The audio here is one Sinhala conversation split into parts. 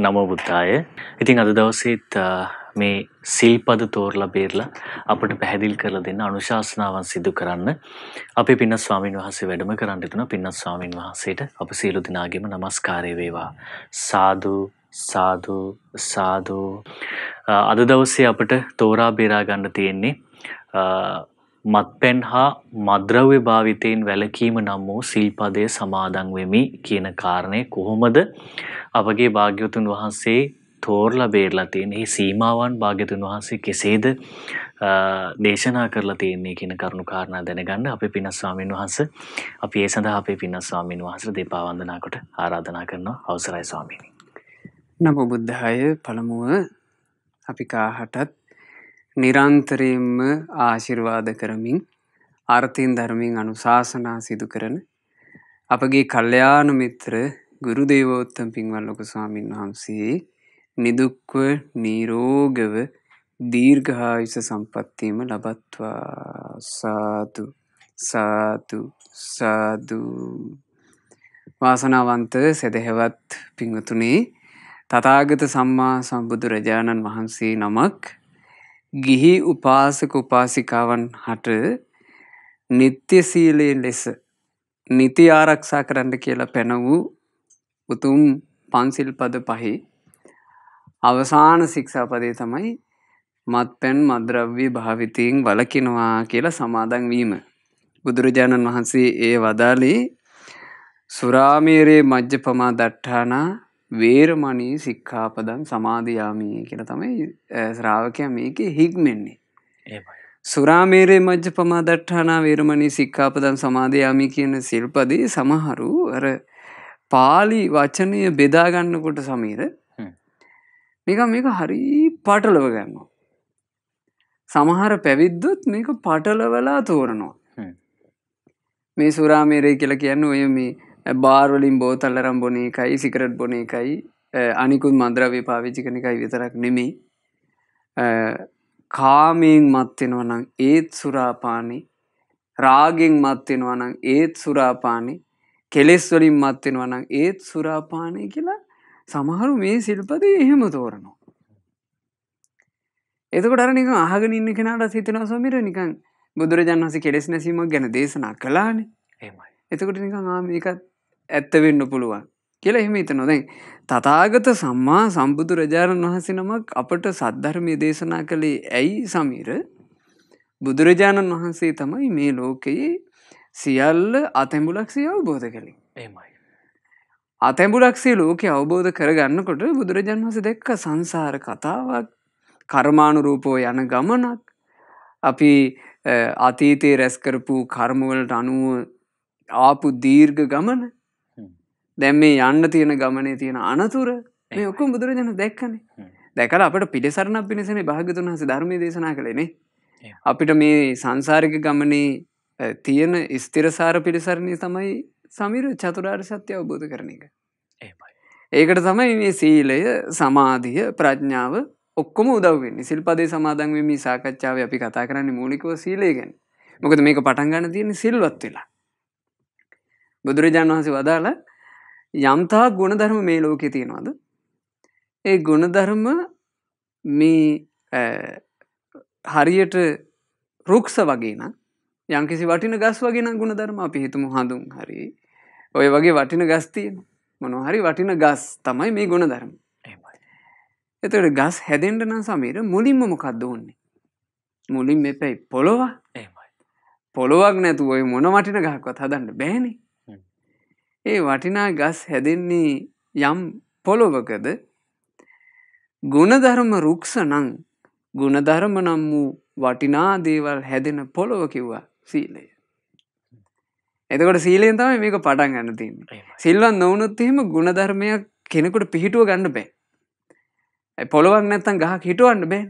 නම බුද්ධාය. ඉතින් අද දවසේත් මේ සිල්පද තෝරලා බේරලා අපට පැහැදිලි කරලා දෙන්න අනුශාසනාවන් සිදු කරන්න අපේ පින්නස් ස්වාමින් වහන්සේ වැඩම කරන්න යුතුන පින්නස් ස්වාමින් වහන්සේට අප සියලු දෙනාගේම নমස්කාරය වේවා. සාදු සාදු සාදු අද දවසේ අපට තෝරා බේරා ගන්න තියෙන්නේ මත්පැන් හා මද්‍රව්‍ය භාවිතයෙන් වැළකීම නම් වූ සිල්පදය සමාදන් වෙමි කියන කාරණය කොහොමද අපගේ භාග්‍යවතුන් වහන්සේ තෝරලා බේරලා තියෙන මේ සීමාවන් භාග්‍යතුන් වහන්සේ කෙසේද දේශනා කරලා තියෙන්නේ කියන කරුණු කාරණා දැනගන්න අපේ පිනස් ස්වාමීන් වහන්සේ අපි ඒ සඳහා අපේ පිනස් ස්වාමීන් වහන්සේ දෙපා වන්දනා කොට ආරාධනා කරනවා අවසරයි ස්වාමීනි. නමෝ බුද්ධාය පළමුව අපි කාහටත් නිරන්තරයෙන්ම ආශිර්වාද කරමින් අර්ථයෙන් ධර්මයෙන් අනුශාසනා සිදු කරන අපගේ කල්යාණ මිත්‍ර ගුරු දේවෝත්තම පින්වත් ලොකු ස්වාමින් වහන්සේ නිදුක්ව නිරෝගව දීර්ඝායුෂ සම්පන්නිම ලබත්වා සාදු සාදු සාදු වාසනාවන්ත සදහෙවත් පින්වතුනි තථාගත සම්මා සම්බුදුරජාණන් වහන්සේ නමක් ගිහි උපාසක උපාසිකාවන් හට නිත්‍ය සීලයෙන් ලෙස නිති ආරක්ෂා කරන්න කියලා පැන වූ උතුම් පන්සිල් පද පහි අවසාන ශික්ෂාපදේ තමයි මත්පැන් මද්‍රව්‍ය භාවිතයෙන් වලකිනවා කියලා සමාදන් වීම. බුදුරජාණන් වහන්සේ ඒ වදාලේ සුරාමේරේ මජ්ජපමා දට්ඨානා වේරමණී සික්ඛාපදං සමාදියාමි කියලා තමයි ශ්‍රාවකයා මේකේ හික්මෙන්නේ. එහෙමයි. සුරාමේරේ මජ්ජපමා දට්ඨානා වේරමණී සික්ඛාපදං සමාදියාමි කියන සිල්පදේ සමහරු අර පාලි වචනය බෙදා ගන්නකොට සමීර නිකන් මේක හරි පටලව ගන්නවා. සමහර පැවිද්දොත් මේක පටලවලා තෝරනවා. මේ සුරාමේරේ කියලා කියන්නේ ඔය මේ බාර්වලින් බෝතල්ලරම් බොන එකයි සිකරට් බොන එකයි අනිකුත් මන්ද්‍රවය පාවිච්චි කන එකයි විතරක් නෙමේ කාමයෙන් මත්වෙනවනම් ඒත් සුරාපානි රාගෙන් මත්වෙනවනම් ඒත් සුරාපානි කෙලෙස්වලින් මත්වෙනවනම් ඒත් සුරාපානය කියලා සමහරු මේ සිල්පදී එහෙම තෝරනවා. එතකොට අර නිකන් අහගෙන ඉන්න කෙනාට හිතෙනවා සමීර නිකන් බුදුරජාණන් වහන්සේ කෙලෙස් නැසීමක් ගැන දේශනා කළානේ. එහෙමයි. එතකොට නිකන් ආ මේකත් ඇත්තවෙන්න පුළුවන් කියලා එහෙම හිත නොදැන් තතාගත සම්මා සම්බුදුරජාණන් වහසෙනමක් අපට සද්ධර්මය දේශනා කළේ ඇයි සමීර බුදුරජාණන් වහන්සේ තමයි මේ ලෝකයේ සියල්ල අතැඹුලක්සිය අවබෝධ කළින් ඒමයි. අතැඹුලක්සේ ලෝකෙ අවබෝධ කරගන්නකොට බුදුරජන් වහස දෙක්ක සංසාර කතාවක් කර්මානුරූපෝ යන ගමනක් අපි අතීතයේ රැස්කරපු කර්මවලට අනුව ආපු දීර්ඝ ගමන දැම් මේ යන්න තියෙන ගමනේ තියෙන අනතුර මේ ඔක්කොම් බුදුරජාණන් දැක්කනේ දැකල අපට පිළිසරණ පිණිසනේ භාගතුන් හස ධර්ම දේශනා කළේනේ අපිට මේ සංසාරික ගමනේ තියෙන ස්තිරසාර පිළිසරණය තමයි සමීර චතුරාර් සත්‍ය අවබෝධ කරන එක ඒකට තමයි මේ සීලය සමාධිය ප්‍රඥාව ඔක්කොම උදව්වෙන්නේ සිල්පදේ සමාදන්ව මේ සාකච්ඡාව අපි කතා කරන්න මූලිකව සීලයගෙන් මොකද මේක පටන්ගන්න තියෙන සිල්වත් වෙලා බුදුරජාණන් වහසේ වදාලා යම්තා ගුණධර්ම මේ ලෝකෙ තියෙනවාද ඒ ගුණධර්ම මේ හරියට රුක්ස වගේන යංකිසි වටින ගස් වගෙන ගුණධර්ම අපි හිතුමු හඳුන් හරි ඔය වගේ වටින ගස්තියෙන මොනොහරි වටින ගස් තමයි මේ ගුණධර්ම එතට ගස් හැදෙන්ට නම් සමීර මුලින්ම මොකක්ද ඕන්නේ මුලින් මෙපැයි පොළොව පොළොවක් නැතුවයි මොන වටින ගහක්වත් හදන්න බෑනේ ඒ වටිනා ගස් හැදෙන්නේ යම් පොළොවකද ගුණධර්ම රුක්ෂ නං ගුණධර්ම නම් වූ වටිනා දේවල් හැදෙන පොළොව කිව්වා සීලය. එතකොට සීලයෙන් තමයි මේක පටන් ගන්න තින්නේ. සිල්වන් නොවුනොත් එහෙම ගුණධර්මයක් කෙනෙකුට පිහිටුව ගන්න බෑ. පොළොවක් නැත්තම් ගහක් හිටවන්න බෑ.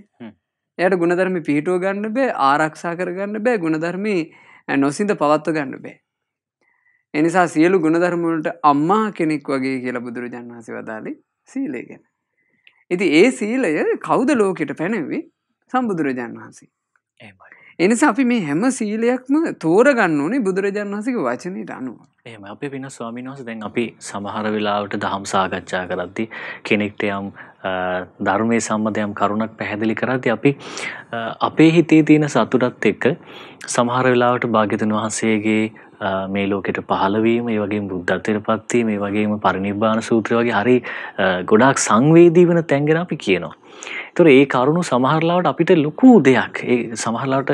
එයාට ගුණධර්ම පිහිටුව ගන්න බෑ ආරක්ෂා කරගන්න බෑ ගුණධර්මී නොසින්ද පවත්ව ගන්න බෑ. එනිසා සියලු ගුණධර්මවලට අම්මා කෙනෙක් වගේ කියලා බුදුරජාණන් වහන්සේ වදාළේ සීලය ගැන. ඉතින් ඒ සීලය කවුද ලෝකෙට පැනෙවි? සම්බුදුරජාණන් වහන්සේ. එහෙමයි. එනිසා අපි මේ හැම සීලයක්ම තෝරගන්න ඕනේ බුදුරජාණන් වහන්සේගේ වචනයට අනුව. එහෙම අපි වෙන ස්වාමීන් වහන්සේ දැන් අපි සමහර වෙලාවට දහම් සාකච්ඡා කරද්දී කෙනෙක්ට යම් ධර්මයේ සම්බන්ධ යම් කරුණක් පැහැදිලි කරද්දී අපි අපේ හිතේ තියෙන සතුටත් එක්ක සමහර වෙලාවට භාග්‍යතුන් වහන්සේගේ මේ ලෝකෙට පහලවීම ඒ වගේ බුද්ධත්වයට පත්වීම මේ වගේම පරිනිබ්බාන සූත්‍ර වගේ හරි ගොඩාක් සංවේදී වන තැන්ගෙන අපි කියනවා. තොර ඒ කරුණු සමහරලාට අපිට ලොකු දෙයක් ඒ සමහරලාට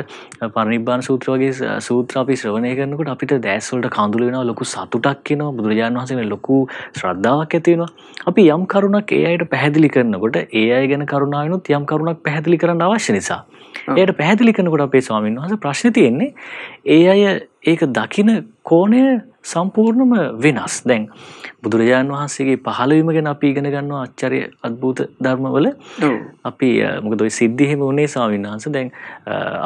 පරිනිබ්බාන සූත්‍ර වගේ සූත්‍රපි ශ්‍රවණය කරනකට අපිට දැස්වලට කඳුල වෙනවා ලොකු සතුටක් වෙනවා බුදුරජාණන් වහන්සේ ලොකු ශ්‍රද්ධාවක් ඇතිවෙනවා අපි යම් කරුණක් ඒ අයට පැහැදිලි කරනකොට ඒ අය ගැන කරුණාවනුත් යම් කරුණක් පැහැදිලි කරන්න අවශ්‍ය නිසා එයට පැහැදිලි කනකොට අපේ ස්වාමීන් වහස ප්‍රශ්න තියෙන්නේ ඒ අය ඒක දකින කෝණය සම්පූර්ණම වෙනස් දැන් බුදුරජාණන් වහන්සේගේ පහළවීම ගැන අපි ඉගෙන ගන්නවා අච්චරය අත්භූත ධර්මවල අපි මොකද ඔය සිද්ධි හිම උනේ ස්වාමීන් වහන්සේ දැන්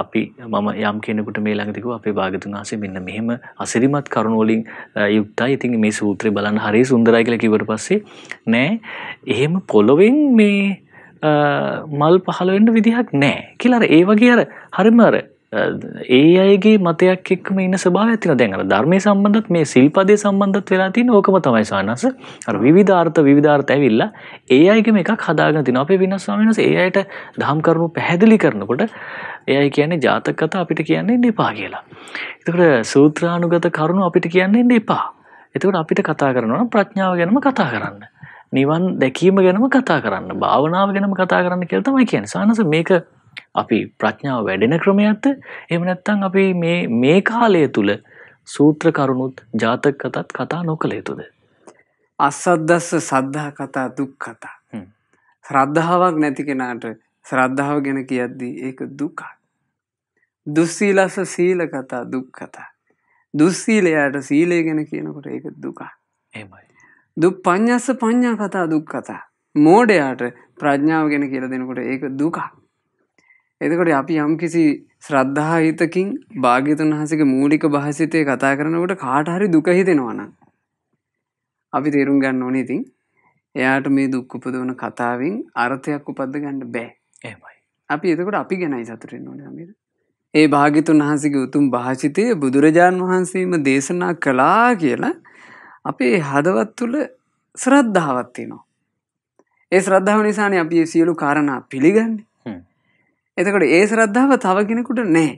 අපි මම යම් කෙනෙකුට මේ ළඟදී කිව්වා අපේ භාග්‍යතුන් වහන්සේ මෙන්න මෙහෙම අසිරිමත් කරුණු වලින් යුක්තයි. ඉතින් මේ සූත්‍රය බලන්න හරිය සුන්දරයි කියලා කිව්වට පස්සේ නෑ එහෙම පොළොවෙන් මේ මල් පහළ වෙන්න විදිහක් නෑ කියලා අර ඒ වගේ අර හරිම අර ඒ අයගේ මතයක් එක්ම ඉන්න සභාව ඇතින දැන් අර ධර්මය සම්බන්ධත් මේ සිල්පදය සම්බන්ධත් වෙලා තියෙන ඕකම තමයි සානස අර විවිධාර්ථ විවිධාර්ථ ඇවිල්ලා ඒ අයගම එකක් හදාගෙන තියෙනවා අපේ විනස් ස්වාමීනස ඒ අයට දහම් කරුණු පැහැදිලි කරනකොට ඒ අය කියන්නේ ජාතක කතා අපිට කියන්නේ එපා කියලා. එතකොට සූත්‍රානුගත කරුණු අපිට කියන්නේ එපා. එතකොට අපිට කතා කරනවා ප්‍රඥාව ගැනම කතා කරන්න. නිවන් දැකීම ගැනම කතා කරන්න. භාවනාව ගැනම කතා කරන්න කියලා තමයි කියන්නේ. සානස මේක අපි ප්‍රඥාව වැඩෙන ක්‍රමයක්ද එහෙම නැත්නම් අපි මේ මේ කාලය තුල සූත්‍ර කරුණුත් ජාතක කතාත් කතා නොකළ යුතුද? අසද්දස්ස සද්ධා කතා දුක් කතා. ශ්‍රද්ධාවක් නැති කෙනාට ශ්‍රද්ධාව ගැන කියද්දී ඒක දුකක්. දුස්සීලස සීල කතා දුක් කතා. දුස්සීලයාට සීලය ගැන කියනකොට ඒක දුකක්. එහෙමයි. දු පඤ්ඤස්ස පඤ්ඤා කතා දුක් කතා. මෝඩයාට ප්‍රඥාව ගැන කියලා දෙනකොට ඒක දුකක්. එතකොට අපි යම් කිසි ශ්‍රද්ධහා හිතකින් භාග්‍යතුන් වහන්සේගේ මූලික භාසිතය කතා කරනකොට කාට හරි දුක හිතෙනවනම් අපි තේරුම් ගන්න ඕනේ ඉතින් එයාට මේ දුක් උපදවන කතාවෙන් අර්ථයක් උපද්ද ගන්න බෑ. එහෙමයි. අපි එතකොට අපි ගැනයි සතුටු වෙන්න ඕනේ සමීර. ඒ භාග්‍යතුන් වහන්සේගේ උතුම් භාෂිතය බුදුරජාන් වහන්සේම දේශනා කළා කියලා අපේ හදවත් තුළ ශ්‍රද්ධාවක් තියෙනවා. ඒ ශ්‍රද්ධාව නිසානේ අපි මේ සියලු කාරණා පිළිගන්නේ. එතකොට ඒ ශ්‍රද්ධාව තව කෙනෙකුට නෑ.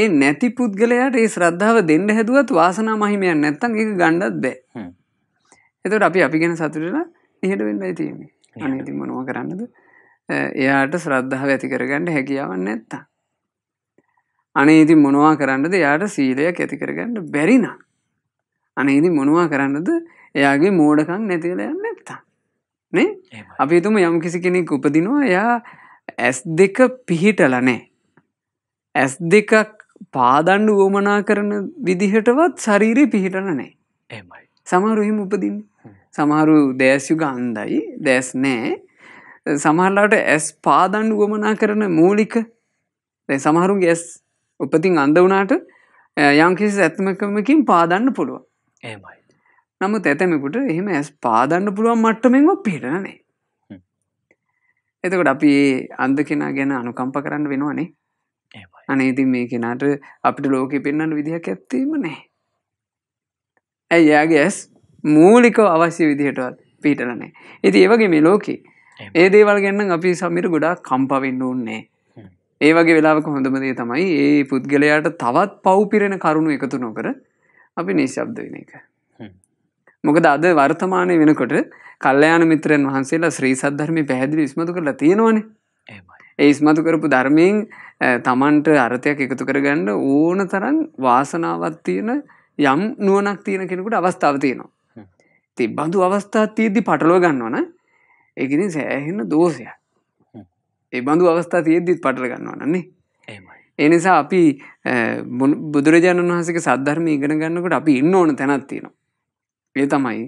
ඒ නැති පුද්ගලයාට ඒ ශ්‍රද්ධාව දෙන්න හැදුවත් වාසනා මහිමයන් නැත්තම් ඒක ගණ්ඩත් බෑ. එතකොට අපි අපි ගැන සතුටලා නිහට වෙන්න ඇතිීමේ අනති මොනව කරන්නද එයාට ශ්‍රද්ධාව ඇති කරගන්නට හැකියාවන්න නැත්තා. අනේ ඉති මොනවා කරන්නද එයාට සීලයක් ඇති කරගන්නට බැරිනා. අනේ ඉති මොනවා කරන්නද එයාගේ මෝඩකං නැතිල යන්න නැත්තා. නේ අපිතුම යම් කිසි කෙනෙක් උපදිනවා එයා ඇස් දෙක පිහිටලනෑ. ඇස් දෙකක් පාදණ්ඩ වුවමනා කරන විදිහටවත් ශරීරය පිහිටලනෑ. එමයි. සමහරුහෙම උපදින් සමහරු දෑස්යුග අන්දයි දැස් නෑ සමහරලාට ඇස් පාදණ්ඩ වුවමනා කරන මූලික සමහරුන් ගැස් උපතින් අඳ වනාට යංකිසි ඇත්මකමකින් පාදන්න පුළුව ඒමයි. නමුත් ඇතැමෙකුට එහෙම ඇස් පාදන්න පුළුවන් මට්ටමෙන්ව පිටනේ එතකොට අපි ඒ අන්ද කෙනා ගැන අනුකම්ප කරන්න වෙනවානේ අනේති මේ කෙනාට අපිට ලෝකෙ පෙන්න්නට විදිහක් ඇත්තීම නෑ ඇයි යාගේ ඇස් මූලිකව අවශ්‍ය විදිහටවත් පිහිටලනෑ ඇති ඒවගේ මේ ලෝකේ ඒ දේවල් ගන්න අපි සමිර ගොඩා කම්පවෙන්න ඕන්නේ ඒ වගේ වෙලාවක හොඳමදේ තමයි ඒ පුද්ගලයාට තවත් පව්පිරෙන කරුණු එකතු නොකර අපි නිශබ්ද වෙන එක මොකද අද වර්තමානය වෙනකොට කල්්‍යයාන මිත්‍රයන් වහන්සේලා ශ්‍රී සද්ධර්මය පැහැදිලි ඉස්මතු කරලා තියෙනවානේ ඒ ඉස්මතු කරපු ධර්මයෙන් තමන්ට අර්ථයක් එකතු කරගන්න ඕන තරන් වාසනාවත් තියෙන යම් නුවනක් තියෙන කෙනෙකුට අවස්ථාව තියෙනවා. ති බඳු අවස්ථාත් තියද්දි පටලව ගන්නවන එකතින් සෑහෙන්න දෝෂය. ඒ බඳු අවස්ථා තියද්දිත් පටල ගන්නවනන්නේ එනිසා අපි බුදුරජාණන් වහසක සද්ධර්ම ඉගෙන ගන්නකට අපි ඉන්න ඕන තැනත් තියෙනවා. ඒ තමයි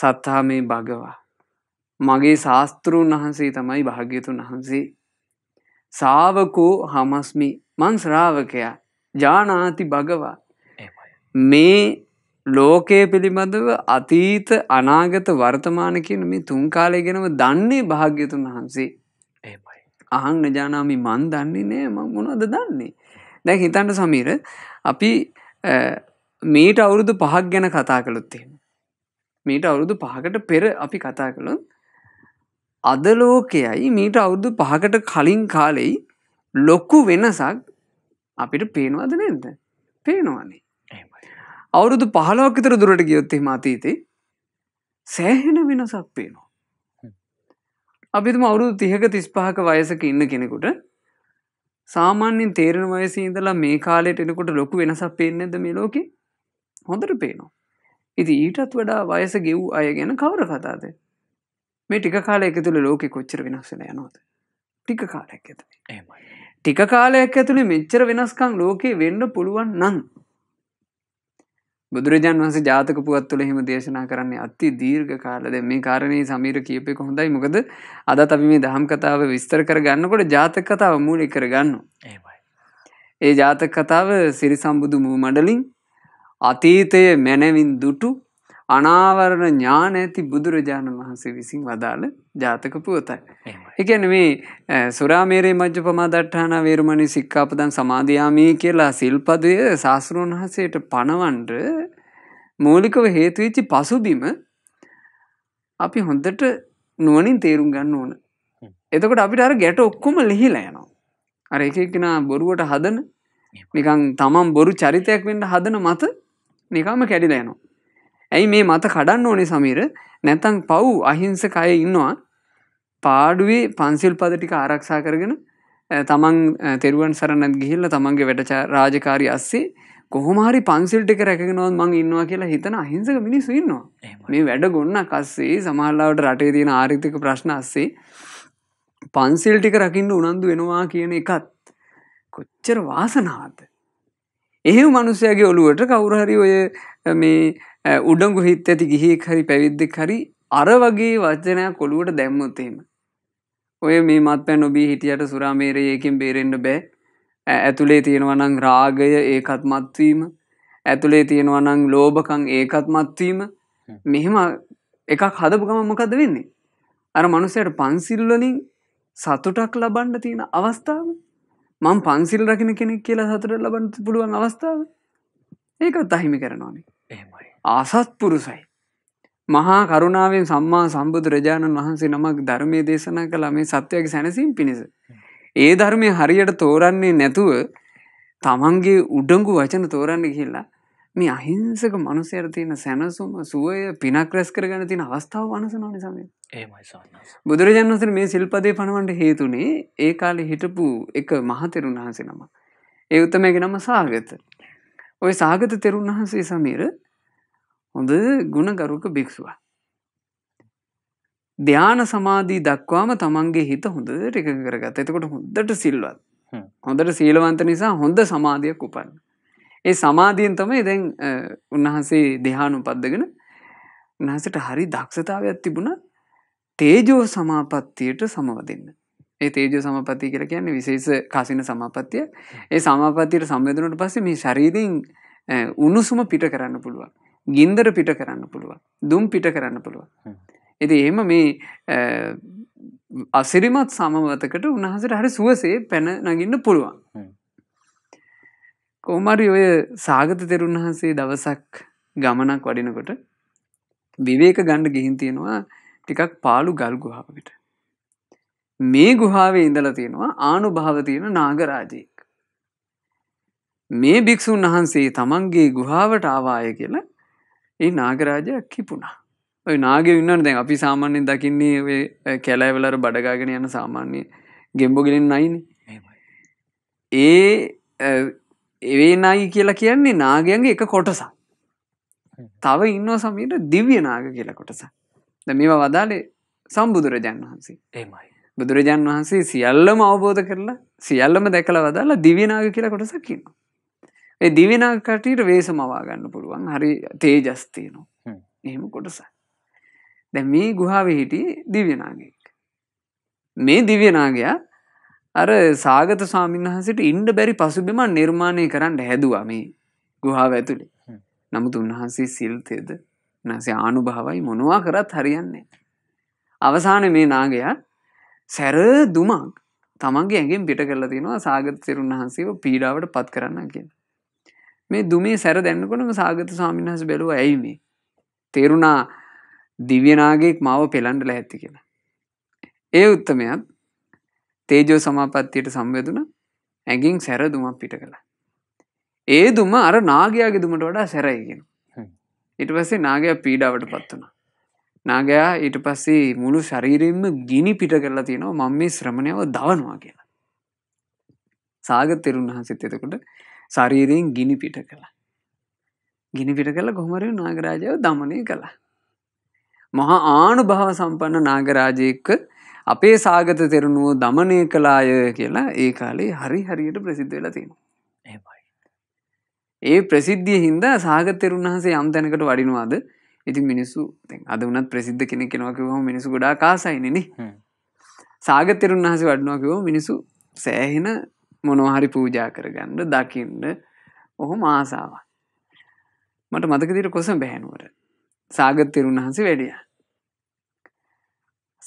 සත්තා මේ භගවා. මගේ ශාස්තෘන් වහන්සේ තමයි භාග්‍යතුන් වහන්සේ. සාාවකෝ හමස්මි මං ශ්‍රාවකයා ජානාති භගවා මේ ලෝකය පිළිබඳව අතීත අනාගත වර්තමාන කියන මේ තුන්කාලය ගෙනව දන්නේ භාග්‍යතුන් වහන්සේ අහං නජානාමි මන් දන්නේ නෑ මං මොනද දන්නේ දැ හිතන්ට සමීර අපි මේට අවුරුදු පහක් ගැන කතා කළොත්තේ. මේට අවුරුදු පහකට පෙර අපි කතා කළොත් අදලෝකයයි මීට අවුරුදු පහකට කලින් කාලෙයි ලොක්කු වෙනසක් අපිට පේනවද නැද්ද පේනවානේ අවුරුදු පහලෝකතර දුරට ගියොත්තේ මතීතේ සෑහෙන වෙනසක් පේනවා අපිතුම අවුරුදු තිහක තිස් පහක වයසක ඉන්න කෙනෙකුට සාමාන්‍යෙන් තේරෙන වයසීදලා මේ කාලෙට එනකොට ලොකු වෙනසක් පේනෙද මේ ලෝකේ හොඳට පේනවා. ඉති ඊටත් වඩා වයස ගෙව් අය ගැන කවර කතාද. මේ ටික කාලයක තුළ ලෝක කොච්චර වෙනස්සන යනොද. ටික කාලයක් ඇතුළේ ටික කාලයක් ඇතුළේ මෙච්චර වෙනස්කං ලෝකයේ වෙන්න පුළුවන් නං. බුදුරජාන් වන්සේ ජාතක පුවත් තුළ හෙම දේශනා කරන්නේ අති දීර්ඝ කාලද මේ කාරණය සමීර කියපෙක හොඳයි මොකද අද අපි මේ දහම් කතාව විස්තර කර ගන්නකොට ජාතක කතාව මූලි කරගන්න. ඒ ජාතක කතාව සිරි සම්බුදු මූ මඩලින් අතීතය මැනවින් දුටු අනාවරණ ඥාන ඇති බුදුරජාණන් වහන්සේ විසින් වදාළ ජාතක පුවතයි. එකන මේ සුරාමේරේ මජ්්‍ය පමා දට්ඨාන වේරුමණි සික්කාපදන් සමාධයාමී කියලා සිල්පදය ශාස්තෘන් වහන්සේට පණවන්ඩ මූලිකව හේතුවෙච්චි පසුබිම අපි හොඳට නුවනින් තේරුම් ගන්න ඕන. එතකොට අපිට අර ගැට ඔක්කොම ලිහිලා යනවා. අර එකක්ෙන බොරුවට හදන නිකන් තමන් බොරු චරිතයක් වෙන්න හදන මත නිකම්ම කැඩිලා යනවා. ඇයි මේ මත කඩන්න ඕනේ සමීර නැත්තං පව් අහිංසකය ඉන්නවා පාඩුවේ පන්සිල් පද ටික ආරක්ෂා කරගෙන තමන් තෙරුවන් සරණත් ගිහිල්ල තමන්ගේ වැට රාජකාරි අස්සේ කොහොමහරි පන්සිල්ටික රැකගෙනවත් මං ඉන්නවා කියලා හිතන අහිංසක මිනිස්සු ඉන්නවා මේ වැඩ ගොන්න කස්සේ සමහල්ලාවට රටේ තියෙන ආරිතික ප්‍රශ්න අස්සේ පන්සිල්ටික රකින්න උනන්දු වෙනවා කියන එකත් කොච්චර වාසනාවද එහෙම මනුස්සයගේ ඔලුවට කවුරහරි ඔය මේ උඩංගු හිත් ඇති ගිහෙක් හරි පැවිද්දෙක් හරි අර වගේ වචනයක් කොළුවට දැම්මොත්තේම. ඔය මේ මත් පැ නොබී හිටියට සුරාමේරයකින් බේරෙන්ඩ බෑ ඇතුළේ තියෙනවනං රාගය ඒකත් මත්වීම ඇතුළේ තියෙනවනං ලෝභකං ඒකත් මත්වීම මෙහෙම එකක් හදපු ගම මොකද වෙන්නේ. අර මනුසයට පන්සිල්වලින් සතුටක් ලබන්ඩ තියෙන අවස්ථාව මං පංසිල් රකින කෙනෙක් කියලා සතුට ලබන්ත පුළුවන් අවස්ථාව ඒකත් අහිමි කරනවානේ එහමයි ආසත් පුරුසයි මහා කරුණාවෙන් සම්මා සම්බුදුරජාණන් වහන්සේ නමක් ධර්මය දේශනා කළ මේ සත්‍යයක සැනසීම් පිණිස. ඒ ධර්මය හරියට තෝරන්නේ නැතුව තමන්ගේ උඩංගු වචන තෝරන්න කියලා මේ අහිංසක මනුසයට තියෙන සැනසුම සුවය පිනක් රැස් කරගන තින අවස්ථාව වනසනා නිසාම බුදුරජන් වසර මේ සිල්පදය පනවන්ට හේතුනේ ඒ කාලෙ හිටපු එක මහතෙරුන් වහන්සේ නම. ඒ උත්තමයග නම සාගත. ඔය සාගත තෙරුන් වහන්සේ සමීර හොඳ ගුණ ගරුක භික්ෂවා. ධ්‍යාන සමාධී දක්වාම තමන්ගේ හිත හොඳ ටික කරගත එතකොට හොඳට සිල්වත්. හොඳට සීලවන්ත නිසා හොඳ සමාධයක් උපන්න. ඒ සමාධියෙන් තමයි දැන් උන්වහන්සේ දෙහානු පද්දගෙන උන්හසට හරි දක්ෂතාවයක් තිබුණ තේජෝ සමාපත්තියට සමව දෙන්න. ඒ තේජෝ සමපති කර කියන්නේ විශේෂ කසින සමාපත්තිය ඒ සමාපත්තියට සම්බධනට පස්සේ මේ ශරීරීෙන් උණුසුම පිට කරන්න පුළුවන්. ගින්දර පිට කරන්න පුළුවන්. දුම් පිට කරන්න පුළුවන්. එති එහෙම මේ අසිරිමත් සමවතකට උන්හසට හරි සුවසේ පැන නගින්න පුළුවන්. කෝමරි ඔය සාගත තෙරුන් වහන්සේ දවසක් ගමනක් වඩිනකොට විවේක ගණ්ඩ ගිහින් තියෙනවා ටිකක් පාලු ගල් ගුහාාවකට. මේ ගුහාාවේ ඉඳල තියෙනවා ආනු භාවතියෙන නාගරාජයෙක්. මේ භික්‍ෂූන් වහන්සේ තමන්ගේ ගුහාාවට ආවාය කියලා ඒ නාගරාජයක් කිපුුණා. ඔය නාග ඉන්නට දැන් අපි සාමාන්‍යෙන් දකින්නේ කැලෑවලර බඩගාගෙන යන සාමාන්‍ය ගෙම්බොගෙලින් නයින ඒ එවේනායි කියලා කියන්නේ නාගයන්ගේ එක කොටස තව ඉන්නවා සමීට දිව්‍ය නාග කියලා කොටස ද මේ වදාලේ සම්බුදුරජාන් වහන්සේ ඒමයි බුදුරජාන් වහන්සේ සියල්ලම අවබෝධ කරලා සියල්ලම දැකල වදාලා දිවනාග කියලා කොටසක් කියනවා ඒ දිවනාග කටීට වේස මවාගන්න පුළුවන් හරි තේජස්තියනවා එහෙම කොටසක් දැ මේ ගුහාාව හිටිය දිව්‍යනාගයක් මේ දිව්‍යනාගයා අර සාගත ස්වාමින්වහන්සට ඉන්ඩ බැරි පසුබිම නිර්මාණය කරන්න හැදවා මේ ගුහාාව ඇතුළි නමුත් උන්වහන්සේ සිල්තේද නසේ ආනුභාවයි මොනවා කරත් හරියන්නේ. අවසාන මේ නාගයා සැර දුමක් තමන්ගේ ඇගෙන් පිට කරලා තිනවා සාගත තෙරුන් වහන්සේව පීඩාවට පත් කරන්න කිය. මේ දුමේ සැර දැන්නකොටම සාගත ස්වාමින්හස බැලුව ඇයි මේ. තේරුණා දිව්‍යනාගේෙක් මාව පෙළන්ඩල ඇත්ති කියෙන. ඒ උත්තමයත් තේජෝ සමාපත්තියට සම්බයදුන ඇගින් සැර දුමක් පිට කළ. ඒ දුම අර නාගයාගේ දුමට වඩා සැරයිගෙන. ඉට පස්සේ නාගයා පීඩාවට පත්වන. නාගයා ඊට පස්සේ මුළු ශරීරෙන්ම ගිනි පිට කරලා තියෙනවා මං මේ ශ්‍රමණයව දවනවා කියලා. සාගත තෙරුන් වහන්සේත් එතකොට ශරීරයෙන් ගිනි පිට කළා. ගිනි පිට කළ කොහොමරේ නාගරාජයව දමනය කළා. මහා ආනු භාව සම්පන්න නාගරාජයක අපේ සාගත තෙරුණුව දමනය කලාය කියලා ඒ කාලේ හරි හරියට ප්‍රසිද්ධ වෙලා තියෙන. ඒ ප්‍රසිද්ධිය හින්දා සාගතෙරුන් වහසේ අම්තැනකට වඩිනවාද ඉති මිනිස්සු අද වනත් ප්‍රසිද්ධ කෙනෙක් කෙනවකිව මිනිසු ගොඩා කාසයිනෙන සාගතෙරුන් වහස වඩනවාකිව මිනිසු සෑහෙන මොනොහරි පූජා කරගන්න දකින්න ඔහොම ආසාවක්. මට මතකදිර කොස බැහැනුවට සාගතෙරුන් වහසේ වැඩියා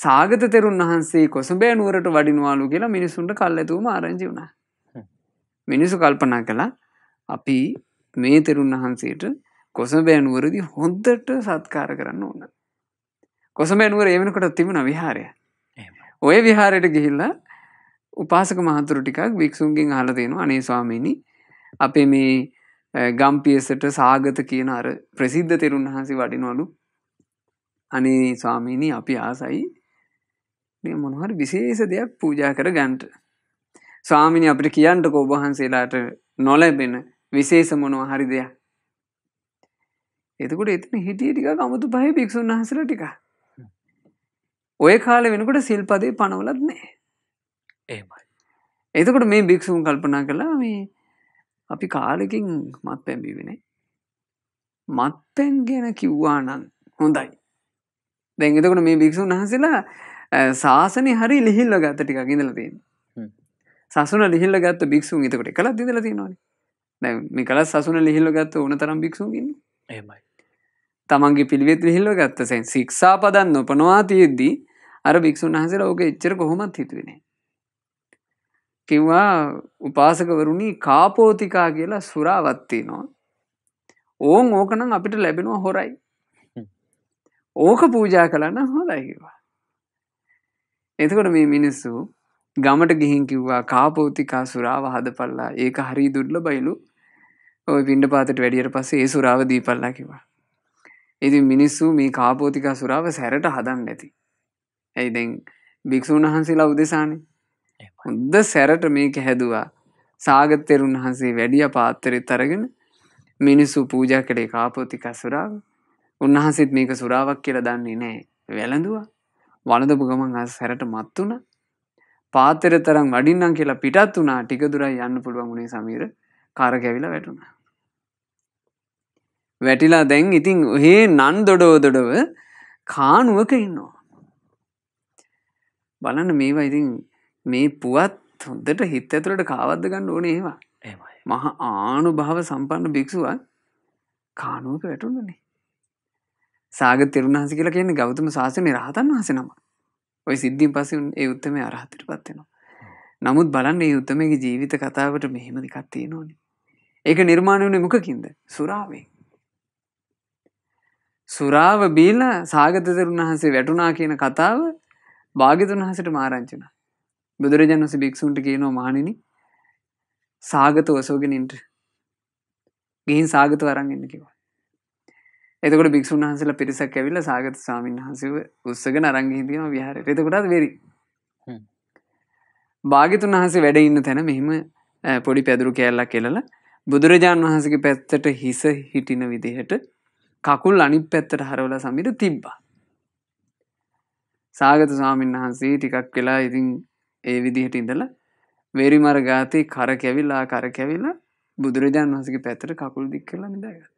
සාගත තෙරුන් වහන්සේ කොසඹෑ නුවරට වඩිනවාලු කියලා මිනිසුන්ට කල්ලතුම ආරංචි වුණා. මිනිසු කල්පනා කළා අපි මේ තෙරුන් වහන්සේට කොසඹෑ නුවරදි හොන්දට සත්කාර කරන්න ඕන. කොසඹෑ නුවර එවනකොට තිබුණ විහාරය. ඔය විහාරයට ගිහිල්ලා උපාසක මහතුරු ටිකක් භික්ෂුන්ගෙන් අහලා තියෙනවා අනේ ස්වාමීනි අපේ මේ ගම්පියසට සාගත කියන අර ප්‍රසිද්ධ තෙරුන් වහන්සේ වඩිනවලු අනේ ස්වාමීනි අපි ආසයි මේ මොනහට විශේෂ දෙයක් පූජා කර ගන්ට. ස්වාමිනි අපිට කියන්ට කෝබහන්සේලාට නොලැබෙන විශේෂ මොනවා හරි දෙයක්. එතකොට එතන හිටිය ටික අමුතු පහ භික්ෂුන් වහසර ටික. ඔය කාල වෙනකොට සිල්පදේ පනවලත් නෑ. ඒමයි. එතකොට මේ භික්ෂූන් කල්පනා කලා මේ අපි කාලකින් මත් පැමිවෙනේ. මත්තැන් ගැන කිව්වා නම් හොඳයි. දැන්ගතකොට මේ භික්ෂූන් වහසලා ශාසනය හරි ලිහිල්ල ගත්ත ටික ඉඳලතින් සසුන ලිහිල්ල ගත්ත භික්ෂූන් එතකොට කළ දිදල තියෙනවාන දැ මේ කළ සසුන ලිහිල්ල ගත්ත ඕන තරම් භික්ෂූගන්න ඒමයි තමන්ගේ පිළිවෙත් ලිහිල්ල ගත්තසෙන් ශික්ෂා පදන්න නොපනවා තියෙද්දී අර භික්ෂූන් හසර ඕක එච්චර කොහොමත් හිතුවෙන කිව්වා උපාසකවරුණි කාපෝතිකා කියලා සුරාවත්තිී නවා ඕන් ඕකනම් අපිට ලැබෙනවා හොරයි ඕක පූජා කලන්න හොදයිකිවා එතකොට මේ මිනිස්සු ගමට ගිහින් කිව්වා කාපෞතිකා සුරාව හද පල්ලා ඒක හරි දුඩ්ල බයිලු ඔය පින්ඩ පාතට වැඩියට පස්සේ ඒ සුරාව දී පල්ලා කිවා. ඉති මිනිස්සු මේ කාපෝතිකා සුරාව සැරට හදන්න නැති. ඇයිදැන් භික්‍ෂූන් වහන්සේලා උදෙසානය හොද සැරට මේක හැදවා සාගත්තෙරුන් වහන්සේ වැඩිය පාත්තරෙ තරගෙන මිනිස්සු පූජා කළේ කාපෝතිකා සුරාව උන්වහන්සේත් මේක සුරාවක් කියල දන්නේ නෑ වැළඳවා වලදපු ගමන් අ සැරට මත් වුණ පාතර තරම් වඩින්නම් කියලා පිටත් වනා ටිකදුරයි යන්න පුළුවන් වුණේ සමීර කාර ගැවිල වැටුණ. වැටිලා දැන් ඉතිං ඔහේ නන් දොඩෝ දොඩව කානුවක ඉන්නවා. බලන්න මේවා ඉතින් මේ පුවත් හොදට හිත ඇතුළට කාවද්ද ගන්න ඕන ඒවා මහ ආනු භාව සම්පන්න භික්ෂුවත් කානුවක වැටුන්නනේ සාග තෙරුණහස කියලා කියන්නේ ගෞතම ශාසනය රහතන් වහස නම ඔය සිද්ධින් පසුන් ඒ උත්තම අරහතට පත්වෙනවා. නමුත් බලන්න ඒ උත්තමගේ ජීවිත කතාවට මෙහෙමදි කත්තිය නොනේ. ඒක නිර්මාණ වනේ මොකකින්ද සුරාවේ. සුරාව බීල සාගතතරුන් වහන්සේ වැටුනා කියන කතාව භාගතුන් වහසට මාරංචන. බුදුරජන් වස භික්ෂුන්ට කියනවා මානනි සාගත ඔසෝගෙනින්ට ගිහින් සාගත වරන් එන්න කිව. එතකට භික්ෂන් වහන්සල පිරිසක් ඇවිල සාගත සාමීන් වහන්සව උත්සග නරංගහිදීම විහාර එතකොටත් වෙරි භාගිතුන් වහසේ වැඩ ඉන්න තැන මෙහිම පොඩි පැදුරු කෑල්ලක් කෙලලා බුදුරජාණන් වහන්සගේ පැත්තට හිස හිටින විදිහට කකුල් අනිත් පැත්තට හරවල සමිට තිබ්බා සාගත ස්වාමීන් වහන්සේ ටිකක් වෙලා ඉතින් ඒ විදිහට ඉඳලා වෙරිමර ගාතේ කර කැවිල්ලා කර කැවිලා බුදුරජාණන් වහසගේ පැත්තට කකුල් දික් කරලා නිදාග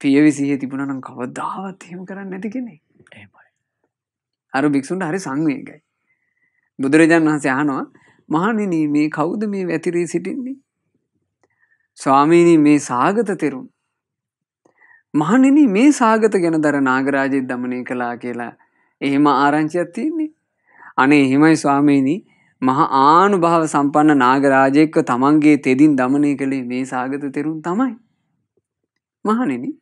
පියවි සිහ තිබුණනම් කවදාවත් හෙම කරන්න නැති කෙනෙ ඒමයි අරු භික්‍ෂුන්ට හරි සංවේගයි බුදුරජාණන් වහන්සේ අහනවා මහනිනී මේ කෞුද මේ වැතිරී සිටින්නේ ස්වාමීණී මේ සාගත තෙරුම් මහනිනි මේ සාගත ගැන දර නාගරාජය දමනය කලා කියලා එහෙම ආරංචියක් තියන්නේ. අනේ එහෙමයි ස්වාමීණී මහ ආනු භාව සම්පන්න නාගරාජයෙක්ව තමන්ගේ තෙදින් දමනය කළේ මේ සාගත තෙරුම් තමයි. මහනෙනි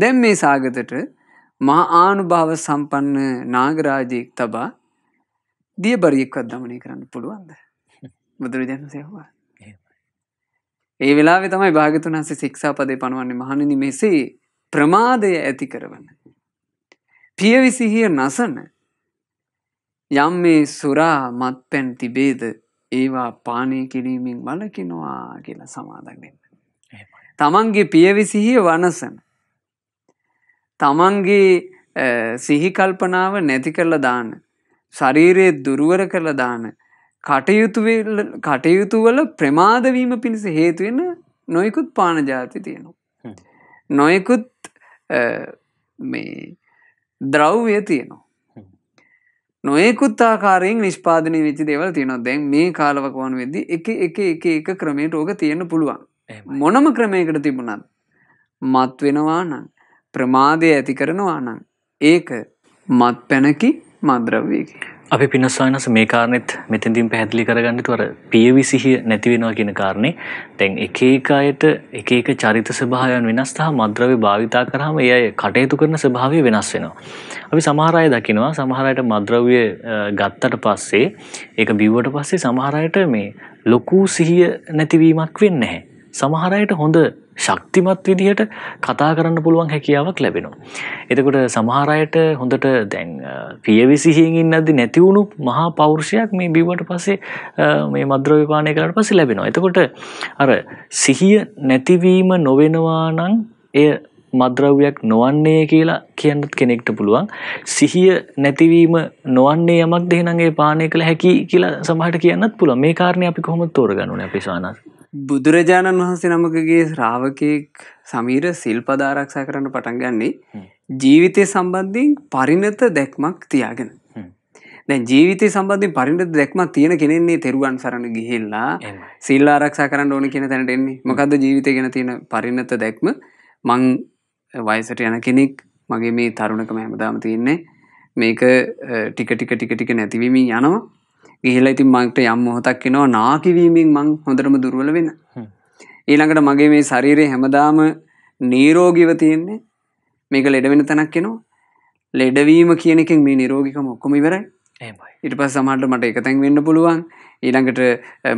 දැන් මේ සාගතට මහා ආනුභාව සම්පන්න නාගරාජයෙක් තබා දියබරියෙක්වත් දමනය කරන්න පුළුවන්ද බුදුරජාණන් සයවා ඒ වෙලාවෙ තමයි භාගතුන් හසේ ශික්ෂාපදය පනුවන්නේ මහණනි මෙසේ ප්‍රමාදය ඇති කරවන පියවිසිහිය නසන යම් මේ සුරා මත් පැන් තිබේද ඒවා පානය කිරීමෙන් වලකිනවා කියලා සමාදක් දෙන්න තමන්ගේ පියවිසිහිය වනසන තමන්ගේ සිහිකල්පනාව නැති කරල දාන්න. ශරීරයේ දුරුවර කරල දාන. කටයුතුවල ප්‍රමාදවීම පිණිස හේතුවෙන නොයකුත් පානජාති තියෙනවා. නොයකුත් ද්‍රව්වය තියෙනවා. නොයෙකුත් ආකාරයෙන් නිෂ්පාදනය වෙච්චි දේවල් තියෙනවා දැන් මේ කාලවකවන් වෙද්දි එක එක එක එක ක්‍රමයට ඕක තියෙන පුළුවන්. මොනම ක්‍රමයකට තිබුණත් මත් වෙනවා නම් ප්‍රමාදය ඇති කරනවා නම් ඒක මත් පැනකි මද්‍රව්වයකි. අපි පිනස්වානස මේ කාරනෙත් මෙතැදිම් පැහැදිලි කරගන්නතුවර පියවි සිහිය නැතිවෙනවා කියන කාරණය තැන් එක එක අයට එක එක චරිත ස්භාවයන් වෙනස් හා මද්‍රව භාවිතා කරහම ඒ අය කටයුතු කරන ස්භාවය වෙනස් වෙනවා. අපි සමහරය දකිනවා සමහරයට මද්‍රව්‍ය ගත්තට පස්සේ ඒක බිව්වට පස්සේ සමහරයට මේ ලොකූ සිහිය නැතිවීමක් වෙන්න හැ. සමහරයට හොඳ ශක්තිමත් විදිහට කතා කරන්න පුළුවන් හැකියාවක් ලැබෙනවා. එතකොට සමහරයට හොඳට දැන් පියවිසිහින් ඉන්නදදි නැතිවුණු මහා පෞරුෂයක් මේ බිවට පසේ මේ මද්‍රව්‍යපානය කරට පසේ ලැබෙනවා. එතකොට අර සිහිය නැතිවීම නොවෙනවා නං එය මද්‍රව්‍යයක් නොවන්නේ කියලා කියන්නත් කෙනෙක්ට පුළුවන් සිහිය නැතිවීම නොවන්නේ යමක් දෙනගේ පානය කළ හැකි කියලා සමහට කියන්නත් පුළුව මේ කාරණය අපි කොහොම තෝරගනු අපිස්වානත්. බුදුරජාණන් වහන්සේ නමකගේ ශ්‍රාවකයෙක් සමීර සිල්පදාරක්ෂා කරන්න පටන්ගන්නේ ජීවිතය සම්බන්ධින් පරිණත දැක්මක් තියාගෙන. දැ ජීවිතය සම්බන්ධින් පරිට දැක්මක් තියෙන කෙනෙන්නේ තෙරුවන් සරණ ගිහිල්ලා සිල්ලා ආරක්ෂා කරන්න ඕන කියෙන තැනට එන්නේ මොකද ජීවිතය ගෙන තියෙන පරිණත දැක්ම මං වයිසට යන කෙනෙක් මගේ මේ තරුණකම හැමදාම තියන්නේ මේක ටික ටික ටික ටික නැතිවීමී යනවා ගිහිලා ඉතින් මංට යම් මොහොතක් එනවා නාකිවීමෙන් මං හොඳරම දුර්වල වෙන ඊළඟට මගේ මේ ශරීරය හැමදාම නීරෝගිව තියෙන්නේ මේක ලෙඩවෙන තැනක් එනවා ලෙඩවීම කියනෙකින් මේ නිරෝගිකම ඔක්කොම ඉවරයි ඉට පස් සමහට මට එකතැන් වෙන්න පුළුවන් ඊළඟට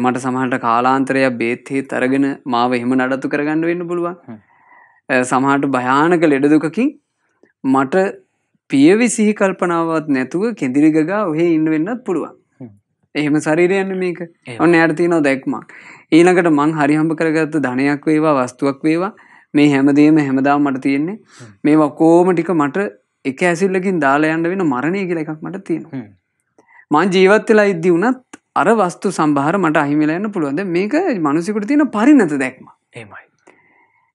මට සමහට කාලාන්තරයක් බේත්හේ තරගෙන මාව එහෙම නඩත්තු කරගන්න වෙන්න පුළුවන් සමහට භයානක ලෙඩදුකකින් මට පියවිසිහි කල්පනාවත් නැතුව කෙදිරිගගා ඔහේ ඉන්න වෙන්නත් පුළුවන් එහෙම සරීරයන්න මේක ඔන්න අඩති නෝ දැක්මක් ඊනකට මං හරිහම්ප කරගත්ත ධනයක් වේවා වස්තුවක් වේවා මේ හැමදේම හැමදා මට තියෙන්නේ මේ වක්කෝම ටික මට එක ඇසිල්ලකින් දාලා යන්න වෙන මරණය කියල එකක් මට තියෙන මං ජීවත්වෙලා ඉද්දි වුනත් අර වස්තු සම්භාර මට අහිමිලයන්න පුළුවන්ද මේක මනුසිකුට තියෙන පරිනත දැක්ම ඒමයි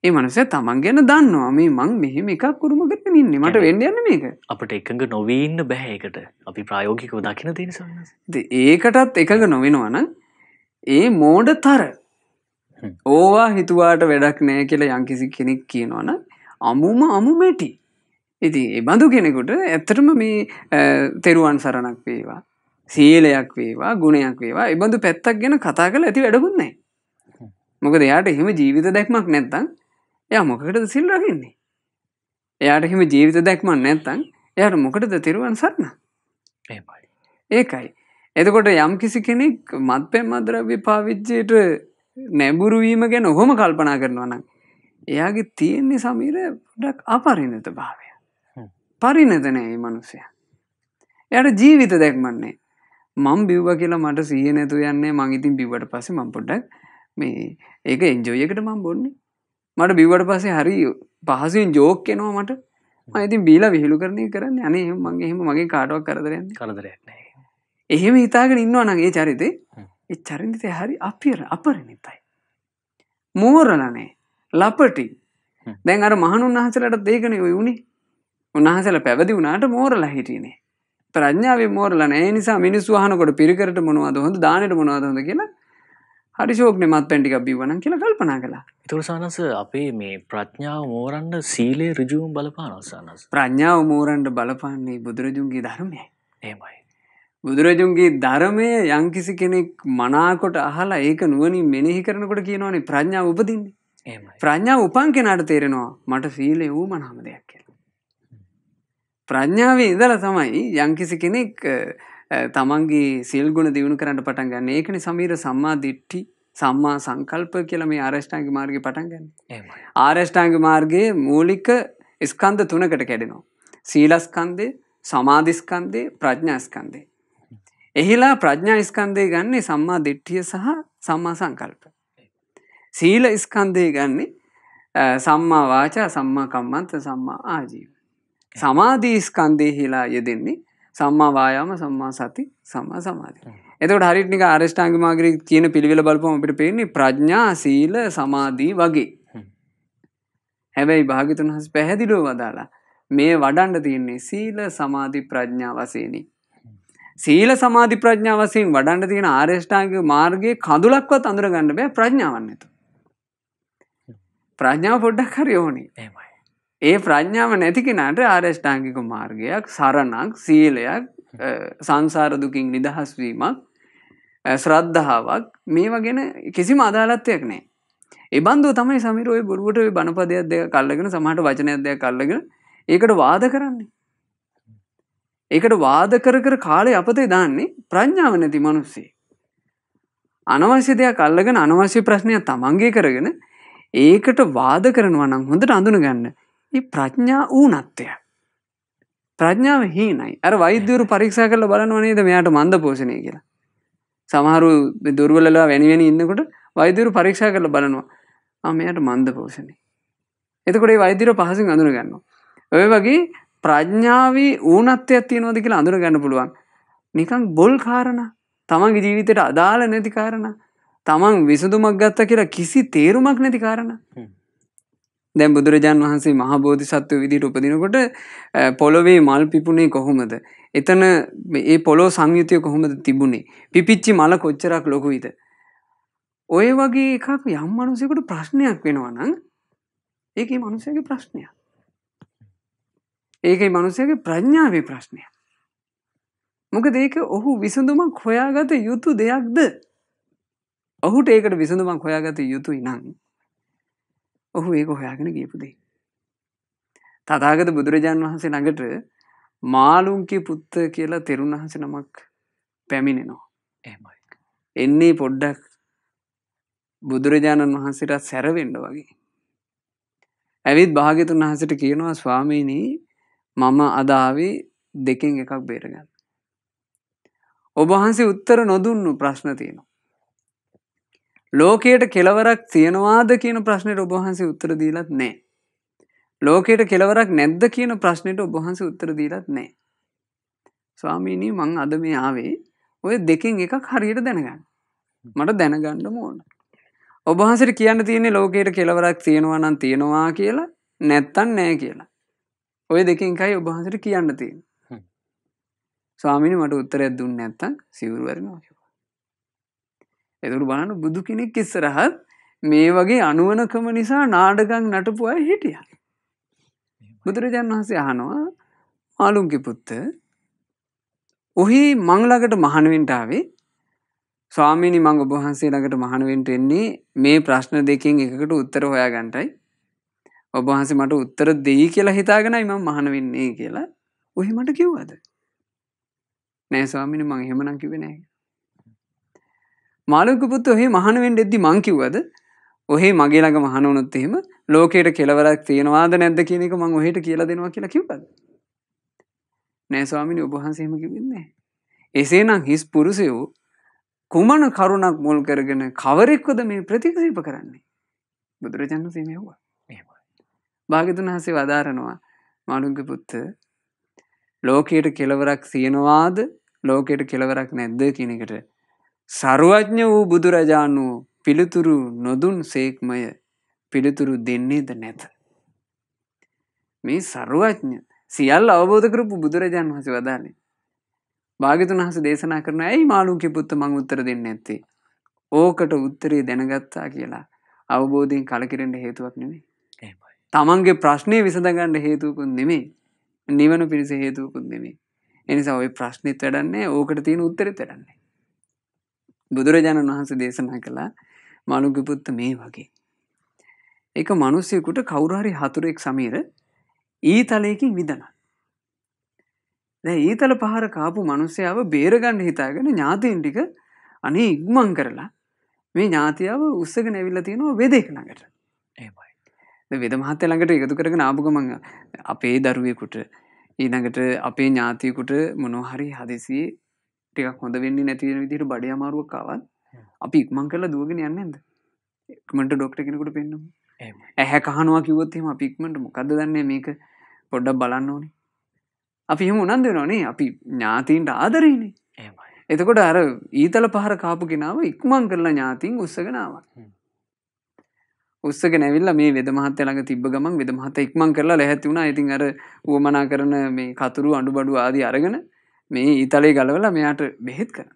ඒ මනස තමන් ගැන දන්නවා මේ මං මෙහෙම එකක් කුරුම ඉන්න මට වෙන්න යන්න මේක අපට එකඟ නොවීන්න බැහැකට අපි ප්‍රායෝගිකව දකින තිනිසන්න ඒකටත් එකඟ නොවෙනවන ඒ මෝඩ තර ඕවා හිතුවාට වැඩක් නෑ කියලා යංකිසි කෙනෙක් කියනවන අමුම අමුමැටි ඉති එබඳු කෙනෙකුට ඇත්තටම මේ තෙරුවන් සරණක් වේවා සියලයක් වේවා ගුණයක් වේවා එබඳු පැත්තක් ගැන කතා කළ ඇති වැඩකුන්නේ මොකද එයාට එහෙම ජීවිත දැක්මක් නැත්තං ය මොකකට සිල් රකින්නේ එයාට හිම ජීවිත දැක්මන් නැත්තං එයට මොකටද තෙරුවන් සරන්න ඒකයි එතකොට යම් කිසි කෙනෙක් මත් පෙන් මද්‍රව්‍ය පාවිච්චයට නැබුරුවීම ගැන ඔහොම කල්පනා කරනවනම්. එයාගේ තියෙන්නේ සමීර ඩක් අපරිනත භාවය. පරිනතනෑ මනුස්සය. එයට ජීවිත දැක්මන්නේ. මං බිව්ව කියලා මට සීය නැතු යන්නේ මං ඉතින් බිවට පස මං පොඩ්ඩක් මේ ඒක එන්ජෝයකට මං බොන්නේ මට බිවට පසේ හරි පහසෙන් ජෝක් කෙනවා මට මයිතින් බීලා විහිළු කරණය කරන්න යනේ මගේ එහෙම මගේ කාටවක් කරදරයන් කරදරයන්න එහෙම හිතාගෙන ඉන්නවනගේ චරිතය එ චරිතය හරි අපිර අපරණතයි මෝරලනේ ලපටි දැන් අර මහනු වහසලට දේකන ඔය වුණේ උන්හසල පැවදි වුණට මෝරලා හිටියනේ ප්‍රඥාව මෝරලන නිසා මිනිස් වහනකොට පිරිකරට මොනවාද හොඳ දානට මොවාද හොඳ කියලා හරි ශෝක්නමත් පැටික් බිවන කියල කල්පනා කලා තුරසානස අපේ මේ ප්‍රඥාව මෝරන්ඩ සීලේ රජුම් බලපානසානස් ප්‍රඥාව මෝරන්ඩ බලපාන්නේ බුදුරජුන්ගේ ධර්මය ඒමයි. බුදුරජුන්ගේ ධර්මය යංකිසි කෙනෙක් මනාකොට අහලා ඒක නුවනින් මෙනෙහි කරනකොට කියනවනේ ප්‍රඥාව උපදින්නේ ප්‍රඥාව උපන් කෙනට තේරෙනවා මට සීලේ වූ මනාම දෙයක් කියලා. ප්‍රඥාවේ ඉදල තමයි යංකිසි කෙනෙක් තමන්ගේ සිල්ගුණ දියුණු කරන්න පටන් ගන්න ඒකන සමීර සම්මා දිට්ටි සම්මා සංකල්ප කියල මේ ආරේෂ්ඨාංග මාර්ග පටන් ගන්න ආරේෂ්ඨාංග මාර්ගයේ මූලික ස්කන්ධ තුනකට කැඩෙනවා. සීලස්කන්දේ සමාධිස්කන්දේ ප්‍රඥාස්කන්දේ. එහිලා ප්‍රඥාස්කන්දය ගන්නේ සම්මා දිට්ඨිය සහ සම්මා සංකල්ප. සීල ස්කන්දය ගන්නේ සම්මා වාචා සම්මා කම්මන්ත සම්මා ආජීව. සමාධී ස්කන්දය හිලා යෙදෙන්නේ සම්මා වායාම සම්මා සති සම්මා සමාධි. එතකොට හරියට නික අරෂ්ඨාංග මාර්ගයේ කියන පිළිවෙල බලපුවම අපිට පේන්නේ ප්‍රඥා සීල සමාධි වගේ. හැබැයි භාග්‍යතුන් හස් පැහැදිලිව වදාලා මේ වඩන්න තියෙන්නේ සීල සමාධි ප්‍රඥා වශයෙන්යි. සීල සමාධි ප්‍රඥා වශයෙන් වඩන්න තියෙන ආරෂ්ඨාංග මාර්ගයේ කඳුලක්වත් අඳුර ගන්න බෑ ප්‍රඥාවන් නැතුව. ප්‍රඥාව පොඩ්ඩක් හරි ඕනේ. එහෙමයි. ඒ ප්‍රඥාව නැති කෙනට ආරේෂ්ඨාංගික මාර්ගයක් සරණක් සීලයක් සංසාරදුකින් නිදහස්වීමක් ශ්‍රද්ධාවක් මේවා ගැන කිසිම අදාලත්වයක් නෑ. එබන්දු තමයි සමිරෝය බොරුවට බණපදයක් දෙක කල්ලගෙන සමහට වචනයක් දෙයක් කල්ලගෙන ඒකට වාද කරන්නේ. ඒකට වාද කර කර කාලය අපතේ දාන්නේ ප්‍රඥාව නැති මනුස්සේ. අනවශ්‍ය දෙයක් අල්ලගෙන අනවශ්‍ය ප්‍රශ්නය තමන්ගේ කරගෙන ඒකට වාද කරනවා නම් හොඳට අඳුන ගන්න ප්‍රඥා ඌනත්වය ප්‍රඥාව හීනයි අර වෛද්‍යවරු පරීක්ෂ කරල බලනවනේද මෙයාට මන්ද පෝෂණය කියලා සමහරු දුර්වලලා වැනිවැනි ඉන්නකොට වෛදරු පරීක්ෂ කරල බලනවා මෙයට මන්ද පෝෂණය එතකොට වෛදිර පහසින් අඳුර ගන්න ඔය වගේ ප්‍රඥාවී ඌනත්්‍යයක් තියනෝද කියලා අඳුර ගන්න පුළුවන් නිකං බොල් කාරණ තමන්ගේ ජීවිතයට අදාළ නැති කාරණ තමන් විසඳුමක් ගත්ත කියලා කිසි තේරුමක් නැති කාරණ දැන් බුදුරජාන් වහන්සේ මහබෝධි සත්ව විදිට උපදිනකොට පොළොවේ මල් පිපුණේ කොහොමද. එතන ඒ පොලෝ සංයුතිය කොහොමද තිබුණේ. පිපිච්චි මල කොච්චරක් ලොකුයිද. ඔය වගේ එකක් යම් මනුසෙකුට ප්‍රශ්නයක් වෙනවනං ඒක මනුසයගේ ප්‍රශ්නය. ඒක මනුසයගේ ප්‍රඥාවේ ප්‍රශ්නය. මොකද ඒක ඔහු විසඳුමක් හොයාගත යුතු දෙයක්ද. ඔහුට ඒකට විසඳුමක් හොයාගත යුතුයි නං. ඔහු ඒක හොයාගෙන ගියපුදේ. තදාගත බුදුරජාන් වහන්සේ නඟට මාලුන්කි පුත්ත කියලා තෙරුන් වහස නමක් පැමිණෙනවා එමයි. එන්නේ පොඩ්ඩක් බුදුරජාණන් වහන්සේට සැරවෙන්ඩ වගේ. ඇවිත් භාගතුන් වහසට කියනවා ස්වාමීනී මම අදාවේ දෙකෙන් එකක් බේරගන්න. ඔබහන්සේ උත්තර නොදුන්නු ප්‍රශ්න තියෙනවා. ලෝකයට කෙලවරක් තියෙනවාද කියන ප්‍රශ්නයට ඔබහන්සේ උත්තර දීලත් නෑ. ලෝකයට කෙලවරක් නැද්ද කියන ප්‍රශ්නයට ඔබහන්ස උත්තර දීලත් නෑ. ස්වාමීනී මං අද මේ ආවේ ඔය දෙකින් එකක් හරියට දැනගන්න. මට දැනගණ්ඩම ඕන. ඔබහන්සට කියන්න තියන්නේ ලෝකයට කෙලවරක් තියෙනවනන් තියෙනවා කියලා නැත්තන් නෑ කියලා. ඔය දෙකින්කයි ඔබහන්සට කියන්න තියෙන. ස්වාමිනි මට උත්තරයක් දුන්න නැත්තන් සිවරුවරනවා. එතුරු බාන බුදු කෙනෙක් ඉස්සරහත් මේ වගේ අනුවනකම නිසා නාඩගං නටපු අය හිටිය. බුදුරජාණන් වහන්සේ අහනවා මාලුන්කි පුත්ත ඔහි මංලකට මහනුවෙන්ටාවේ ස්වාමිනි මං ඔබහන්සේ ළඟට මහනුවෙන්ට එන්නේ මේ ප්‍රශ්න දෙකින් එකකට උත්තර හොයා ගන්ටයි ඔබහන්සේ මට උත්තර දෙයි කියලා හිතාගෙනයි ම මහනවෙන්නේ කියලා ඔහි මට කිව්වද නෑ ස්වාමිනි මං හෙමනං කිවෙනෑ මාලකපුත් ඔහේ මහනුවෙන් එද්දි මංකිව්වද ඔහේ මගේ ළඟ මහනුනොත් එහෙම ලෝකයට කෙලවරක් තියෙනවාද නැද්ද කියනෙක මං ඔහට කියලා දෙනවා කියලා කිව්වද නෑස්වාමිනි ඔබහන්සේම කිවෙන්නේ එසේනම් හිස් පුරුසයෝ කුමන කරුණක් මුල් කරගෙන කවරෙක්වද මේ ප්‍රතික්ෂීප කරන්නේ බුදුරජාණන් සීමයවා භාගතුන් හසේ වදාරනවා මාළුන්ග පුත්ත ලෝකයට කෙලවරක් සියනවාද ලෝකයට කෙලවරක් නැද්ද කියනකට සරුවඥ වූ බුදුරජාණෝ පිළිතුරු නොදුන් සේක්මය පිළිතුරු දෙන්නේද නැත. මේ සරුවඥ සියල් අවබෝධකරපු බුදුරජාන් වහස වදාලේ. භාගතුන් හස දේශනා කරන ඇයි මාළුකි පුත්ත මං උත්තර දෙන්න ඇත්තේ. ඕකට උත්තරේ දැනගත්තා කියලා අවබෝධයෙන් කලකිරෙන්ට හේතුවක් නෙමේ. තමන්ගේ ප්‍රශ්නය විසඳගන්න හේතුකුන් නෙමේ නිවන පිරිස හේතුකුන් නෙමේ. එනිසා ඔය ප්‍රශ්නිත් වැඩන්නේ ඕකට තියෙන උත්තර තෙරන්නේ. බුදුරජාණන් වහන්සේ දේශනා කළා මනුගපුත්ත මේ වගේ. එක මනුස්සයකුට කවුරුහරි හතුරෙක් සමීර ඊ තලයකින් විදන. ඊතල පහර කාපු මනුස්සයාව බේරගණ්ඩ හිතාගෙන ඥාතීන් ටික අනේ ඉක්මං කරලා මේ ඥාතියාව උත්සග නැවිල්ල තියෙනවා වෙදෙක් ළඟට ඒමයි වෙද මහත්ත ළඟට එකතු කරගෙන ආපුගමං අපේ දරුවෙකුට ඊනඟට අපේ ඥාතියකුට මොනොහරි හදිසි ටිකක් හොඳ වෙන්නේ නැතිවෙන විදිට බඩ අමාරුවක්කාවත් අපි ඉක්මං කරලා දුවගෙන යන්නද එක්මට ඩොක්ට කෙනෙකුට පෙන්නම් ඇහැ කහනවා කිවොත්තෙම අපික්මට මොකද දන්නේ මේක පොඩ්ඩක් බලන්න ඕනේ අපි හෙම උනන්ද නොනේ අපි ඥාතීන්ට ආදරේනේ එතකොට අර ඊතල පහර කාපු කෙනාව ඉක්මං කරලා ඥාතින් උත්සගෙනාව උත්සක නැවිල්ල මේ වෙදමහත්ත ළඟ තිබ ගමන් වෙදමහත ඉක්මං කරලා ලැහැති වුණා ඉතින් අර වුවමනා කරන මේ කතුරු අඩු බඩු ආදී අරගෙන මේ ඊතලේ ගලවල මෙයාට බෙහෙත් කර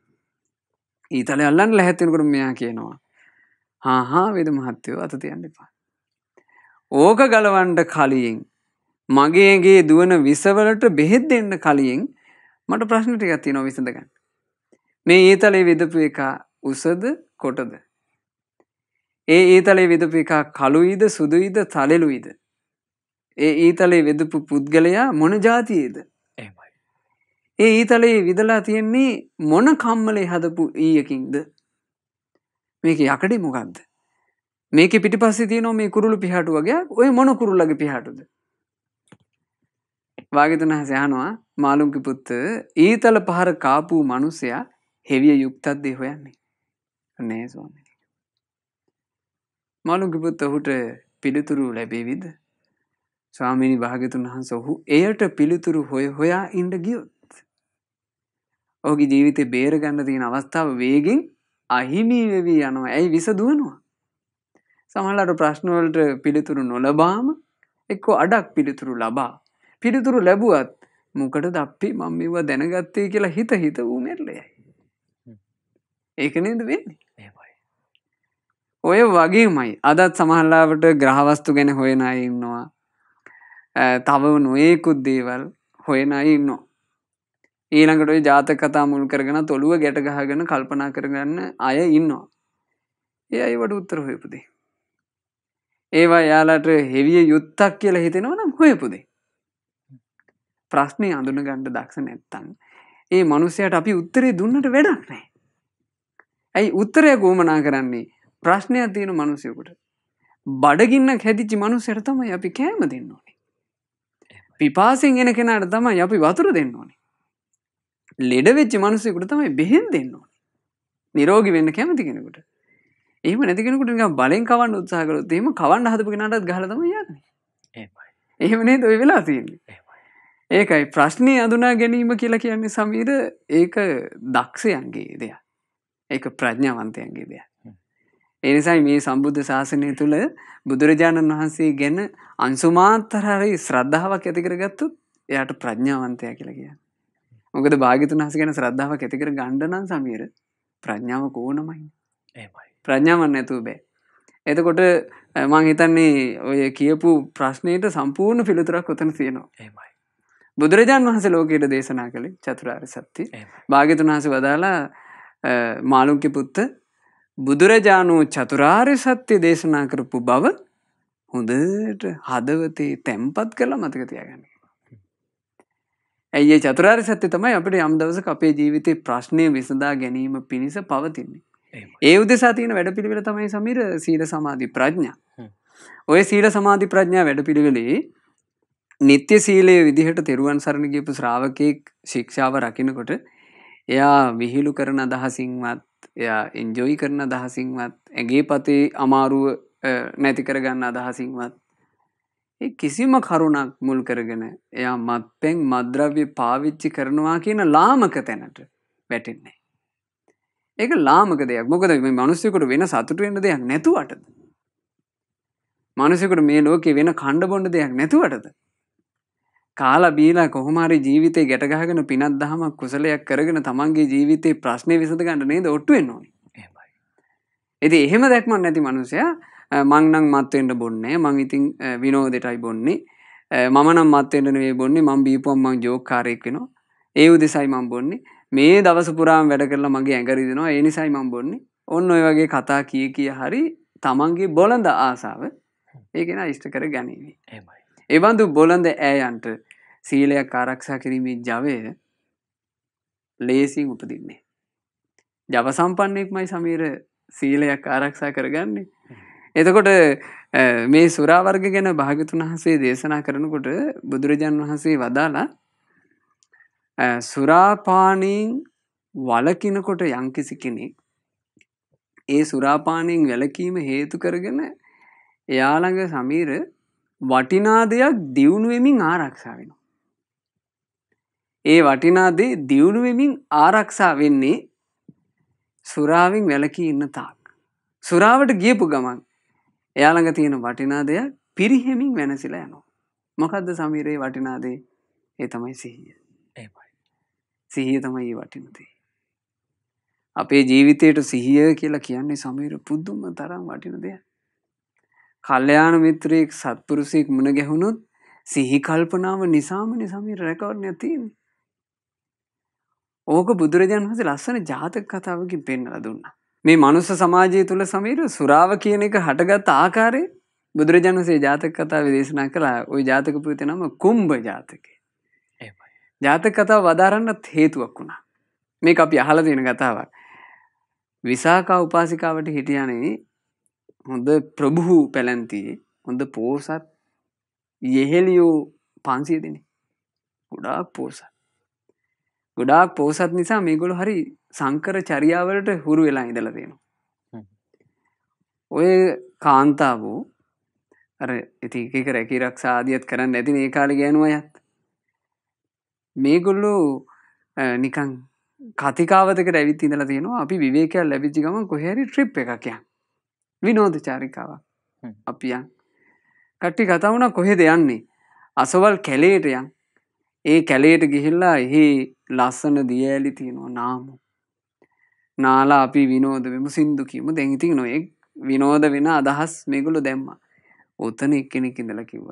ඊතල අල්ලන් ලැහැත්තිනකට මෙයා කියනවා හාහා වෙද මහත්තයෝ අත තියන්න එපා ඕක ගලවන්ඩ කලියෙන් මගේගේ දුවන විසවලට බෙහෙත් දෙන්න කලියෙන් මට ප්‍රශ්න ටික ඇති නො විසඳගන්න මේ ඒතලේ විදපු එක උසද කොටද ඒ ඒතලේ විදපු එක කළුයිද සුදුයිද තලෙලුයිද ඒ ඊතලේ වෙදපු පුද්ගලයා මොන ජාතියේද ඒ ඊතලයේ විදලා තියෙන්නේ මොන කම්මලේ හදපු ඊයකින්ද මේක යකඩි මොකක්ද මේක පිටිපස්සේ තියෙනවා මේ කුරුළු පිහාටු වගේ ඔය මොන කුරුල්ලගේ පිහාටුද වාගතුන හසයනවා මාළුන්කි පුත්ත ඊතල පහර කාපු මනුස්සයා හෙවිය යුක්තද්දේ හොයන්නේ නෑ ස්වාමි මාළුන්කි පුත්ත ඔහුට පිළිතුරු ලැබේවිද ස්වාමිනි භාගතුන් වහන්ස ඔහු එයට පිළිතුරු හොය හොයා ඉන්ඩ ගියොත් ඕගේ ජීවිතේ බේරගන්න තියෙන අවස්ථාව වේගෙන් අහිමි වෙවී යනවා. ඇයි විස දුවනවා? සමහරවිට ප්‍රශ්න වලට පිළිතුරු නොලබාම එක්ක අඩක් පිළිතුරු ලබා. පිළිතුරු ලැබුවත් මොකටද අපි මම මේව දැනගත්තේ කියලා හිත හිත ඌ මෙල්ලෙයි. ඒක නේද වෙන්නේ? ඔය වගේමයි අදත් සමහරලාවට ග්‍රහවස්තු ගැන හොයන අය ඉන්නවා. තව නොයෙකුත් දේවල් හොයන අය ඉන්නවා. ඊළඟට ජාතක කතා මුල් කරගෙන තොළුව ගැටගහගෙන කල්පනා කරගන්න අය ඉන්නවා. ඒ අයිවට උත්තර හොයපුදේ. ඒවා යාලාට හෙවිය යුත්තක් කියල හිතෙනව නම් හොයපුදේ. ප්‍රශ්නය අඳුන ගණ්ඩ දක්ෂ නැත්තන්. ඒ මනුස්සයට අපි උත්තරේ දුන්නට වැඩක් නෑ. ඇයි උත්තරය ගෝමනා කරන්නේ ප්‍රශ්නයක් තියෙන මනුසයකුට. බඩගින්නක් හැදිච්චි මනුසයට තමයි අපි කෑම දෙන්න ඕනේ. පිපාසිෙන් එෙන කෙනට තමයි අපි වතුර දෙන්න ඕනේ. ලෙඩවෙච්චි මනුසෙකුට තමයි බෙහෙන් දෙන්න ඕන නිරෝගි වෙන්න කැමති කෙනෙකුට ඒම නැතිකෙනකුට බලෙන් කවන්න උත්සාහකරොත් ඒම කවන්න හදපු කෙනටත් ගලතම යන්නේ එහෙමනේ දොයි වෙලා තියන්නේ ඒකයි ප්‍රශ්නය අඳුනා ගැනීම කියලා කියන්නේ සමීර ඒක දක්ෂයන්ගේ දෙයක් ඒක ප්‍රඥාවන්තයන්ගේ දෙයක් එනිසයි මේ සම්බුද්ධ ශාසනය තුළ බුදුරජාණන් වහන්සේ ගැන අන්සුමාන්තරහරි ශ්‍රද්ධාවක් ඇතිකරගත්තුත් එයට ප්‍රඥාවන්තය කියලා කියන්න මොකද භාගිතුන් හස ගැන ශ්‍රද්ධාව ඇතිකර ගණ්ඩනන් සමීර ප්‍රඥාව කෝනමයි ප්‍රඥාවන්න ඇතුව බෑ. එතකොට මං හිතන්නේ ඔය කියපු ප්‍රශ්නයට සම්පූර්ණ පිළිතුරක් කොතන තියෙනවා ඒමයි. බුදුරජාන් වහස ලෝකයට දේශනා කළේ චතුරාර් සත්ති භාගිතුන් හස වදාලා මාළුන්කි පුත්ත බුදුරජාණූ චතුරාර්ය සත්‍යය දේශනා කරපු බව හොඳට හදවතේ තැම්පත් කළ මතක තියාගන්න. ඇයි චතුරාර් සත්‍ය තමයි අපට යම් දවස අපේ ජීවිතය ප්‍රශ්නය විසඳා ගැනීම පිණිස පවතින්නේ. ඒ උදෙසා තියෙන වැඩ පිළිවෙල තමයි සමීර සීල සමාධි ප්‍රඥා. ඔය සීල සමාධි ප්‍රඥා වැඩ පිළිවෙලේ නිත්‍ය සීලයේ විදිහට තෙරුවන් සරණ ගියපු ශ්‍රාවකෙක් ශික්ෂාව රකින්නකොට එයා විහිළු කරන අදහසින්වත් එයා එන්ජොයි කරන අදහසින්වත් ඇගේ පතේ අමාරුව නැති කරගන්න අදහසින්වත් ඒ කිසිම කරුණක් මුල් කරගෙන එයා මත්පෙන් මද්‍රව්‍ය පාවිච්චි කරනවා කියන ලාමක තැනට වැටෙන්නේ. ඒක ලාමක දෙයක් මොකද මේ මිනිස්සුෙකුට වෙන සතුට වෙන්න දෙයක් නැතුවටද? මිනිස්සුෙකුට මේ ලෝකේ වෙන කණ්ඩ බොණ්ඩ දෙයක් නැතුවටද? කාලා බීලා කොහොම හරි ජීවිතේ ගැට ගහගෙන පිනක් දහමක් කුසලයක් කරගෙන තමන්ගේ ජීවිතේ ප්‍රශ්නේ විසඳ ගන්න නේද ඔට්ටු වෙන්න ඕනේ. එහෙමයි. ඉතින් එහෙම දැක්මක් නැති මිනිසයා මංනං මත්තෙන්ට බොන්නේ මං ඉතිං විනෝදෙටයි බොන්නේ මමනම් මත්තෙන්ට නේ බොන්නේ මං බීපුම් මං ජෝකාරයෙක් වෙනවා ඒ උදෙසයි මං බොන්නේ මේ දවසපුරාම් වැඩ කරලා මගේ ඇඟරිදෙනවා ඒනිසයි මං බොන්නේ ඔන්න ඔය වගේ කතා කිය කිය හරි තමන්ගේ බොලඳ ආසාාව ඒගෙන ඉෂ්ට කර ගැනීම එබඳු බොලඳ ඇයන්ට සීලයක් ආරක්ෂා කිරීමේ ජවය ලේසින් උපදින්නේ. ජව සම්පන්නෙක් මයි සමීර සීලයක් ආරක්ෂා කරගන්නේ එතකොට මේ සුරාවර්ග ගැන භාගතුන් වහන්සේ දේශනා කරනකොට බුදුරජාන් වහන්සේ වදාලා සුරාපානීන් වලකිනකොට යංකිසි කෙනෙක් ඒ සුරාපානයෙන් වැලකීම හේතු කරගෙන එයාළඟ සමීර වටිනා දෙයක් දියුණුවමින් ආරක්ෂා වෙනවා. ඒ වටිනාදේ දියුණුවමින් ආරක්ෂා වෙන්නේ සුරාවෙන් වැලකී ඉන්න තාක්. සුරාවට ගියපු ගමන් එයාළඟ තියෙන වටිනා දෙයක් පිරිහෙමින් වෙනසිලා යනවා. මොකක්ද සමීරයේ වටිනාදේ ඒ තමයි සිහිය. ඒමයි. සිහිය තමයි වටිනතේ. අපේ ජීවිතයට සිහිය කියලා කියන්නේ සමීර පුද්දුම තරම් වටින දෙයක්. කල්්‍යයාන මිත්‍රයෙක් සත්පුරුසයෙක් මුණ ගැහුණුත් සිහි කල්පනාව නිසාමනි සමීර රැකවරණ ඇතින්. ඕක බුදුරජාන් වහසේ ලස්සන ජාතක කතාවකින් පෙන්වලා දුන්නා. මේ මනුස්ස සමාජය තුළ සමීර සුරාව කියන එක හටගත් ආකාරය බුදුරජාණන්සේ ජාතක කතා විදේශනා කළා ඔය ජාතක පූති නම කුම්භ ජාතක ජාතක කතාව වදාරන්නත් හේතුවක් වුණා මේ අපි අහල තියෙන කතාවක් විසාකා උපාසිකාවට හිටියනේ හොඳ ප්‍රභුහු පැලැන්තියේ හොඳ පෝසත් යෙහෙලියෝ පන්සිය දෙන ගොඩාක් පෝසත් ගොඩාක් පෝසත් නිසා මේගොළු හරි සංකර චරියාවලට හුරු වෙලා ඉඳල තියෙනවා. ඔය කාන්තා වූ ඉතික රැකි රක්ෂාදියත් කරන්න ඇති ඒ කාලි ගැනුව යත් මේගොල්ලු නිකං කතිකාවතක රැවිත් ඉඳල තියෙනවා අපි විවේකයක් ලැබිච්චි ගම කොහැරි ට්‍රිප් එකකයන් විනෝධ චාරිකාව අපියන් කට්ටි කතාවන කොහෙද යන්නේ අසවල් කැලේටයන් ඒ කැලේට ගිහිල්ලා එහි ලස්සන දියඇලි තියෙනවා නාමු නාලා අපි විනෝද වෙම සින්දු කියමු දැන්ඉතින් නොයෙක් විනෝද වෙන අදහස් මේගුලු දැම්ම ඔතන එක්කෙනෙක් ඉඳල කිව්ව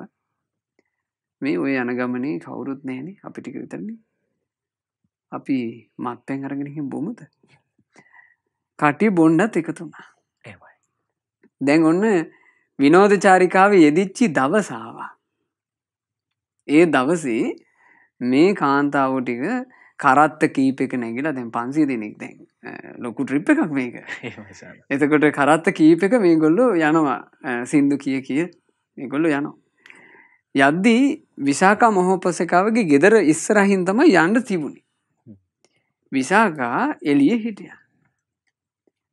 මේ ඔය යනගමනේ කවුරුත් නෑන අපිටික විතරන්නේ අපි මත් පැන් අරගෙනහිම් බොමුද කටි බොන්්ඩත් එකතුුණා ඒවයි දැන් ඔන්න විනෝධ චාරිකාව යෙදිච්චි දවසාවා ඒ දවසේ මේ කාන්තාව ටික කරත්ත කීප එක නැගිලා දැන් පන්සේ දෙනෙක් දැන් ලොකු ට්‍රිප් එකක් මේක එතකොට කරත්ත කීප එක මේගොල්ලු යනවා සින්දු කිය කිය ඒගොල්ලු යනවා යද්දී විසාකා මොහෝපසකාවගේ ගෙදර ඉස්සරහින් තම යන්ඩ තිබුණි විසාකා එලිය හිටිය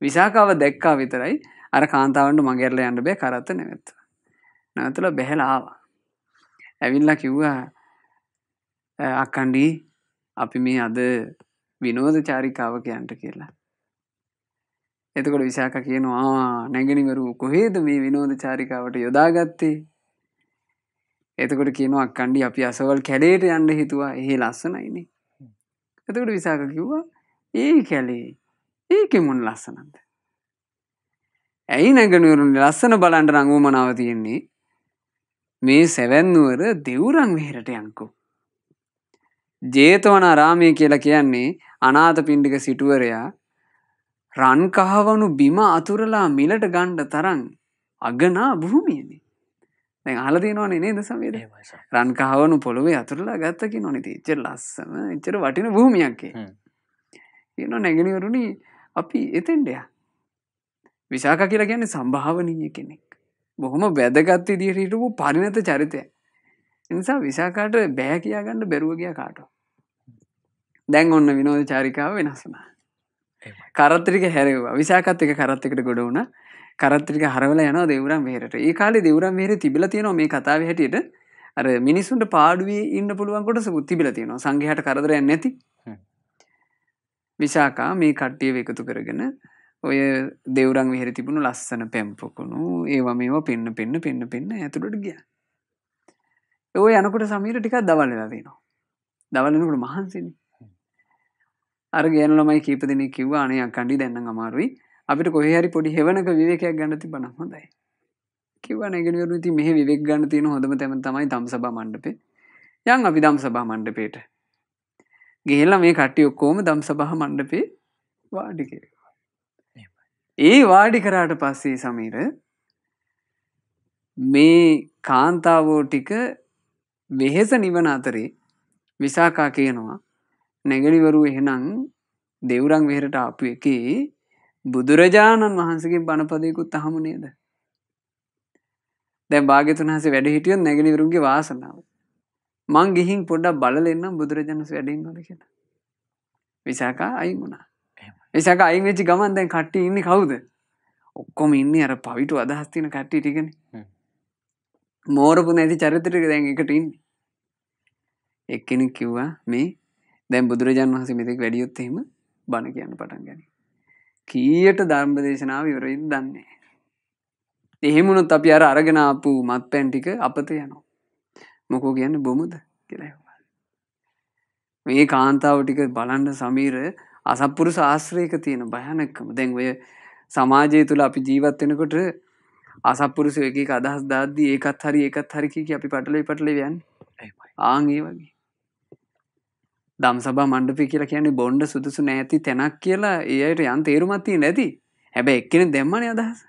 විසාකාව දැක්කා විතරයි අර කාන්තාවන්ට මගේරල යන්න බෑ කරත්ත නැවත්ත නැතුල බැහැලාවා ඇවිල්ලා කිව්වා අක්කණ්ඩී අපි මේ අද විනෝද චාරිකාවකයන්ට කියලා. එතකොට විසාක කියනවා නැගනිවරු කොහේද මේ විනෝද චාරිකාවට යොදාගත්තේ එතකොට කියනවා කණ්ඩි අපි අසවල් කැඩේට යන්න හිතුවා එහෙ ලස්සනයිනේ එතකොට විසාක කිව්වා ඒ කැලේ ඒක මුන් ලස්සනන්ද ඇයි නැගනිවරුන් ලස්සන බලන්ට රංගුවමනාව තියෙන්නේ මේ සැවැන්නුවර දෙවුරන් විහෙරට යංකෝ ජේතවනාරාමය කියලා කියන්නේ අනාත පින්ඩික සිටුවරයා රන්කහවනු බිම අතුරලා මිලට ගණ්ඩ තරන් අගනා බොහොමියනි දැ අලදනවන නේ දසමේර රන්කහවනු පොළොවේ අතුරලා ගත්තකි නොනති චර ලස්සම එච්චර වටින භූමියක්කේ එන නැගෙනවරුණි අපි එතෙන්ඩයා විශාක කියලා කියන්නේ සම්භාවනීය කෙනෙක් බොහොම වැදගත්ත දිහට වූ පරිණත චරිතය නිසා විසාකාට බෑ කියාගන්න බැරුව කියා කාට දැන් ඔන්න විනෝධ චාරිකාව වෙනස්සනා කරත්තිරික හැරවා විසාකත්තික කරත්තිකට ගොඩ වුණ කරත්තිරික හරවල යන දෙවරම් හේරට ඒ කාලේ දෙවරම් මේර තිබිල තියෙනවා මේ කතාව හැටියට අර මිනිසුන්ට පාඩුවී ඉන්න පුළුවන්කොට සුත්තිබිල තියෙනවා සංගහට කරදරයන්න නැති විසාකා මේ කට්ටිය එකතු කරගෙන ඔය දෙවරන් විහෙර තිබුණු ලස්සන පැම්පොකුණු ඒවා මේවා පෙන්න්න පෙන්න්න පෙන්න්න පෙන්න්න ඇතුළට ගියා ඔය යනකොට සමීර ටිකක් දවල් වෙලා තියෙනවා. දවල්ලනකොට මහන්සිනේ. අර ගෑනු ළමයි කීප දෙනෙක් කිව්වා අනේ අක්කණ්ඩි දැන් නම් අමාරුයි. අපිට කොහේ හරි පොඩි හෙවණක විවේකයක් ගන්න තිබුණා හොඳයි. කිව්වා නැගෙනවරු ඉතින් මෙහෙ විවේක ගන්න තියෙන හොඳම තැන තමයි ධම්සභා මණ්ඩපේ. යන් අපි ධම්සභා මණ්ඩපේට. ගිහිල්ලා මේ කට්ටිය ඔක්කොම ධම්සභා මණ්ඩපේ වාඩි කෙරුවා. ඒ වාඩි කරාට පස්සේ සමීර මේ කාන්තාවෝ ටික වෙහෙස නිවන අතරේ විසාකා කියනවා නැගනිවරු එහෙනම් දෙවුරං වෙහෙරට ආපු එකේ බුදුරජාණන් වහන්සගේ බණපදයකුත් අහම නේද. දැ භාගතුන් හස වැඩ හිටියොත් නැගනිවරුන්ගේ වාසනාව. මං ගිහින් පොඩ්ඩක් බලලෙන්නම් බුදුරජාණන්ස වැඩින් වල කියලා. විසාකා අයි වුණා. විසාක අයි වෙච්චි ගමන් දැන් කට්ටි ඉන්න කවුද. ඔක්කොම ඉන්න අර පවිටු අදහස්තින කට්ටි ටිගෙන මෝරපු නැති චරිතටක දැන් එකටන්න එක්කෙන කිව්වා මේ දැන් බුදුරජාන් වහස මෙතෙක් වැඩියොත් එහෙම බණ කියන්න පටන් ගැන කීයට ධර්ම දේශනාව විවරයිද දන්නේ එහෙමුණොත් අපි අර අරගෙනාපු මත් පැන්ටික අපත යනවා මොකෝ කියන්න බොමුද කියලා මේ කාන්තාව ටික බලන්ඩ සමීර අසපපුරු ශාස්ත්‍රයක තියෙන භයනක්කම දැන් ඔය සමාජය තුළ අපි ජීවත්වෙනකොට අසපපුරුසු එක අදහස් දාද්දී ඒකත් හරි ඒකත් හරිකි අපි පටලයි පටලවයන් ආගේ වගේ දම් සබ මණ්ඩපි කියලා කියන්නේ බොන්්ඩ සුදුසු නෑති තැනක් කියලා ඒයට යන් තේරුමත්තිය නැති හැබැ එක්කෙන දෙම්මන අදහස්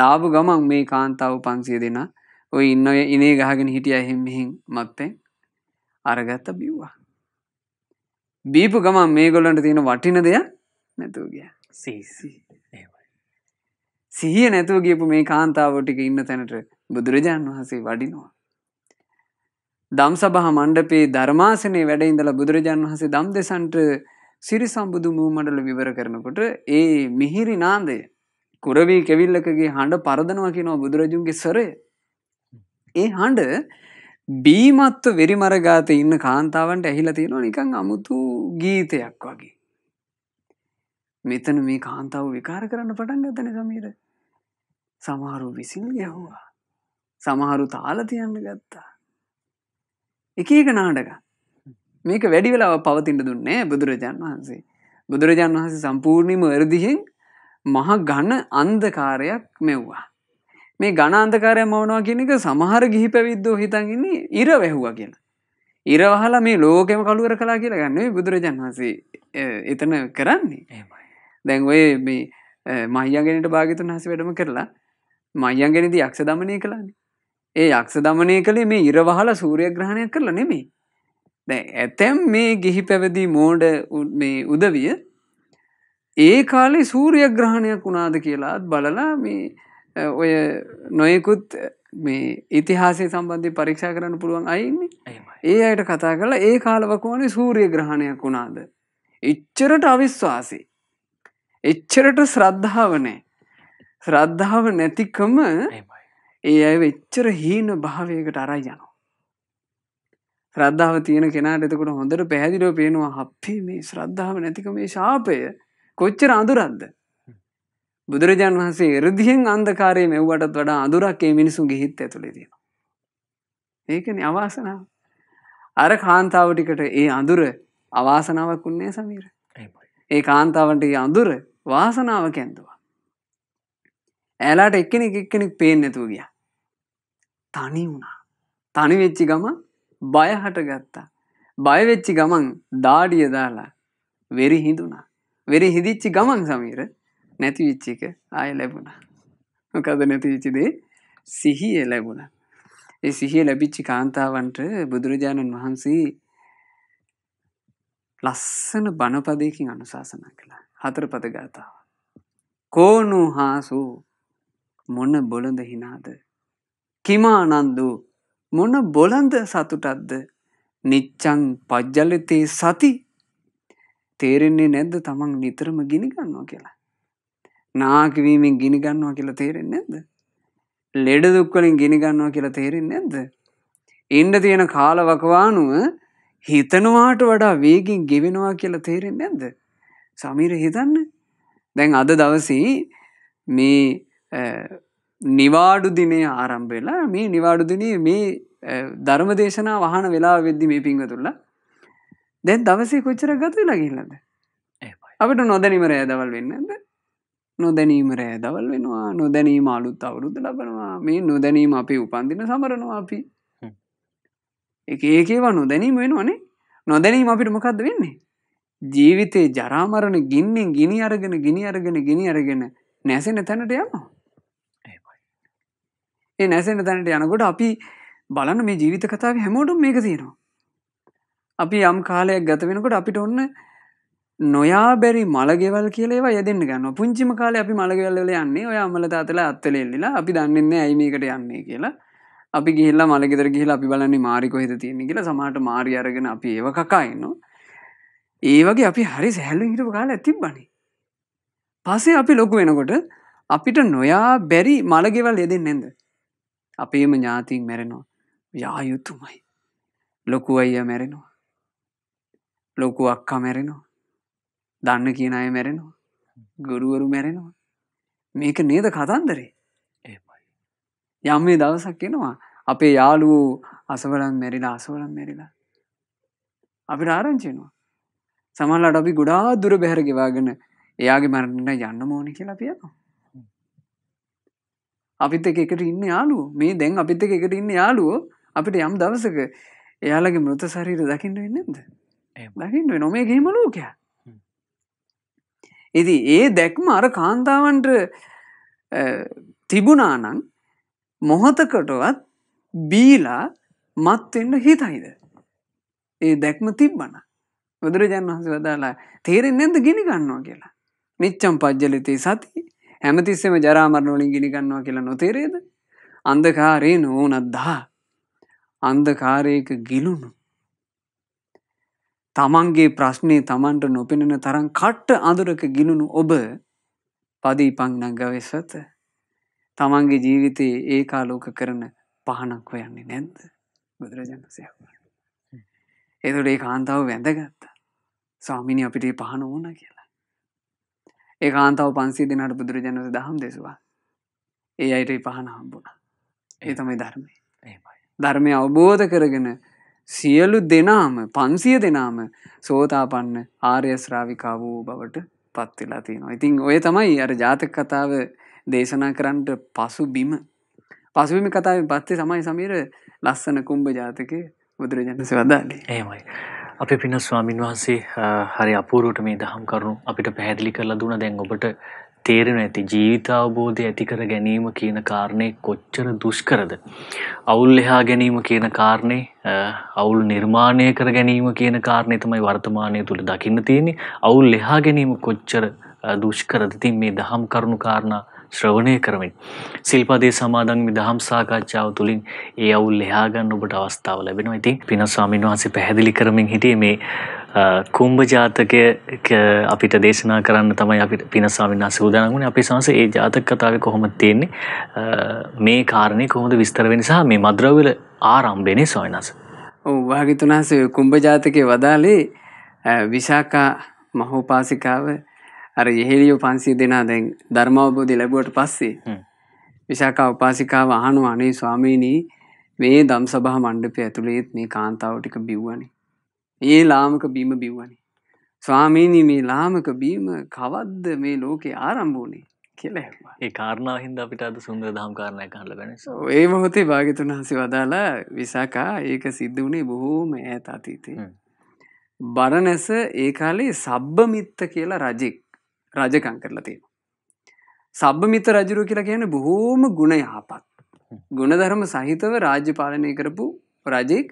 දාපු ගමන් මේ කාන්තාව පන්සිය දෙෙන ඔය ඉන්න ඔය ඉනේ ගහගෙන හිටිය එහෙමෙහින් මත්තෙන් අරගත්ත බිව්වා බීපු ගමන් මේ ගොල්ලන්ට තියෙන වටින දෙයක් නැතුූ ගිය සීසී සිහිය නැතුව ගියපු මේ කාන්තාව ටික ඉන්න තැනට බුදුරජාණන් වහන්සේ වඩිනවා. දම් සබහ මණ්ඩපේ ධර්මාසනය වැඩ ඉඳලා බුදුරජාණන් වහන්සේ දම් දෙසන්ට සිරි සම්බුදු මූ මඩල විවර කරනකොට ඒ මිහිරි නාන්දය කුරවී කෙවිල්ලකගේ හඬ පරදනවා කියනවා බුදුරජුන්ගේ ස්වරය. ඒ හඬ බීමත්ව වෙරිමරගාත ඉන්න කාන්තාවන්ට ඇහිලා තියෙනවා නිකං අමුතු ගීතයක් වගේ. මෙතන මේ කාන්තාව විකාර කරන්න පටන් ගත්තන සමීර. සමහරු විසින් ගැහුවා. සමහරු තාල තියන්න ගත්තා. එක එක නාටක මේක වැඩි වෙලාව පවතින්ට දුන්නේ බුදුරජාන් වහන්සේ. බුදුරජාන් වහන්සේ සම්පූර්ණිම වැරදිහෙන් මහ ගණ අන්දකාරයක් මෙව්වා. මේ ගණාන්තකාරය මවනවා කියනක සමහර ගිහි පැවිද්දෝ හිතන්ගන්නේ ඉර වැැහුවා කියෙන. ඉරවහලා මේ ලෝකෙම කළුවර කලා කියලා ගන්න බුදුරජන් වහන්සේ එතන කරන්නේ දැන් ඔය මේ මහියගෙනට භාගිතුන් හස වැඩම කරලා මයියන් ගැනිද යක්ෂ දමනය කළන්නේ ඒ යක්ෂ දමනය කළේ මේ ඉරවහල සූරයග්‍රහණයක් කරලා නෙමේ දැ ඇතැම් මේ ගිහි පැවදී මෝඩ මේ උදවිය ඒ කාලේ සූරයග්‍රහණයක් වුණාද කියලාත් බලලා මේ ඔය නොයකුත් මේ ඉතිහාසේ සම්බන්ධය පරීක්ෂා කරන්න පුළුවන් අයින්නේ ඒ අයට කතා කලා ඒ කාලවකෝනේ සූරිය ග්‍රහණයක් වුණාද. එච්චරට අවිශ්වාසේ. එච්චරට ශ්‍රද්ධාවනෑ ශ්‍රද්ධාව නැතිකම ඒ අය වෙච්චර හීන භාවයකට අරයි යනවා. ශ්‍රද්ධාව තියෙන කෙනාට එතකොට හොඳට පැහැදිලිව පේනවා අපේ මේ ශ්‍රද්ධාව නැතිකම මේ ශාපය කොච්චර අඳුරක්ද? බුදුරජාන් වහන්සේ එරදියෙන් අන්ධකාරයේ මෙව්වටත් වඩා අඳුරක් මේ මිනිසුන්ගේ හිත ඇතුලේ තියෙනවා. ඒකනේ අවාසනාව. අර කාන්තාව ටිකට ඒ අඳුර අවාසනාවක් උන්නේ සමීර. ඒ කාන්තාවන්ට ඒ අඳුර වාසනාවක් ඇන්දුවා. ඇලාට එක්කෙනෙක් එක්කෙනෙක් පේෙන් නැතුව ගිය තනි වුණා තනි වෙච්චි ගම බය හට ගත්තා බයවෙච්චි ගමන් දාඩිය දාලා වෙරි හිදුනා වෙරි හිදිච්චි ගමන් සමීර නැතිවිච්චි එක ආය ලැබුණා මොකද නැතිවිච්චිදේ සිහිය ලැබුණ ඒ සිහිය ලැබිච්චි කාන්තාවන්ට බුදුරජාණන් වහන්සේ ලස්සන බණපදයකින් අනුශාසන කළ හතර පද ගාතාව කෝනු හාසූ මොන බොළඳ හිනාද. කිමානන්දු මොන බොළඳ සතුටක්ද නිච්චං පජ්ජලතේ සති තේරෙන්නේ නැද්ද තමන් නිතරම ගිනිගන්නවා කියලා. නාකිවීමෙන් ගිනිගන්නවා කියලා තේරෙන්නේ නැද්ද. ලෙඩ දුක්වලින් ගිනිගන්නවා කියලා තේරෙන්නේ නැද්ද. ඉන්ඩ තියෙන කාලවකවානුව හිතනවාට වඩා වේගින් ගෙවෙනවා කියලා තේරෙන්නේ නැද්ද. සමීර හිතන්න දැන් අද දවසී මේ නිවාඩු දිනේ ආරම්භවෙලා මේ නිවාඩු දිනේ මේ ධර්ම දේශනා වහන වෙලා වෙද්දි මේ පිංහ තුල්ල දැන් දවසේ කොච්චර ගතු ලගිල්ලද අපට නොදැනිම රෑ දවල් වෙන්නද නොදැනීම රෑ දවල් වෙනවා නොදැනීම අලුත් අවුරුද්ධ ලබනවා මේ නොදැනීම අපි උපන්දින සමරනවා අපි එක ඒකේවා නොදැනීම වෙනවානේ නොදැනීම අපිට මොකක්ද වෙන්නේ ජීවිතේ ජරාමරණ ගින්නෙන් ගිනි අරගෙන ගිනි අරගෙන ගිනි අරගෙන නැසෙන තැනට යනවා ඒ නැසෙන තැනට යනකොට අපි බලන්න මේ ජීවිත කතාව හැමෝටුම් මේක තියෙනවා. අපි යම් කාලයක් ගත වෙනකොට අපිට ඔන්න නොයා බැරි මළගෙවල් කියලේවා යදෙන් ගන්න පුංචිම කාල අපි මළගෙවල්ල යන්නේ ඔය අමල තාතල අත්තල එල්ලිලා අපි දන්නන්නේ ඇයිමකට යන්නේ කියලා අපි ගිල්ල මළගෙදර ගිහිල අපි බලන්නේ මාරිකො හිත තියෙන කියලා සමහට මාරි අරගෙන අපි ඒව කකායින්නවා ඒවගේ අපි හරි සැහැල්ලු හිටපු කාල ඇතිබ බනි පසේ අපි ලොකු වෙනකොට අපිට නොයා බැරි මළගෙවල් යෙදෙන් නැද අපේම ඥාතීන් මැරෙනවා යායුතුමයි ලොකු අයිය මැරෙනවා ලොකු අක්කා මැරෙනවා දන්න කියන අය මැරෙනවා ගුරුවරු මැරෙනවා මේක නේද කතන්දරේ යම් මේ දවසක් එනවා අපේ යාළුවෝ අසවලන් මැරිලා අසවලන් මැරිලා අපිට ආරංචිනවා සමහරවිට අපි ගොඩාක් දුර බැහැර ගෙවාගෙන එයාගේ මරණයට යන්න ඕනේ කියලා අපි යනවා අපිත් එක එකට ඉන්න යාලු මේ දැන් අපිත් එක එකට ඉන්න යාලුවෝ අපිට යම් දවසක එයාලගේ මෘත සරීර දකිින්ට වෙන්නද දකිින්ට නොමේ ගේම ලෝකයා ඉති ඒ දැක්ම අර කාන්තාවන්ට තිබුණානං මොහොතකටවත් බීලා මත්වෙන්න හිතයිද. ඒ දැක්ම තිබ්බන බුදුරජාන් වහස වදාලා තේරෙන් නැද ගිනි ගන්නවා කියලා නිච්චම් පද්ජලිතේ සති හැමතිස්සෙම ජරාමරණවලින් ගිනිගන්නවා කියලා නොතේරේද අන්දකාරේ නෝනද්දා අන්දකාරයක ගිලුණු තමන්ගේ ප්‍රශ්නය තමන්ට නොපෙනෙන තරම් කට්ට අඳුරක ගිලුණු ඔබ පදීපං නංගවෙසත තමන්ගේ ජීවිතයේ ඒ කාලෝක කරන පහනක් හොයන්නේ නැද්ද බුදුරජාණන්සය එතුට ඒ කාන්තාව වැඳගත්තා ස්වාමිනි අපිට පහන ඕන කියලා ඒ කාන්තාව පන්සේ දෙනට බුදුරජාණස දහම් දෙසවා ඒ අයට පහන හම්බුණ ඒ තමයි ධර්මය ධර්මය අවබෝධ කරගෙන සියලු දෙනාම පන්සිය දෙනාම සෝතාපන්න ආර්යස්රාවිකා වූ බවට පත්වෙලා තියෙනවා ඉතිං ඔය තමයි අර ජාතක කතාව දේශනා කරන්නට පසු බිම පසුවිම කතාව පත්තේ සමයි සමීර ලස්සන කුම්භ ජාතක බුදුරජන්ස වදාලේ ඒමයි අපි පින්න ස්වාමින් වහන්සේ හරි අපූරුවට මේ දහම් කරුණු අපිට පැහැදිලි කරලා දුන දැන් ඔබට තේරෙන ඇති ජීවිතාවබෝධය ඇතිකර ගැනීම කියන කාරණය කොච්චර දුෂ්කරද. අවුල් එහා ගැනීම කියන කාරණය අවුල් නිර්මාණය කර ගැනීම කියන කාරණය තමයි වර්තමානය තුළ දකින්න තියෙනෙ අවුල් එහා ගැනීම කොච්චර දුෂ්කරදතින් මේ දහම් කරුණු කාරණා ශ්‍රවණය කරමින්. සිල්පදේ සමාදන් විදහම් සාකච්ඡාව තුළින් ඒ අවුල් එහාගන්න ඔබට අවස්ථාව ලැබෙනවා ඉතින් පිනස්වාමින් වහන්සේ පැහැදිලි කරමින් හිටිය මේ කුම්භ ජාතකය අපිට දේශනා කරන්න තමයි අපි පිනස්වාමින් වහන්සේ උදානගුණේ අපි සංස ඒ ජාතක කතාවේ කොහොමද තියෙන්නේ මේ කාරණේ කොහොමද විස්තර වෙන්නේ සහ මේ මද්‍රව්‍යල ආරම්භයනේ සොයනස. ඔව් වාගිතුනාසේ කුම්භ ජාතකයේ වදාලේ විශාකා මහෝපාසිකාව අර යෙහෙලියෝ පන්සිය දෙනා දැන් ධර්මාවබෝධය ලැබුවට පස්සේ විශාකා උපාසිකාව අහනු අනේ ස්වාමීනී මේ දම් සභහ මණ්ඩපය ඇතුළේත් මේ කාන්තාව ටික බිව්වනි. ඒ ලාමක බීම බිව්වනි. ස්වාමීනී මේ ලාමක බීම කවද්ද මේ ලෝකේ ආරම්භූනේ කියලා ඒ කාරණාව හින්ද අපිට අද සුන්දර දහම් කාරණයක් කහලා ගනස ඒ මොහොතේ භාග්‍යතුන් වහන්සේ වදාලා විසාකා ඒක සිද්ධ වුණේ බොහෝම ඈත අතීතේ බරණැස ඒ කාලේ සබ්බමිත්ත කියලා රජෙක් රජකං කරලා තියෙන. සබ්බ මිත රජුරු කියලා කියන බොහෝම ගුණ යහපත්. ගුණධර්ම සහිතව රාජ්‍ය පාලනය කරපු රජෙක්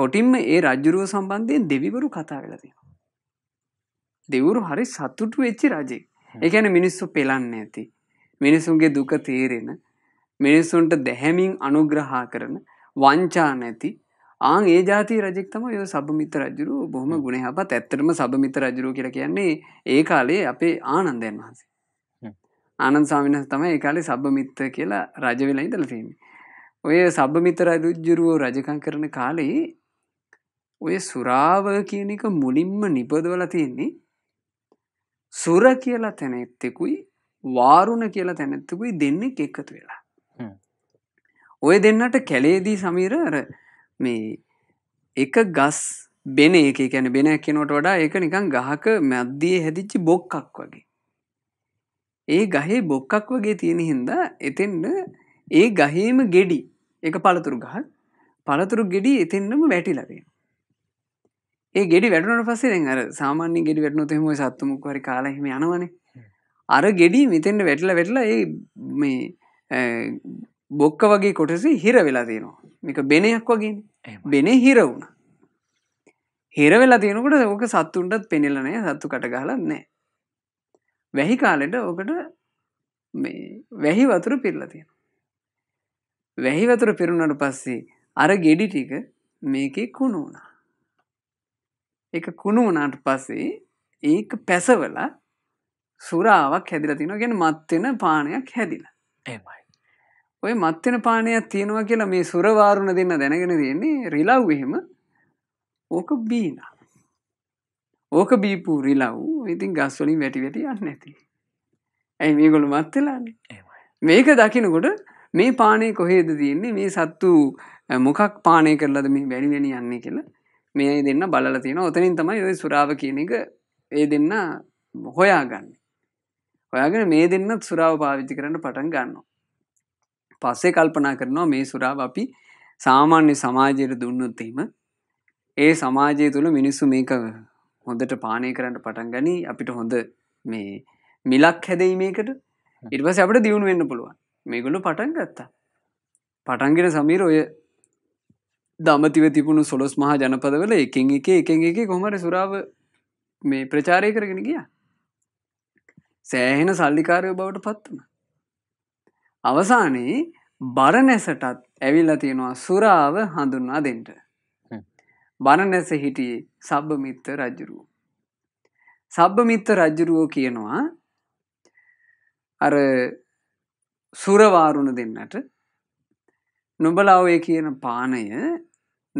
කොටින්ම ඒ රජ්ජුරුව සම්බන්ධයෙන් දෙවිවරු කතා වෙලා තියෙනවා. දෙවරු හරි සතුටු වෙච්චි රජෙක්. ඒකැන මිනිස්සු පෙලන්න ඇති. මිනිසුන්ගේ දුක තේරෙන මිනිස්සුන්ට දැහැමින් අනුග්‍රහා කරන වංචා නැති ආං ඒ ජාති රජෙක්තම ය සබමිත රජරු බොහම ගුණහපත් ඇත්තටම සබමිත රජරු කියර කියන්නේ ඒ කාලේ අපේ ආනන්දයන් වහන්සේ ආනන් සාමිනස් තමයි ඒ කාලේ සබමිත්ත කියලා රජවෙලා ඉදලසීම ඔය සබමිත රජුජුරුවෝ රජකං කරන කාලයේ ඔය සුරාව කියන එක මුලින්ම නිපදවල තියෙන්නේ සුර කියලා තැනෙත්තෙකුයි වාරුණ කියලා තැනැත්තකුයි දෙන්නෙක් එකතු වෙලා ඔය දෙන්නට කැලේදී සමීර මේ එක ගස් බෙන එක කැන බෙන කෙනොට වඩා ඒක නිකං ගහක මැද්දිය හැදිච්චි බොක්කක් වගේ. ඒ ගහේ බොක්කක් වගේ තියෙන හින්දා එතෙන්ට ඒ ගහේම ගෙඩි එක පළතුරු ගහන් පළතුරු ගෙඩි එතෙන්නම වැටි ලබේ. ඒ ගෙඩි වැටනට පස්සේ අර සාමාන්‍ය ගෙඩි වැටනො හෙම සත්තුමක් හරි කාලහිම යනවනේ අර ගෙඩි මෙතෙන්ට වැටල වෙටලා ඒ මේ බොක්ක වගේ කොටස හිර වෙලා තියෙනවා මේක බෙනයක් වගේ බෙනේ හිරවුණ හිර වෙලා තියෙනකට ඕක සත්තුන්ටත් පෙනෙලනය සත්තු කටගහලත් නෑ වැහි කාලෙට ඕකට වැහි වතුර පිරලා තියෙන වැහි වතුර පිරුණට පස්සේ අර ගෙඩි ටික මේකේ කුණු වුණා එක කුණු වනාට පස්සේ ඒක පැසවල සුරාවක් හැදිල තින ගැන මත්වෙන පානයක් හැදිලා ඒමයි ඔය මත්්‍යන පානයක් තියෙනවා කියලා මේ සුරවාරුණ දෙන්න දැනගෙන තියෙන්නේ රිලව් එහෙම ඕක බීන ඕක බීපූ රිලව් ඉතින් ගස්වලින් වැටි වැටි යන්න ඇති ඇයි මේ ගොළු මත්තලාන්නේ මේක දකිනකොට මේ පානය කොහේද තියෙන්නේ මේ සත්තු මොකක් පානය කරලද මේ වැඩිවැනි යන්නේ කියලා මේ අයි දෙන්න බලල තියෙන ඔතනින් තමයි ඔය සුරාව කියන එක ඒ දෙන්න හොයාගන්න හොයාගෙන මේ දෙන්නත් සුරාව පාවිච්චි කරන්න පටන් ගන්නවා පස්සේ කල්පනා කරනවා මේ සුරාව අපි සාමාන්‍ය සමාජයට දුන්නොත්තීම ඒ සමාජය තුළ මිනිස්සු මේක හොඳට පානය කරන්න පටන් ගනි අපිට හොඳ මේ මිලක් හැදීමේකට ඉටවස අපට දියුණු වෙන්න පුළුවන් මේගොලු පටන් ගත්තා පටන්ගෙන සමීර ඔය දමතිව තිබුණු සොලොස් මහා ජනපදවල එකින් එක එකෙන් එක කොමට සුරාව මේ ප්‍රචාරය කරගෙන ගිය සෑහෙන සල්ලිකාරය බවට පත්වනා අවසානයේ බරණැසටත් ඇවිල්ල තියෙනවා සුරාව හඳුන්වා දෙන්ට. බණනැස හිටියේ සබ්බමිත්ත රජ්ජුරුව. සබ්බමිත්ත රජ්ජුරුවෝ කියනවා අර සුරවාරුණ දෙන්නට නොබලාවේ කියන පානය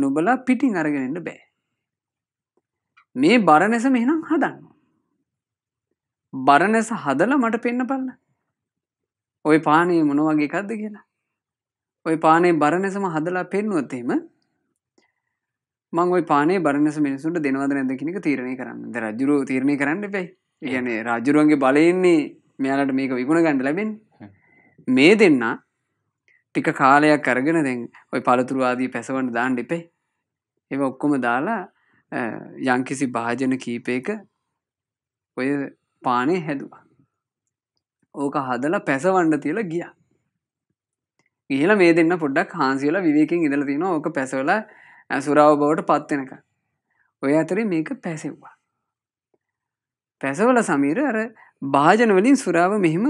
නොබලා පිටිං අරගෙනන්න බෑ. මේ බරණැස මෙහෙනම් හදන්න. බරණැස හදල මට පෙන්න පන්න ඔය පානේ මොනවගේ එකක්ද කියලා ඔය පානේ බරණෙසම හදලා පෙන්නුවත්තේම මං ඔය පානේ බරණස මිනිසුන්ට දෙනවද නැද කෙනෙක තීරණය කරන්න ද රජුරෝ තීරණය කරන්න පැයි ඉගැන රජුරුවන්ගේ බලයෙන්නේ මෙයාලට මේක විගුණ ගණඩ ලැබෙන් මේ දෙන්න ටික කාලයක් කරගෙන දෙන් ඔය පළතුරවාදී පැසවන්න දාන්න එපේ එ ඔක්කොම දාලා යංකිසි භාජන කීපයක ඔය පානේ හැදවා ඕක හදලා පැසවන්ඩ තියලා ගිය ඉහල මේ දෙන්න පොඩ්ඩක් හාන්සිලා විවේකින් ඉදල තින ඕක පැසවල සුරාව බවට පත්වෙනක ඔය අතර මේක පැසෙව්වා පැසවල සමීර අර භාජනවලින් සුරාව මෙහෙම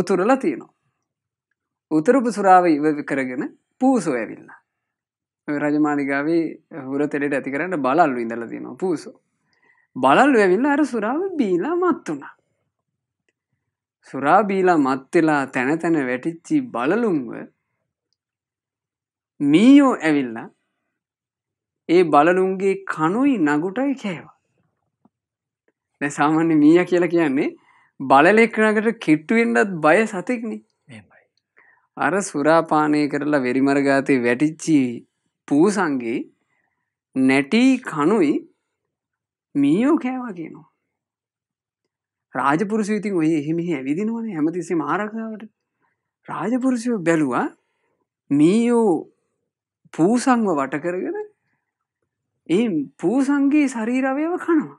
උතුරල තියෙනවා උතරපු සුරාව ඉව කරගෙන පූසෝ ඇවිල්ලා රජමාලිගාවේ හුර තෙලෙට ඇති කරන්න බලල්ලු ඉඳල තියෙනවා පූසෝ බලල්ලු ඇවිල්ලා අර සුරාව බීලා මත් වුණා සුරාබීලා මත්වෙලා තැන තැන වැටිච්චි බලලුන්ව මීයෝ ඇවිල්ලා ඒ බලලුන්ගේ කනුයි නගුටයි කෑවා. දැන් සාමාන්‍ය මීයා කියලා කියන්නේ බලලෙක් නගට කිට්ටු වෙන්නත් බය සතෙක්නේ. එහෙමයි. අර සුරාපානය කරලා වෙරිමරගාතේ වැටිච්චි පූසන්ගේ නැටි කනුයි මීයෝ කෑවා කියනවා. රාජපුරුෂයඉතින් ඔය එහෙමෙහි ඇවිදිනුවන හැමතිසේ මාරකාවට රාජපුරුෂයෝ බැලුවා මීයෝ පූසංව වටකරගෙන ඒ පූසන්ගේ ශරීරවයව කනවා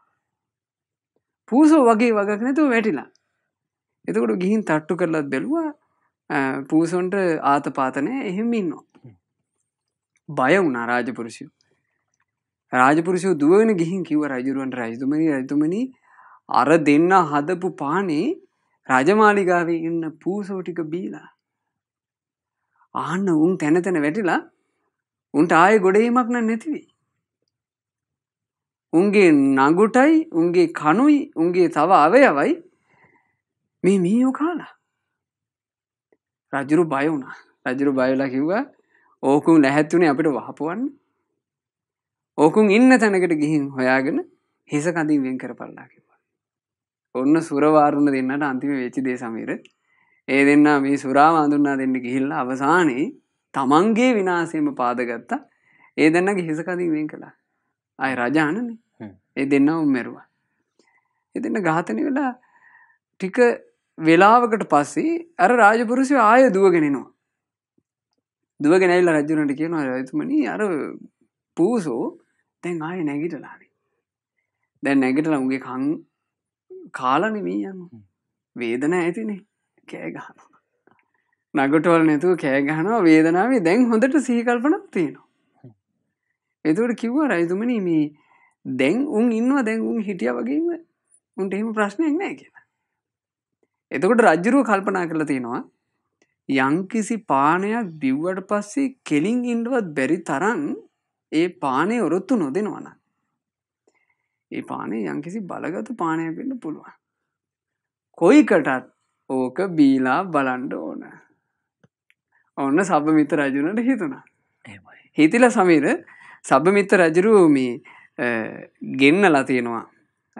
පූසෝ වගේ වගක් නැතුව වැටිලා එතකොට ගිහින් තට්ටු කරලත් බැලුවා පූසොන්ට ආතපාතනය එහෙම ඉන්නවා බය වුණා රාජපුරුෂයෝ රාජපුරුෂය දුවන ගිහින් කිව රජරුවන්ට රජතුමනි රජතුමනී අර දෙන්න හදපු පානේ රජමාලිගාවේ ඉන්න පූසෝ ටික බීලා. ආන්න උන් තැන තැන වැටිලා උන්ට ආයේ ගොඩේමක් නැතිවි. උන්ගේ නගුටයි උන්ගේ කණුයි උන්ගේ තව අවයවයි මේ මීයෝ කාලා. රජුරු බය වුණා. රජුරු බයලා කිව්වා ඕකුන් ලැහැත්තුනේ අපිට වහපුවන්න. ඕකුන් ඉන්න තැනකට ගිහින් හොයාගෙන හිස කඳින් වෙන් කරපල්ලා කිව්වා. ඔන්න සුරවාරුණ දෙන්නට අන්තිම වෙච්චි දේ සමීර ඒ දෙන්න මේ සුරාව අඳුන්නා දෙන්න ගිහිල්ල අවසානයේ තමන්ගේ විනාසයම පාදගත්තා ඒ දෙන්න ගිහිසකදීවෙන් කළා අය රජානන ඒ දෙන්න උම්මැරවා එ දෙන්න ගාතන වෙලා ටික වෙලාවකට පස්සේ අර රාජපුරුසය ආය දුවගෙනෙනවා දුවගෙනැල්ල රජනට කියනවා රතුමනි අර පූසෝ තැන් ආය නැගිටලානේ දැන් නැගිටලා උගේ කං කාලනෙමී යන්න වේදන ඇතිනේ කෑගහන නගටවල් නැතුව කෑගහනවා වේදනාවේ දැන් හොඳට සීකල්පනක් තියෙනවා එතුවට කිව්ව රයිතුමන මේ දැන් උන් ඉන්නවා දැන් උන් හිටිය වගේම උන්ට එහෙම ප්‍රශ්නයක් නෑ කියෙන එතකොට රජ්ජරුව කල්පනා කරලා තියෙනවා යංකිසි පානයක් දිව්වට පස්සේ කෙලින් ඉන්ඩුවත් බැරි තරන් ඒ පානය ඔරොත්තු නොදෙනවනම් ඒ පානේ යංකිසි බලගතු පානය වෙන්න පුළුවන්. කොයිකටත් ඕක බීලා බලන්ඩ ඕන. ඔන්න සබමිත රජුනට හිතුණා. හිතිල සමීර සබමිත රජරූමී ගෙන්න ලතියෙනවා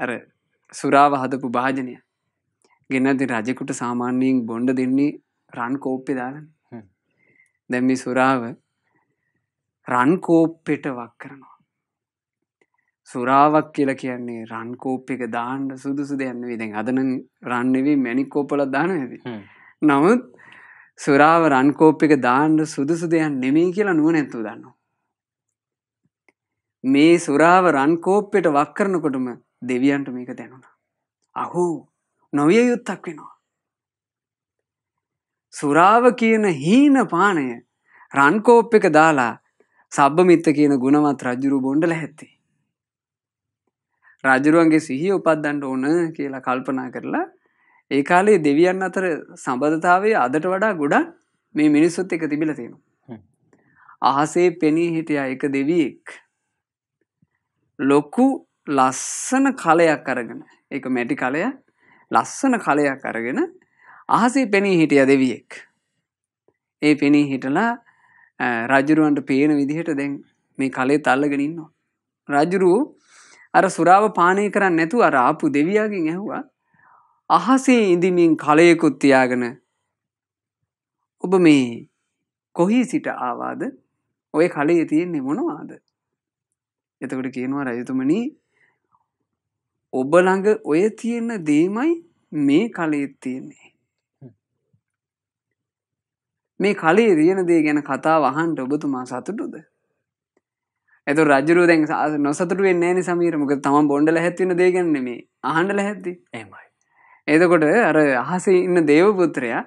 ඇර සුරාව හදපු භාජනය ගෙනදි රජකුට සාමාන්‍යයෙන් බොන්්ඩ දෙන්නේ රන් කෝප්පෙ දාලන දැම්මි සුරාව රන්කෝප්පෙට වක් කරනවා සුරාවක් කියලා කියන්නේ රන්කෝප් එක දාන්න සුදුසු දෙයන්න විදෙන් අදන රන්නෙවී මැනිකෝපල දාන ඇති. නමුත් සුරාව රන්කෝප් එක දාන්න සුදුසු දෙයන් නෙමී කියලා නුව නැත්තු දන්න. මේ සුරාව රන්කෝප්පෙට වක් කරනකොටම දෙවියන්ට මේක දැනුණා. අහු නොවිය යුත්තක් වෙනවා. සුරාව කියන හීන පානය රන්කෝප් එක දාලා සබ්බමිත්ත කියන ගුණවත් රජුරු බොන්ඩ ලැහැත්තේ. රාජරුවන්ගේ සිහිය උපත්දන්ට ඕන කියලා කල්පනා කරලා ඒ කාලේ දෙවියන් අතර සබඳතාවේ අදට වඩා ගොඩා මේ මිනිස්සුත් එක තිබිල තියෙනවා. අහසේ පෙනී හිටිය එක දෙවියෙක් ලොකු ලස්සන කලයක් අරගෙන එක මැටි කලය ලස්සන කලයක් අරගෙන අහසේ පෙනී හිටිය දෙවියෙක්. ඒ පෙනී හිටලා රජරුවන්ට පේන විදිහට දැන් මේ කලේ තල්ලගෙනන්නවා. රජරුවූ අර සුරාව පානය කරන්න නැතු අර ආපු දෙවියගෙන් ඇහුවා අහසේ ඉඳමින් කලයකුත් තියාගෙන ඔබ මේ කොහි සිට ආවාද ඔය කලේ තියෙන්නේ මොනවාද එතකොට කියනවා රජතුමනි ඔබ ළඟ ඔය තියෙන දේමයි මේ කලෙත් තියෙන්නේ මේ කලේ තියෙන දේ ගැන කතා වහන්ට ඔබතුමා සතුටුද ඇතු රජරුවදැන් නොසතුට වෙන්නේ සමීරමක තම බොඩල හැත්වන දේගන්නෙමේ අහන්ඩල හැත්ති ඒමයි. එතකොට අර අහස ඉන්න දේවපුත්‍රයා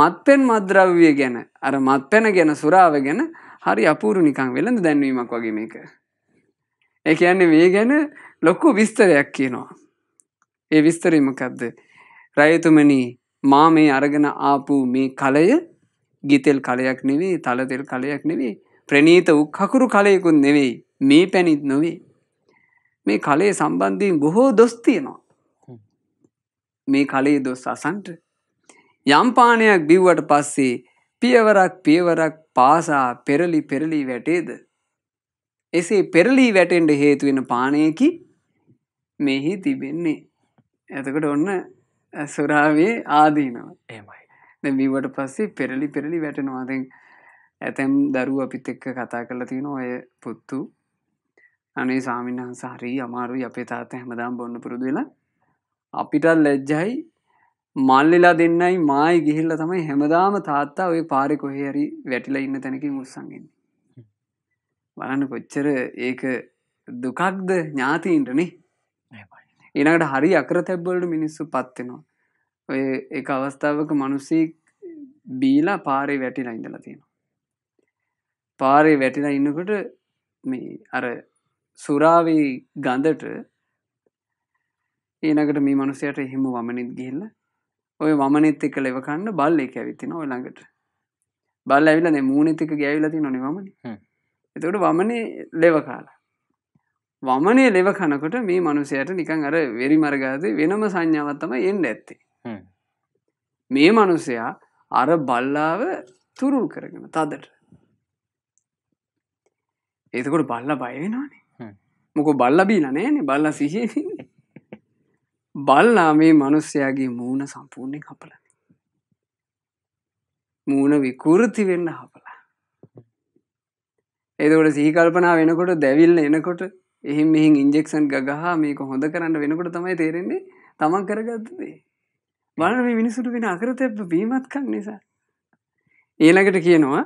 මත්පෙන් මද්‍රව්විය ගැන අර මත්පැන ගැන සුරාව ගැන හරි අපූරු නිකං වෙළඳ දැන්වීමක් වගේ මේක. එක යන්නේ මේ ගැන ලොක්කු විස්තරයක් කියනවා. ඒ විස්තරීමකක්ද රයතුමන මා මේ අරගෙන ආපු මේ කලය ගිතෙල් කලයක් නෙවේ තලතෙල් කලයක් නෙවේ ප්‍රනීත වූ කකුරු කලයකුන් නෙවෙයි මේ පැණිත් නොවේ. මේ කලේ සම්බන්ධයෙන් බොහෝ දොස්තියනවා. මේ කලේ දොස් අසන්ට. යම්පානයක් බිව්වට පස්සේ පියවරක් පියවරක් පාසා පෙරලි පෙරලී වැටේද. එසේ පෙරලී වැටෙන්ට හේතුවෙන පානයකි මෙහි තිබෙන්නේ. ඇතකට ඔන්න සුරාවේ ආදීනවා ඒමයි. දැ බිවට පස්සේ පෙරලි පෙරලි වැටෙනවාදෙන්. ඇතැම් දරු අපිත් එක්ක කතා කරල තියෙන ඔය පුත්තු අනේ සාමින්හන් සහරී අමාරු අපේ තාත හැමදාම් බොන්න පුරුදු වෙලා අපිටත් ලැජ්ජයි මල්ලෙලා දෙන්නයි මායි ගිහිල්ල තමයි හැමදාම තාත්තා ඔය පාරි කොහේරි වැටිලා ඉන්න තැනකින් උත්සන්ගෙන් බලන්න කොච්චර ඒක දුකක්ද ඥාතිීන්ටනේ එනකට හරි අකර තැබ්බලට මිනිස්සු පත්වෙනවා ඔය එක අවස්ථාවක මනුස්සෙක් බීලා පාරේ වැටිලා ඉඳලා තියෙන පාරේ වැටිලා ඉන්නකොට මේ අර සුරාවී ගඳට ඒනකට මේ මනුසයට එහෙම වමනෙත් ගිල්ල ඔය වමනෙත් එක ලෙවකන්න බල්ලෙක් ඇවිතින ඔය ළඟට බල් ඇවිල මූනෙතික ගැවිලති නොනි වමන එතකට වමනේ ලෙවකාලා වමනේ ලෙව කනකොට මේ මනුසයට නිකං අර වෙරි මරගාද වෙනම සංඥාවත්තම එන්න ඇත්තේ මේ මනුසයා අර බල්ලාව තුරුල් කරගෙන තදට ඒතකොට බල්ල බයවෙනවානේ මොක බල්ලබී නෑනේ බල්ල සිහි බල්ලා මේ මනුස්සයාගේ මූුණ සම්පූර්ණය කපල මූුණ විකෘති වෙන්න හපලා එදකට සීකල්පනා වෙනකොට දැවිල්ල එනකොට එහෙම මෙහි ඉන්ජෙක්සන් ගහා මේක හොඳ කරන්න වෙනකොට තමයි තේරෙන්නේ තමන් කරගත්තදේ බලන මිනිසුට වෙන අකරතැබ්බ බීමත්කක් නිසා ඊළඟට කියනවා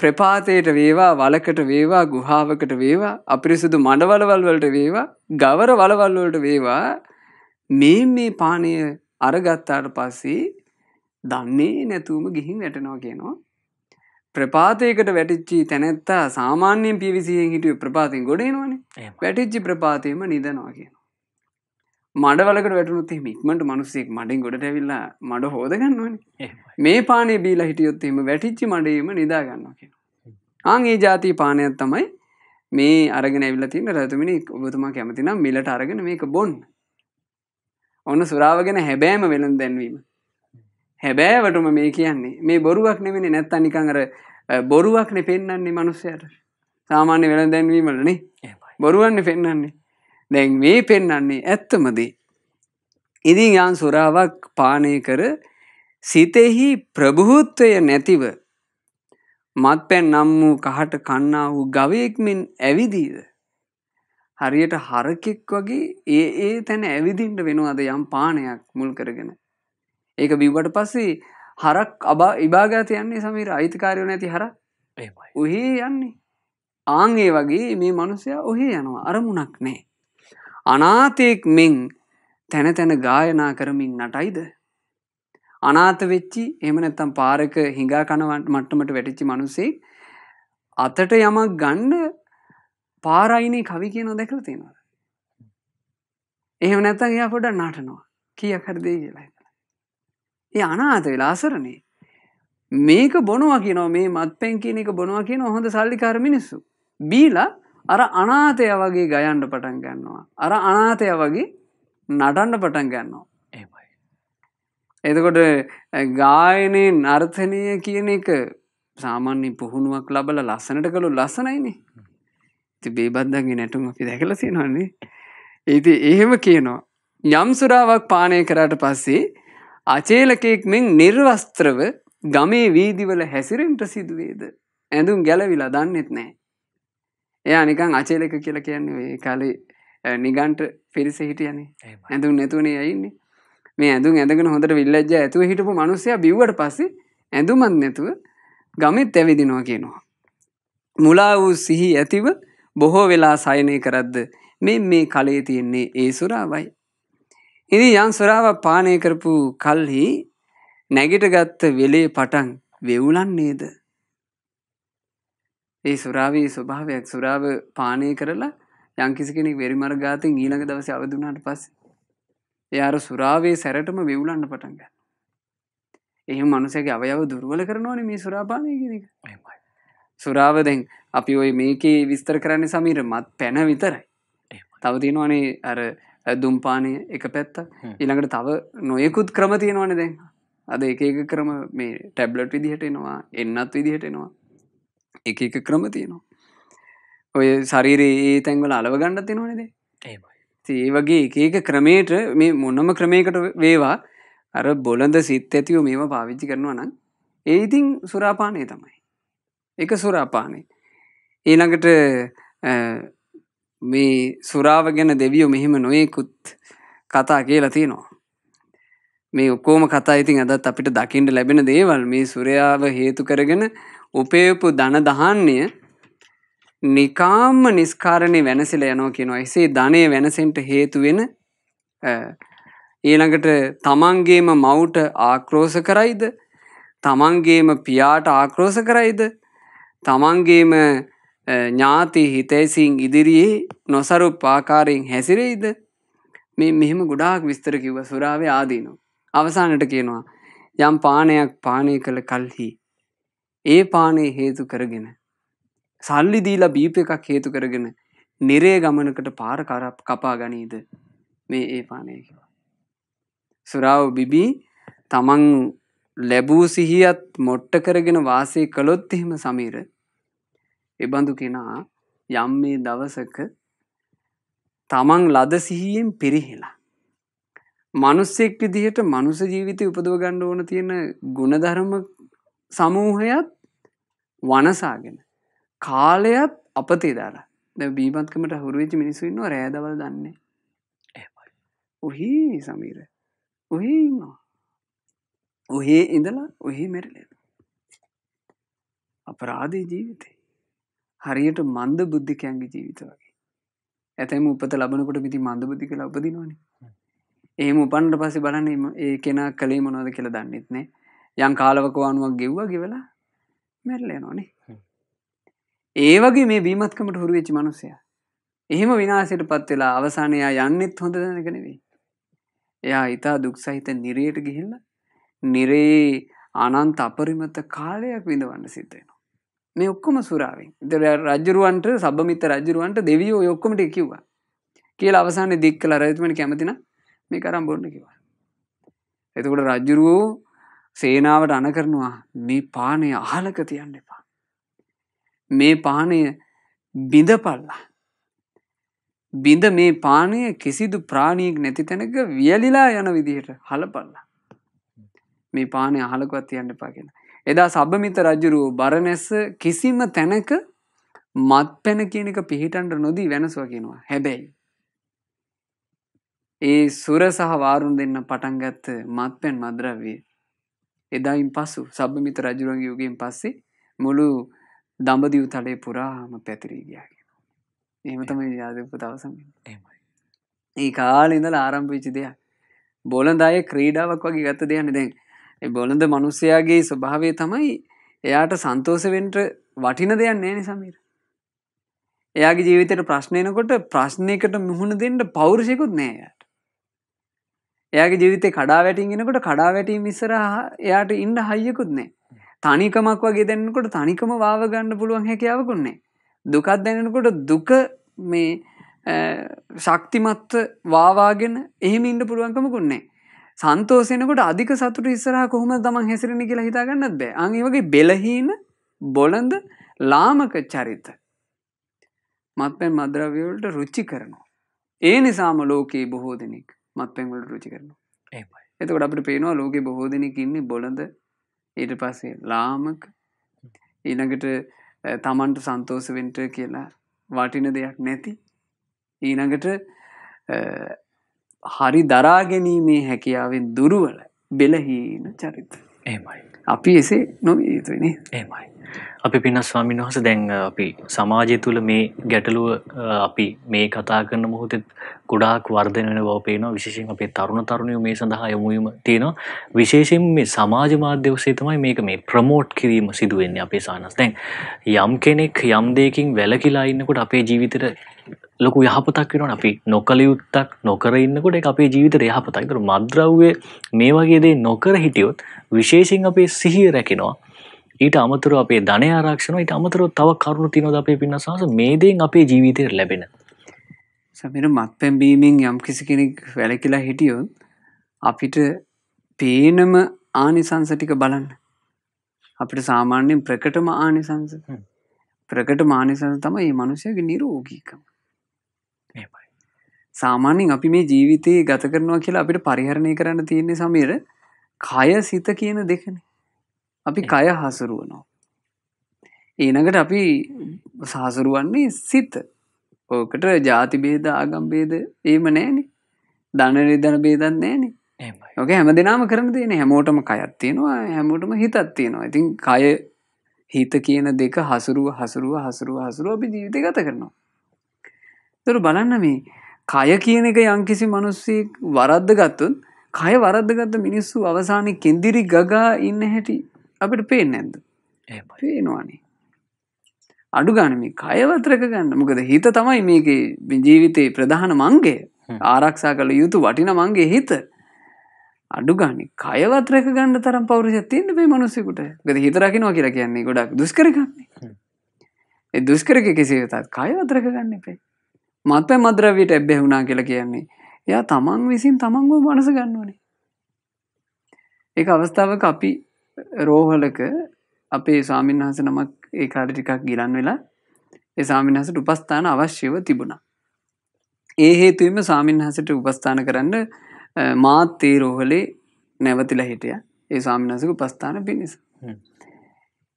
ප්‍රපාතයට වේවා වලකට වේවා ගුහාාවකට වේවා අපිරිසුදු මඩවලවල්වලට වේවා ගවර වලවල්වලට වේවා මේ මේ පානය අරගත්තාට පස්සේ දන්නේ නැතුවම ගිහින් වැටනවා කියනවා. ප්‍රපාතයකට වැටිච්චි තැනැත්තා සාමාන්‍යයෙන් පිවිසියෙන් හිටිය ප්‍රපාතින් ගොඩේනවානේ වැටිච්චි ප්‍රපාතයම නිදනවා කියන. මඩවලකට වැටනුත් මික්මට මනුස්සෙක් මඩින් ගොඩට ඇවිල්ලා මඩ හෝදගන්නවන මේ පානේ බීලා හිටියොත්තෙම වැටිච්චි මඩීම නිදාගන්නවා කියෙන. ආං ඒ ජාතිී පානයක් තමයි මේ අරගෙන ඇවිල තින රැතුමිනි ඔබතුමා කැමතිනම් මිලට අරගෙන මේක බොන්න. ඔන්න සුරාවගෙන හැබෑම වෙළන් දැන්වීම. හැබෑවටම මේ කියන්නේ මේ බොරුවක් නෙමෙන නැත්ත නිකංර බොරුවක්න පෙන්න්නන්නේ මනුස්සයට සාමාන්‍ය වෙළ දැන්වීමලනේ බොරුවන්න පෙන්න්නන්නේ දැන් මේ පෙන්නන්නේ ඇත්තමදී. ඉදින් යන් සුරාවක් පානය කර සිතෙහි ප්‍රභූත්වය නැතිව මත්පැන් නම් වූ කහට කන්නා වූ ගවයෙක් මෙන් ඇවිදීද. හරියට හරකෙක් වගේ ඒ ඒ තැන ඇවිදින්ට වෙනවාද යම් පානයක් මුල් කරගෙන. ඒක බිව්වට පස්සේ හරක් අබා ඉභාගත යන්නේ සමීර අයිතිකාරයෝ නැති හර ඔහේ යන්නේ. ආංගේ වගේ මේ මනුසයා ඔහේ යනවා අරමුණක් නෑ. අනාතයෙක් මෙන් තැන තැන ගායනා කරමින් නටයිද. අනාත වෙච්චි එමනැත්තම් පාරක හිඟා කනවට මට්ටමට වැටිච්චි මනුසේ අතට යමක් ගන්න පාරයිනේ කවි කිය නොදැකල තියෙනවා. එහෙම නැත්තන් එයා පොඩ නටනවා කිය කරදේ කියලා. ඒ අනාත වෙලා අසරණේ මේක බොනවා කියනවා මේ මත් පැන් කියන එක බොනවා කියන හොඳ සල්ලිකාර මිනිස්සු. බීලා අර අනාතය වගේ ගයන්ඩ පටන් ගන්නවා. අර අනාතය වගේ නටන්ඩ පටන් ගන්නවා. ඒමයි. එතකොට ගායනේ නර්ථනය කියන එක සාමාන්‍ය පුහුණුවක් ලබල ලස්සනට කළු ලස්සනයිනේ. ති බේබද්දන්ගේ නැටුම් අපි දැකල තියෙනවන්නේ. ඒති එහෙම කියනවා. යම්සුරාවක් පානය කරාට පස්සේ අචේලකෙක් මෙන් නිර්වස්ත්‍රව ගමේ වීදිවල හැසිරෙන්ට සිදුවේද. ඇඳුම් ගැලවිලා දන්නෙත් නෑ. එයා නිකං අචේලක කියලා කියන්නේ කාලේ නිගන්ට පිරිස හිටියනේ ඇඳුම් නැතුනේ ඇයින්නේ මේ ඇඳු ඇඳගෙන හොඳට විල්ලජ්ජ ඇතුව හිටපු මනුසය බිව්වට පස්සේ ඇඳුමත් නැතුව ගමිත් ඇවිදිනවා කියනවා. මුලා වූ සිහි ඇතිව බොහෝ වෙලා සයනය කරද්ද මෙ මේ කලේ තියෙන්නේ ඒ සුරාවයි. ඉදි යන් සුරාවක් පානය කරපු කල්හි නැගිට ගත්ත වෙලේ පටන් වෙවුලන් නේද. ඒ සුරාවී ස්වභාවයක් සුරාව පානය කරලා යංකිසි කෙනෙක් වෙරිමර ගාතෙන් ඊළඟ දවස අවදුනාට පස්ස එයාර සුරාවේ සැරටම වෙවුලන්න පටන්ග එහ මනුසගේ අවයව දුර්වල කරනවන මේ සුරාපානය කෙනෙක සුරාවදැන් අපි ඔය මේකේ විස්තර කරන්න සමීර මත් පැන විතරයි තවතිනවානේ අර දුම්පානය එක පැත්ත ඊළඟට තව නොයෙකුත් ක්‍රම තියෙනවන දැන් අද එක එක ක්‍රම මේ ටැබ්ලට් විදිහට එනවා එන්නත් විදිහට එනවා එක එක ක්‍රම තියෙනවා ඔය ශරීරයේ ඒ තැන්වල අලවගණ්ඩ තිෙනවනද ඒ වගේ ඒක ක්‍රමේට මේ මොන්නම ක්‍රමයකට වේවා අර බොලඳ සිත් ඇතිව මේම පාවිච්චි කරනවා නම් ඒඉතින් සුරාපානය තමයි එක සුරාපානය ඊළඟට මේ සුරාව ගැන දෙවියෝ මෙහෙම නොයෙකුත් කතා කියලා තියෙනවා මේ ඔක්කෝම කතා ඉතින් අදත් අපිට දකිින්ට ලැබෙන දේවල් මේ සුරයාව හේතු කරගෙන උපයපු ධන දහන්නය නිකාම්ම නිස්කාරණය වෙනසිල යනෝ කියනවා එසේ ධනය වෙනසෙන්ට හේතුවෙන ඊළඟට තමන්ගේම මවුට ආක්‍රෝස කරයිද තමන්ගේම පියාට ආක්‍රෝස කරයිද තමන්ගේම ඥාති හිතැසින් ඉදිරියේ නොසරු පාකාරයෙන් හැසිරෙයිද මේ මෙහෙම ගොඩාක් විස්තර කිව්ව සුරාවේ ආදීනවා. අවසානට කියනවා යම් පානයක් පානය කළ කල්හි ඒ පානේ හේතු කරගෙන සල්ලි දීලා බීප එකක් හේතු කරගෙන නිරේ ගමනකට පාර කරප් කපා ගනීද මේ ඒ පානය කියලා. සුරාව බිබී තමන් ලැබූ සිහියත් මොට්ට කරගෙන වාසය කළොත් එහෙම සමීර එබඳු කෙනා යම් මේ දවසක තමන් ලද සිහියෙන් පිරිහිලා. මනුස්සෙක් විදිහට මනුස ජීවිතය උපදව ගණ්ඩ ඕන තියෙන ගුණධර්ම සමූහයත් වනසාගෙන කාලයත් අපතේ දර ද බීමත්කමට හුරුවච මිනිසුන්න රෑදවල් දන්නේ ඔහි සමීර ඔහි ඉන්නවා ඔහේ ඉඳලා ඔහි මැරිලෙන අපරාධී ජීවිතේ හරියට මන්ද බුද්ධිකයන්ගේ ජීවිත වගේ ඇතැම උපත ලබනකොට මිති මන්ද බුද්ධි කියලා උපදිනවාන ඒම උපන්ට පස්සේ බලන්න ඒ කෙනා කළේ මොනොද කියලා දන්නෙත්නෑ යම් කාලවකවානුවක් ගෙව්වා ගෙවලා මැරල නොනේ ඒවගේ මේ බීමත්කමට හුරුවවෙච්චි මනුසය එහෙම විනාසයට පත් වෙලා අවසානයා යන්නෙත් හොඳ දැනකනෙවේ එයා ඉතා දුක් සහිත නිරයට ගිහිල්ල නිරේ අනන්ත අපරිමත කාලයක් විඳවන්න සිතයනවා මේ ඔක්කොම සුරාවෙන් දර රජරුවන්ට සබමිත රජරුවන්ට දෙවියෝ යොක්කොමට කිව්වා කියල අවසාන දික් කළ රයතුමට කැමතින මේ කරම් බොන්න කිවා එතකොට රජරුවෝ සේනාවට අන කරනවා මේ පානය අහලක තියන්න එපා. මේ පානය බිඳපල්ලා. බිඳ මේ පානය කිසිදු ප්‍රාණීක් නැති තැනක වියලිලා යන විදිහට හලපල්ලා. මේ පානය අහලකවත් තියන්න එපා කියෙන. එදා සබමිත රජුරුව බරණැස්ස කිසිම තැනක මත් පැන කියනක පිහිටන්ට නොදී වෙනස්ව කියෙනවා හැබැයි. ඒ සුර සහ වාරුන් දෙන්න පටන්ගත්ත මත් පැන් මද්‍රවිය එදායින් පසු සබමිත රජුරන්ගේ යුගෙන් පස්සේ මුළු දඹදිව් තලේ පුරාම පැතිරී ගියාගෙන. එහමතම ජාතිප දවසම එමයි. ඒ කාල ඉඳල ආරම්භවිචි දෙයක් බොලඳය ක්‍රීඩාවක් වගේ ගත දෙයන්න දැන් බොලඳ මනුස්සයාගේ ස්වභාවය තමයි එයාට සන්තෝසවෙන්ට වටින දෙයක් නෑනි සමීර. එයාගේ ජීවිතයට ප්‍රශ්නයනකොට ප්‍රශ්නයකට මුහුණ දෙන්නට පෞරුෂයකුත් නෑය. එයාගේ ජීවිතේ කඩා වැටින්ගෙනකොට කඩා වැටීම ඉස්සර එයාට ඉන්න හයියකුත් නෑ තනිකමක් වගේ දැන්නකොට තනිකම වාව ගන්න පුළුවන් හැකියාවකුන්නේ දුකක් දැනෙනකොට දුක මේ ශක්තිමත්ව වාවාගෙන එහෙම ඉන්න පුළුවන්කමකුන්නේ සන්තෝසයනකොට අධික සතුට ඉස්සරහ කොහොම තමන් හැසිරෙන කියලා හිතාගන්නත් බෑ අගේ වගේ බෙලහීන බොලඳ ලාමක චරිත මත්පැන් මද්‍රව්‍යවලට රුච්චි කරනවා. ඒ නිසාම ලෝකයේ බොහෝ දෙනෙක් මත්තැන්වලට රචි කරනවා එතකොට අපට පේනවා ලෝක බොහෝ දෙනෙකින්නේ බොලඳ ඊට පස්සේ ලාමක ඊනඟට තමන්ට සන්තෝසවෙන්ට කියලා වටින දෙයක් නැති ඊනඟට හරි දරාගැනීමේ හැකියාවෙන් දුරුවල බෙලහීන චරිත ඒමයි අපි එසේ නොවීතුනේ ඒමයි අපි පින්න ස්වාමීන් වහස දැන් අපි සමාජය තුළ මේ ගැටලුව අපි මේ කතා කරන මොහොතෙත් ගොඩාක් වර්ධන වෙන බවපේනවා විශේෂෙන් අපේ තරුණ තරුණය මේ සඳහා යොමුීම තියෙනවා විශේෂෙන් මේ සමාජ මාධ්‍ය ඔස්සේ තමයි මේක මේ ප්‍රමෝට් කිරීම සිදුවෙන්නේ අපේ සානස් දැන් යම් කෙනෙක් යම් දෙයකින් වැලකිලා ඉන්නකොට අපේ ජීවිතයට ලොකු යහපතක් වෙනවා අපි නොකළ යුත්තක් නොකර ඉන්නකොට එක අපේ ජීවිතයට යහපතක් දර මද්‍රව්වේ මේ වගේ දේ නොකර හිටියොත් විශේෂෙන් අපේ සිහිය රැකෙනවා ඊට අමතුර අපේ ධනය ආරක්ෂණ ඊට අමතර තව කරුණු තිනොද අපේ පින්නසාහස මේදෙන් අපේ ජීවිතයට ලැබෙන සමෙන මත් පැම්බීමෙන් යම් කිසි කෙනෙක් වැලකිලා හිටියොත් අපිට පේනම ආනිසංසටික බලන්න අපිට සාමාන්‍යයෙන් ප්‍රකටම ආනිසංස ප්‍රකට මානිසංස තම ඒ මනුෂයගේ නිරෝගීකම සාමාන්‍යෙන් අපි මේ ජීවිතයේ ගත කරනවා කියලා අපිට පරිහරණය කරන්න තියෙන්නේ සමීර කය සිත කියන දෙකනේ අපි කය හසුරුවනවා. ඒනකට අපි සහසුරුවන්නේ සිත ඕකට ජාති බේද ආගම් බේද ඒම නෑනේ දනරේ දන බේදත් නෑනේ ඕක හැම දෙනාම කරන තියෙන හැමෝටම කයත් තියෙනවා හැමෝටම හිතත් තියෙනවා ඉතින් කය හිත කියන දෙක හසුරුව හසුරුව හසුරුව හසුරුව අපි ජීවිත ගත කරනවා. තුර බලන්න මේ කය කියන එක යංකිසි මනුස්සෙක් වරද්ද ගත්තුන් කය වරද්දගත්ත මිනිස්සු අවසානය කෙන්දිරි ගගා ඉන්න හැටි අපිට පේෙන් නැද්ද පේනවානේ අඩු ගනම කයවත්‍රක ගන්න මොකද හිත තමයි මේක ජීවිතයේ ප්‍රධාන මංගේ ආරක්ෂා කළ යුතු වටින මංගේ හිත අඩු ගනි කයවත්‍රක ගන්න තරම් පවරුෂ තියන්න පේ මනුස්සෙකුට ගද හිතරකිනවා කියලා කියන්නේ ගොඩක් දුස්කරගන්නේ ඒ දුස්කරක කෙසේ වෙතත් කයවත්‍රක ගන්න පේ මත්ව මද්‍රවයට එබ්බෙ වුණා කියලා කියන්නේ එයා තමන් විසින් තමන්ගෝ මනස ගන්නවනේ ඒ අවස්ථාවක අපි රෝහලක අපේ සාමින්හස නමක් ඒ කාඩ ටිකක් ගිලන් වෙලා ඒ සාමින්හසට උපස්ථාන අවශ්‍යව තිබුණා. ඒ හේතුවම සාමින්හසට උපස්ථාන කරන්න මාත් ඒ රෝහලේ නැවතිල හිටිය ඒ සාමිනසක උපස්ථාන පිණිස.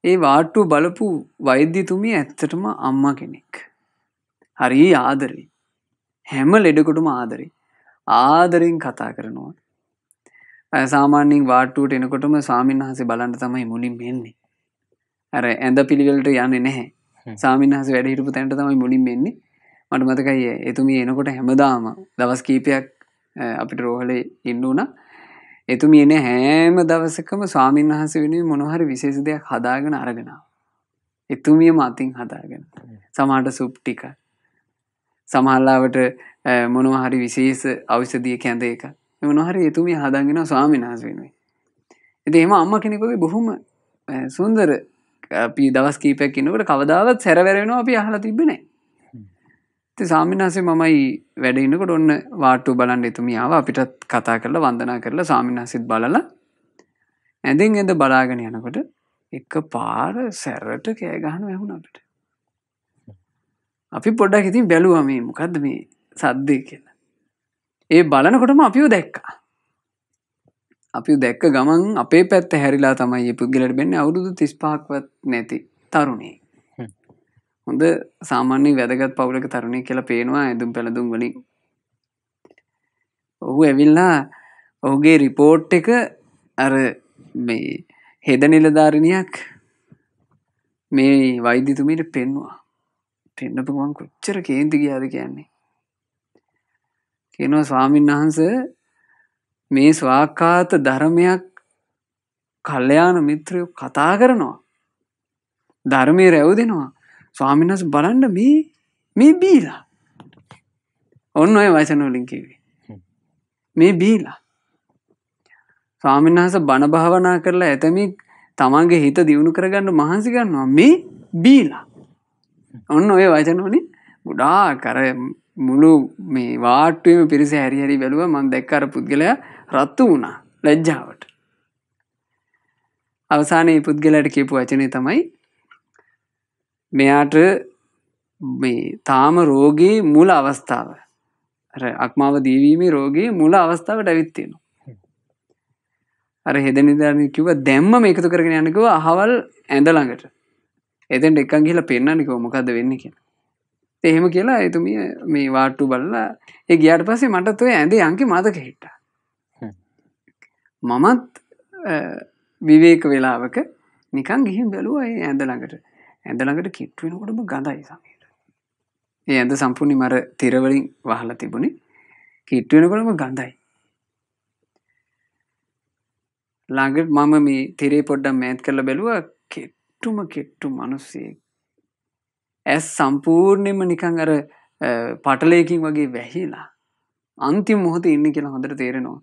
ඒ වාට්ටු බලපු වෛද්‍යතුමී ඇත්තටම අම්මා කෙනෙක්. හරි ආදරී. හැම ලෙඩකොටම ආදරී. ආදරින් කතා කරනවා. සාමාන්‍යෙන් වාටුවට එනකොටම සාමීන් වහස බලන්න තමයි මුලින් මෙන්නේ ඇර ඇඳ පිළිවෙලට යන්න නැහැ සාමින්හස වැඩහිටපු තැන්ට තමයි මුලින් මෙන්නේ මට මතකයි එතුම එනකොට හැමදාම දවස් කීපයක් අපිට රෝහලේ ඉන්න වුණ එතුම එන හෑම දවසකම ස්වාමීන් වහස වෙන මොනොහරි විශේෂ දෙයක් හදාගෙන අරගෙනාව එතුමිය මතින් හදාගෙන සමාට සුප් ටික සමහල්ලාවට මොනොහරි විශේෂ අවිසදිය කැඳ එකක් මොනහරි එතුම හදන්ගෙන ස්වාමිනාස වෙනුයි එදේම අම්ම කෙනෙකුගේ බොහොම සුන්දර අපි දවස් කීපයක් ඉන්නකට කවදාවත් සැරවැරෙනවා අපි අහල තිබෙනේ ති සාමිනාසේ මමයි වැඩඉන්නකට ඔන්න වාටු බලන්න එතුමියාව අපිටත් කතා කරලා වන්දනා කරලා සාමිනාසිත් බලල ඇඳෙන් ඇඳ බලාගෙන යනකොට එක පාර සැරට කෑගහන වැැහුණ අපිට අපි පොඩ්ඩක් ඉතින් බැලුවමේ මොකද මේ සද්දය කියලා ඒ බලනකොටම අපිෝ දැක්කා. අපි දැක්ක ගමන් අපේ පැත්ත හැරිලා තමයි ඒ පුද්ගලට බෙන්න්න අවුරුදු තිස්පාක්වත් නැති තරුණේ. හොඳ සාමාන්‍ය වැදගත් පවුලක තරුණය කියලා පේනවා ඇදුම් පැළඳුම් වලින් ඔහු ඇවිල්ලා ඔහුගේ රිපෝට් එක අර මේ හෙද නිලධාරණයක් මේ වෛදිතුමීට පෙන්වා පෙන්න්නපුුවන් කොච්චර කේන්ති ගියාද කියන්නේ කියනවා ස්වාමීන් වහන්ස මේ ස්වාකාත ධර්මයක් කල්්‍යයාන මිත්‍රයෝ කතා කරනවා. ධර්මය රැව් දෙෙනවා ස්වාමිනස් බලන්ඩ මේ මේ බීලා ඔන්න ඔය වචනෝලින් කිවේ. මේ බීලා. ස්වාමින්හස බණ භාවනා කරලා ඇතමි තමන්ගේ හිත දියුණු කරගන්න මහන්සි ගන්නවා මේ බීලා. ඔන්න ඔය වචනෝනි ගුඩා කර මුළු මේ වාටුවම පිරිස හැරිහැරි බැලුව මන් දැක්කර පුද්ගලයා රත්තු වුණා ලැජ්ජාවට. අවසානයේ පුද්ගලට කියපු වචනය තමයි මෙයාට මේ තාම රෝගී මුල අවස්ථාව අක්මාව දීවීමේ රෝගී මුල අවස්ථාවට ඇවිත්තියෙනවා. අර හෙද නිධාරණය කිව දැම්ම එකතු කරගෙන යනකව අහවල් ඇඳ ළඟට එතෙන්ට එකන් කියලා පෙන්න්නනිකව මොකද වෙන්න කියෙන. එහෙම කියලා එතුමිය මේ වාට්ටු බලලා ඒ ගියට පසේ මට තුය ඇඳ යංකි මතක හිට්ට මමත් විවේක වෙලාවක නිකන් ගිහින් බැලුව ඒ ඇඳළඟට ඇඳළඟට කිට්ටුවෙනකොටම ගඳයි සමීට ඒ ඇඳ සම්පූර්ණි මර තිරවලින් වහලා තිබුණි කිට්ටුවෙනකොටම ගඳයි ළඟට මම මේ තිරේ පොඩ්ඩම් මෑත් කරලා බැලුව කෙට්ටුම කෙට්ටු මනුස්සේ ඇස් සම්පූර්ණයම නිකං අර පටලයකින් වගේ වැහිලා. අන්තිම මොහොත ඉන්න කියලා හොඳට තේරෙනවා.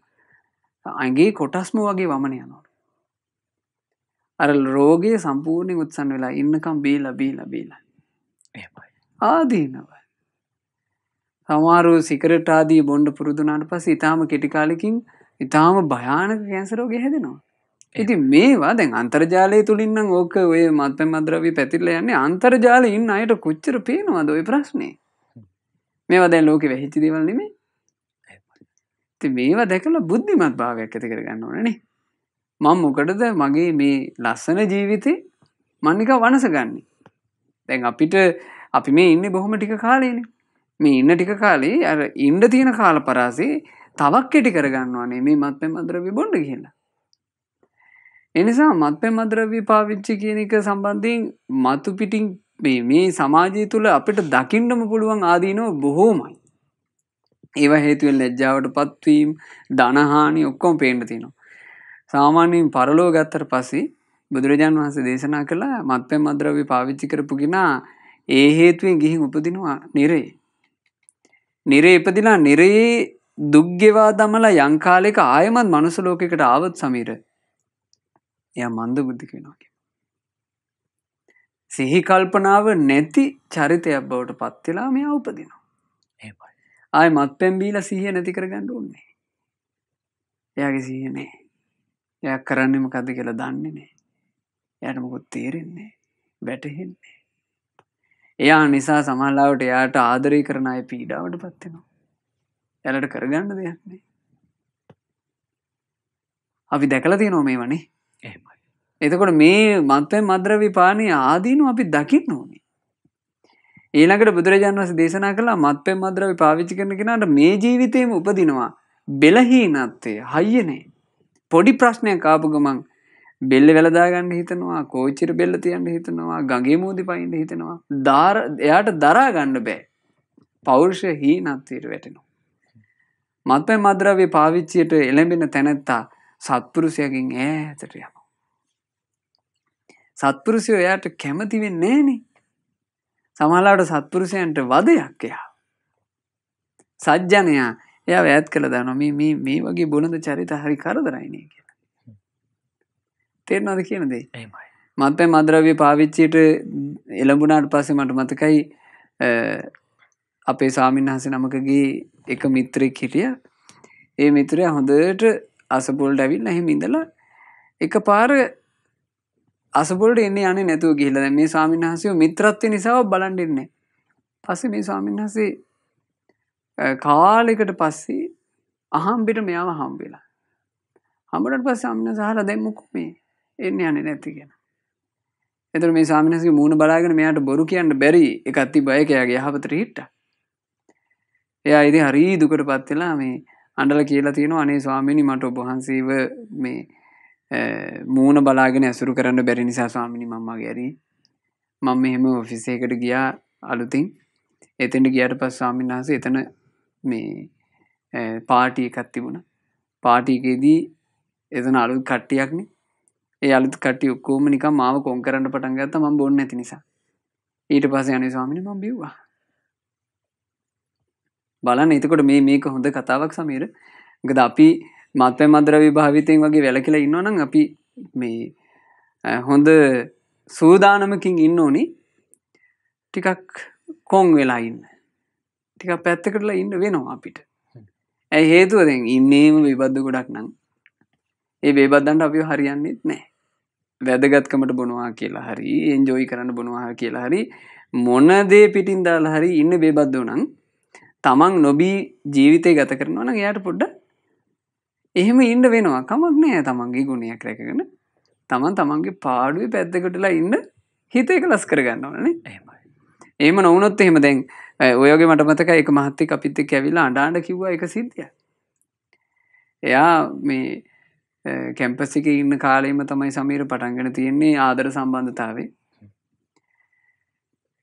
අගේ කොටස්ම වගේ වමන යනොට. අර රෝගය සම්පූර්ණය උත්සන් වෙලා ඉන්නකම් බී ලබී ලබීලා. එමයි. ආදීනව. සමාරු සිකරට ආදී බොන්්ඩ පුරුදුනාට පස් ඉතාම කෙටිකාලකින් ඉතාම භයානක කැන්සරෝග හැදෙනවා. ඉති මේවා දැන් අන්තර්ජාලය තුළින්න්න ඕක ඔය මත්ත මද්‍රවී පැතිල්ල යන්නේ අන්තර්ජාල ඉන්න අයට කොච්චර පේනවාද ඔය ප්‍රශ්නය මේවා දැන් ලෝක වැහිච්චි දවල්නෙමේ ති මේවා දැකල බුද්ධිමත් භාවයක් ඇති කරගන්න ඕනනේ මං මොකටද මගේ මේ ලස්සන ජීවිතය මන්නික වනසගන්නේ දැන් අපිට අපි මේ ඉන්න බොහොම ටික කාලේන මේ ඉන්න ටික කාලේ අ ඉන්ඩ තියෙන කාල පරාසේ තවක් කෙටි කරගන්නවානේ මේ මත්ම මද්‍රවි බොන්ඩ කියලා එනිසා මත්පැ මද්‍රව්‍ය පාවිච්චි කියන එක සම්බන්ධයෙන් මතු පිටින් මේ සමාජය තුළ අපිට දකිින්ටම පුළුවන් ආදීනෝ බොහෝමයි. ඒව හේතුවෙන් ලැජ්ජාවට පත්වීම් ධනහානි ඔක්කොම පේන්ට තිනවා. සාමාන්‍යයෙන් පරලෝ ගත්තර පස්සේ බුදුරජාන් වහන්සේ දේශනා කළා මත්පැ මද්‍රව්‍ය පාවිච්චි කරපු ගෙනා ඒ හේතුවෙන් ගිහින් උපදිනවා නිරේ. නිරේ ඉපදිලා නිරයේ දුක්ගෙවා දමලා යංකාලෙක ආයමත් මනුසලෝකකට ආවත් සමීර එය මන්ද බුද්ධික වෙනවාකි. සිහිකල්පනාව නැති චරිතයක් බවට පත්වෙලා මෙයා උපදිනවා. ආය මත් පැම්බීල සිහිය නැති කරගන්න උන්නේ. එයාගේ සිහනේ එය කරන්නම කද කියලා දන්නේනේ. යටමකුත් තේරෙන්නේ වැටහෙන්නේ. එයා නිසා සමල්ලාවට එයාට ආදරී කරන අය පීඩාවට පත්වෙනවා. ඇලට කරගන්න දෙයක්න්නේ. අපි දැකල තියනෝ මේ වනේ එතකොට මේ මත්වය මද්‍රවිපානය ආදීනු අපි දකින්න ඕනි. ඊළඟට බුදුරජාන් වස දේශනා කලා මත්වය මද්‍රවි පාවිච්චි කරන කෙනට මේ ජීවිතයම උපදිනවා බෙලහීනත්වය හයියනේ. පොඩි ප්‍රශ්නයක් කාපු ගමන් බෙල්ල වෙලදාගන්න හිතනවා කෝචිර බෙල්ල තියන්න හිතනවා ගගේ මෝදි පයින්ද හිතනවා ධාර එයාට දරාගන්න බෑ. පෞරුෂය හී නත්වයට වැටෙනවා. මත්වය මද්‍රව්‍ය පාවිච්චියට එළඹෙන තැනැත්තා සත්පුරුෂයගෙන් ඈතට යම. සත්පුරුෂය එයාට කැමති වෙන්නේ නෑනේ. සමහරවිට සත්පුරුෂයන්ට වදයක් එයා. සජ්ජනයා එයා වැයත් කළ දානවා මේ මේ මේ වගේ බොළඳ චරිත හරි කරදරයිනේ කියලා. තේරෙනවද කියන දේ? එහෙමයි. මත්පැන් මද්‍රව්‍ය පාවිච්චියට එළඹුණාට පස්සේ මට මතකයි අපේ සාමින්හස නමකගේ එක මිත්‍රෙක් හිටිය. ඒ මිත්‍රය හොඳට අසපොල්ට ඇවිල් නැහෙම ඉඳලා එක පාර අසපොලට එන්නේ යන නැතුව ගිහිලද මේ සාමින්හසයෝ මිත්‍රත්ව නිසාව බලන්ඩෙන්නේ පස මේ සාමින්හසේ කාලෙකට පස්සේ අහම්බිට මෙයාව හම්බෙලා හමට පස් සම්න සහර දෙමුක්කු මේ එන්න යන නැති කියෙන එතර මේ සාමිනස මූුණ බලාගෙන මෙයාට බොරු කියන්න බැරි එකත්ති බයකයාගේ යහපතර හිට්ට එයා ඉදි හරී දුකට පත්වෙලා මේ අඩල කියලා තියෙන අනේ ස්වාමිනි මට ඔබහන්සේව මේ මූුණ බලාගෙන ඇසුරු කරන්න බැරි නිසා ස්වාමිනි මම්ම ගැරි මං මෙහෙම ඔෆිසේකට ගියා අලුතින් එතෙන්ට ගියට පස් ස්වාමින් වහස එතන මේ පාටි එකත් තිබුණ පාටිකේදී එතන අලුත් කට්ටියක්න ඒ අලුත් කටි ඔක්කෝම නික මාව කොන් කරන්න පටන්ගත්ත ම බොන්න ඇති නිසා ඊට පස යන ස්වාමිනි මම් බිව්වා බලන්න එතකොට මේ මේක හොඳ කතාවක් සමීර ගද අපි මත්‍ය මද්‍රවි භාවිතයෙන් වගේ වැල කියලා ඉන්නවනම් අපි මේ හොඳ සූදානමකින් ඉන්න ඕනි ටිකක් කොන් වෙලා ඉන්න ටික පැත්තකටලා ඉන්න වෙනවා අපිට ඇ හේතුව දැන් ඉන්නේම විබද්ධ ගොඩක් නම් ඒ වේබද්දන්ට අපි හරියන්නෙත් නෑ වැදගත්කමට බොනවා කියලා හරි එන්ජෝයි කරන්න බොනවා කියලා හරි මොනදේ පිටින් දාලා හරි ඉන්න බේබද්දෝ නං තමන් නොබී ජීවිතය ගත කරනවන යායට පොඩ්ඩ එහෙම ඉන්ඩ වෙනවා කමක් නෑ තමන්ගේ ගුණයක් රැකගෙන තමන් තමන්ගේ පාඩුව පැත්තකටලා ඉන්න හිත එකලස් කරගන්න ඕනන එමයි ඒම නොවනොත් එහෙම දැන් ඔයගේ මට මතක එක මහත්තේ අපිත්ත කැවිලා අඩාන්ඩ කිව්ව එක සිද්ධිය එයා මේ කැම්පස් එක ඉන්න කාලෙම තමයි සමීර පටන්ගෙන තියෙන්නේ ආදර සම්බන්ධතාවේ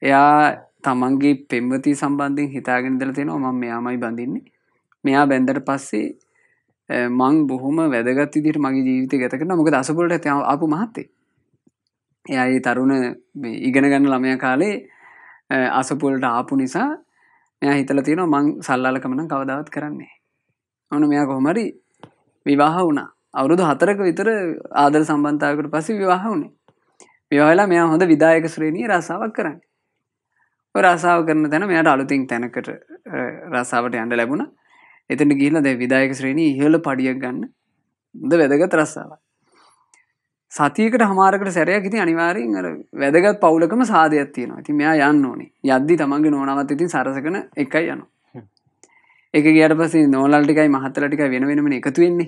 එයා තමන්ගේ පෙම්වති සම්බන්ධින් හිතාගෙන දල තියෙනවා ම මෙයාමයි බඳන්නේ මෙයා බැන්දට පස්සේ මං බොහොම වැදගත් විදිට මගේ ජීවිත ගතකන මොක දසපුලට ඇති අපපු මහත්තේ එයයි තරුණ ඉගෙන ගන්න ළමය කාලේ අසපුල්ට ආපු නිසා මෙයා හිතල තියෙනවා මං සල්ලාලකමන කවදාවත් කරන්නේ ඕනු මෙයා කොහොමරි විවාහ වුණා අවුරුදු හතරක විතර ආදර සම්බන්ධාවකට පසි විවාහ වුණේ විවාහලා මෙයා හොඳ විදායක ශ්‍රේණී රසාවක් කරන්න රසාාව කරන තැන මෙයට අලුතින් තැනකට රසාාවට යන්ඩ ලැබුණ එතට ගිල්ල දෙ විදායක ශ්‍රේණී ඉහල පඩියක් ගන්න ද වැදගත් රස්සාාව සතියකට හමාරකට සැරයක් ඉති අනිවාරෙන් අර වැදගත් පවුලකම සාධයක් තියෙනවා ඇති මෙයා යන්න ඕනේ යද්දි තමන්ගේ නෝනවත් ඉතින් සරසකන එකයි යනු එක ගට පසේ නෝලල්ටිකයි මහත්තලටික වෙන වෙනම එකතු වෙන්නේ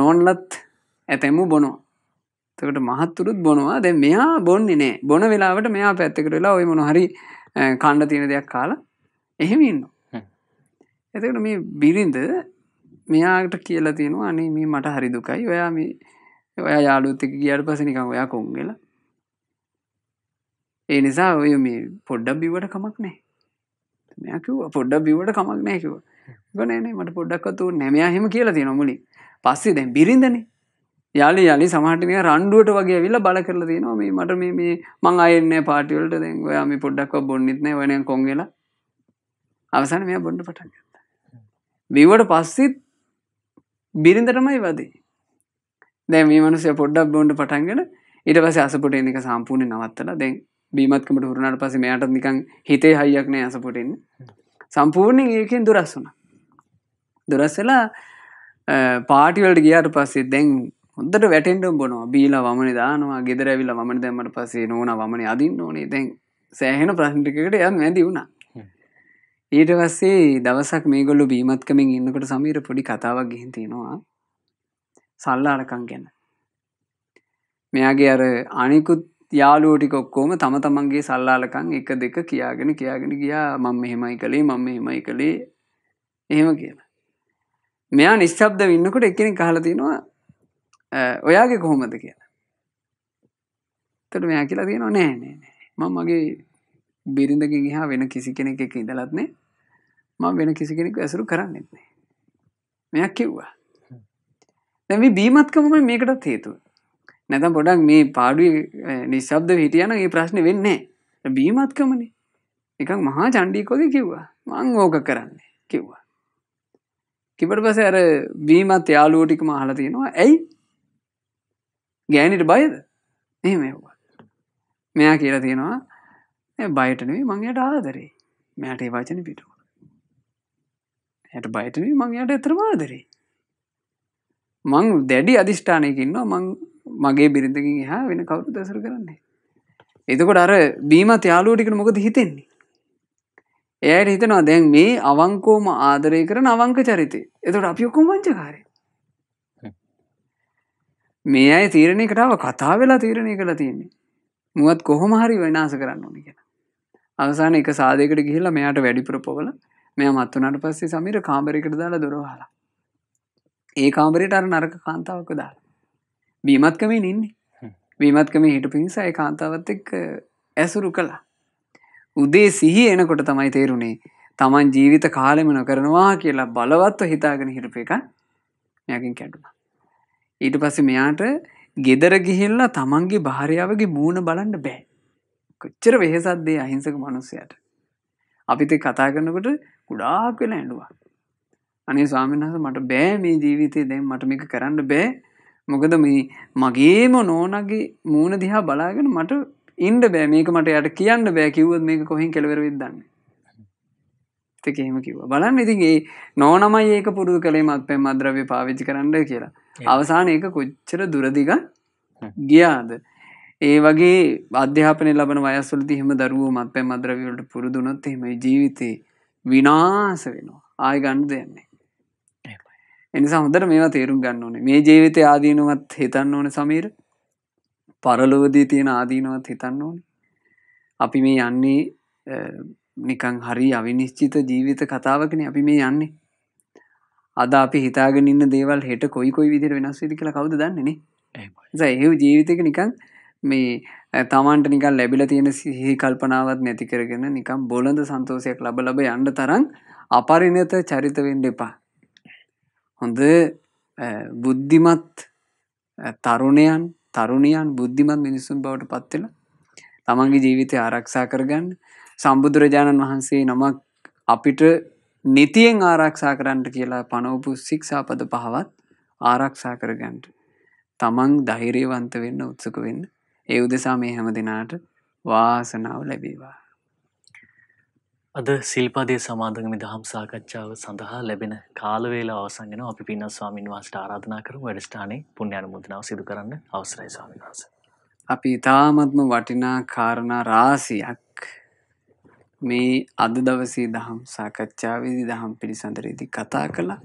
නෝන්ලත් ඇතැමු බොනවා තකට මහත්තුරුත් බොනවා දැ මෙයා බොන්නේ නෑ බොන වෙලාවට මෙයා පැත්තකට වෙලා ඔය මොනොහරි කණ්ඩ තියෙන දෙයක් කාලා එහෙම ඉන්න එතකට මේ බිරිඳ මෙයාට කියලා තියෙනවා අනේ මේ මට හරි දුකයි ඔයා මේ ඔයා යාලුත්තක ගියට පසනිකං ඔයා කොංගලා ඒ නිසා ඔය මේ පොඩ්ඩක් බිවට කමක් නෑ මෙයකිව පොඩ්ඩක් බිවට කමක් නෑකිව ගනනේ මට පොඩ්ඩක්කතු නැමයා හෙම කියලා තියෙන මුලින් පස්සේ දැන් බිරිඳනේ යාලි යලි සමහටිනය රණ්ඩුවට වගේ විල්ල බල කරල දී නොම මට මේ මං අයන්න පාටිවලට දෙ ඔයාම පොඩ්ඩක් බොන්නිත්න වනය කොංගල අවසන මෙය බොඩ පටන් ගත්ත. බිවට පස්සිත් බිරිඳටමයි වදී. දැ මීමනුසය පොඩ්ඩක් බොන්ඩ පටන්ගෙන ඉට පස අසපොට එක සම්පූර්ණය නවත්තල දැන් බීමත්කමට හුරුණට පස මෙයාටත් නිකං හිතේ හයියක්නය අසපොටෙන් සම්පූර්ණයෙන් ඒකෙන් දුරස් වුණ. දුරස්සලා පාටිවලට ගියාට පස්සේ දැන් හොදට වැටෙන්ටම් බොනවා බීලා වමන දානවා ගෙදර ඇවිල වමන දැමට පසේ නොන වමන අදින්න ඕනේ දැන් සෑහෙන ප්‍රශ්ටිකට යන් ඇදි වුණා ඊට වස්සේ දවසක් මේගොල්ලු බීමත්කමින් ඉන්නකට සමීර පොඩි කතාවක් ගිහිතිෙනවා සල්ලාරකං ගැන මෙයාගේ අර අනිකුත් යාලුවටිකොක්කෝම තම තමන්ගේ සල්ලාලකං එක දෙක කියාගෙන කියාගෙන ගියා මං මෙහෙමයි කළේ මං මෙහෙමයි කළේ එහෙම කියලා මෙයා නිශ්ශබ්ද වෙන්නකොට එකෙන කහලතිනවා ඔයාගේ කොහොමද කියලා තොට මෙයා කියලා තියෙනවා නෑ නෑ මං මගේ බිරිඳකින් හා වෙන කිසි කෙනෙක් එක ඉඳලත්නේ මං වෙන කිසි කෙනෙක් ඇසරු කරන්න එත්නේ මෙයක් කිව්වා දැවි බීමත්කමම මේකටත් හේතුව නැතම් පොඩක් මේ පාඩුව නිසබ්ද හිටියන ඒ ප්‍රශ්න වෙන්නේ බීමත්කමනේ එකක් මහා චණ්ඩීකොද කිව්වා මං ඕෝක කරන්න කිව්වා කිපට පස ඇර බීමත් යාලුවටිකම හලා තියෙනවා ඇයි ගෑනිට බයද එහ මෙයා කියලා තියෙනවා බයටනවී මංයට ආදරේ මෙයට ඒ වචන පිටු ඇයට බයටවී මංයට ඇතරවාදරේ මං දැඩි අධිෂ්ඨානයකින්නවා මං මගේ බිරිඳකින් එහා වෙන කවුරු දැසර කරන්නේ එතකොට අර බීමත් යාලෝටිකට මොකද හිතෙන්නේ එයට හිතනවා දැන් මේ අවංකෝම ආදරය කරන අවංක චරිතය එතට අපි ඔක්කුම් වංචකාරය මේ අය තීරණය කටාව කතා වෙලා තීරණය කළ තියන්නේ මුවත් කොහොම හරි වෙනස කරන්න ඕනි කියෙන අවසාන එක සාධයකට ගිහිල්ලා මෙයාට වැඩි ප්‍රපවල මෙයා මත් වනට පස්සේ සමීර කාම්බරකට දාලා දොරවාලා ඒ කාම්බරයට අර නරක කාන්තාවක දාලා බීමත්කමින් ඉන්නේ බීමත්කම හිට පිනිසා ඒ කාන්තාවත් එක් ඇසුරු කළා උදේ සිහි එනකොට තමයි තේරුණේ තමන් ජීවිත කාලෙම නොකරනවා කියලා බලවත්ව හිතාගෙන හිටප එක යකින් කැඩුණ ඊට පස මෙයාට ගෙදර ගිහිල්ලා තමන්ගේ භාරයාවගේ මූුණ බලන්න බෑ. කොච්චර වෙහෙසත්දේ අහිංසක මනුස්සයට. අපිත කතා කරනකොට ගුඩාක් වෙන ඇඩුවා. අනේ ස්වාමිනහස මට බෑ මේ ජීවිතය දැන් මටමික කරන්න බෑ මොකද මේ මගේම නෝනගේ මූුණ දිහා බලාගෙන මට ඉන්ඩ බෑ මේක මට යට කියන්න බෑ කිව්වත් මේක කොහෙන් කෙලවර විදන්න තකහෙම කිව බලන්න ඉතින්ගේ නෝනමයි ඒක පුරුදු කළේ මත් පැ මද්‍රව්‍ය පාවිච්චි කරන්න කියලා අවසාන ඒක කොච්චර දුරදිග ගියාද. ඒ වගේ අධ්‍යාපන ලබන වයසුලති හෙම දරුව මත් පැ මද්‍රවලට පුරුදුනොත් එහෙම ජීවිතේ විනාස වෙනවා ආය ගණ්ඩ දෙන්නේ. එනිසා හොඳට මේවා තේරුම් ගන්න ඕනේ මේ ජීවිතය ආදීනුවත් හිතන්න ඕන සමීර පරලොවදී තියෙන ආදීනුවත් හිතන්න ඕන අපි මේ යන්නේ නිකං හරි අවිනිශ්චිත ජීවිත කතාවකන අපි මේ යන්නේ අද අපි හිතාගෙන ඉන්න දේවල් හෙට කොයි කොයි විදිර වෙනස්වෙදි කියලා කවුද දන්නේනේ ඒව ජීවිතක නිකන් මේ තමන්ට නිකල් ලැබිල තියෙන සිහි කල්පනාවත් නැති කරගෙන නිකම් බොලඳ සන්තෝසයක් ලබ ලබ යන්න තරන් අපරිනත චරිතවෙන්ඩ එපා හොඳ බුද්ධිමත් තරුණයන් තරුණයන් බුද්ධිමත් මිනිස්සුන් බවට පත්වෙල තමන්ගේ ජීවිතය ආරක්ෂා කරගන්න සම්බුදුරජාණන් වහන්සේ නමක් අපිට නිතියෙන් ආරක්ෂා කරන්නට කියලා පනෝපු ශික්ෂාපද පහවත් ආරක්ෂා කරගන්ට. තමන් දහිරේවන්ත වෙන්න උත්සක වෙන්න ඒ උදෙසා මේ හැම දෙනාට වාසනාව ලැබීවා. අද සිල්පදය සමාධගම දහම් සාකච්ඡාව සඳහා ලැබෙන කාලවේලා අවසන්ගෙන අපි පින්න ස්වාමින් වහන්සට ආරාධනා කරමු වැඩස්ථානයේ පුණ්‍ය අනුමෝදනාව සිදු කරන්න අවසරයි ස්වාමීන් වහන්සේ. අපි ඊ타මත්ම වටිනා කාරණා රාශියක් මේ අද දවසේ දහම් සාකච්ඡාවේදී දහම් පිළිසඳරේදී කතා කළා.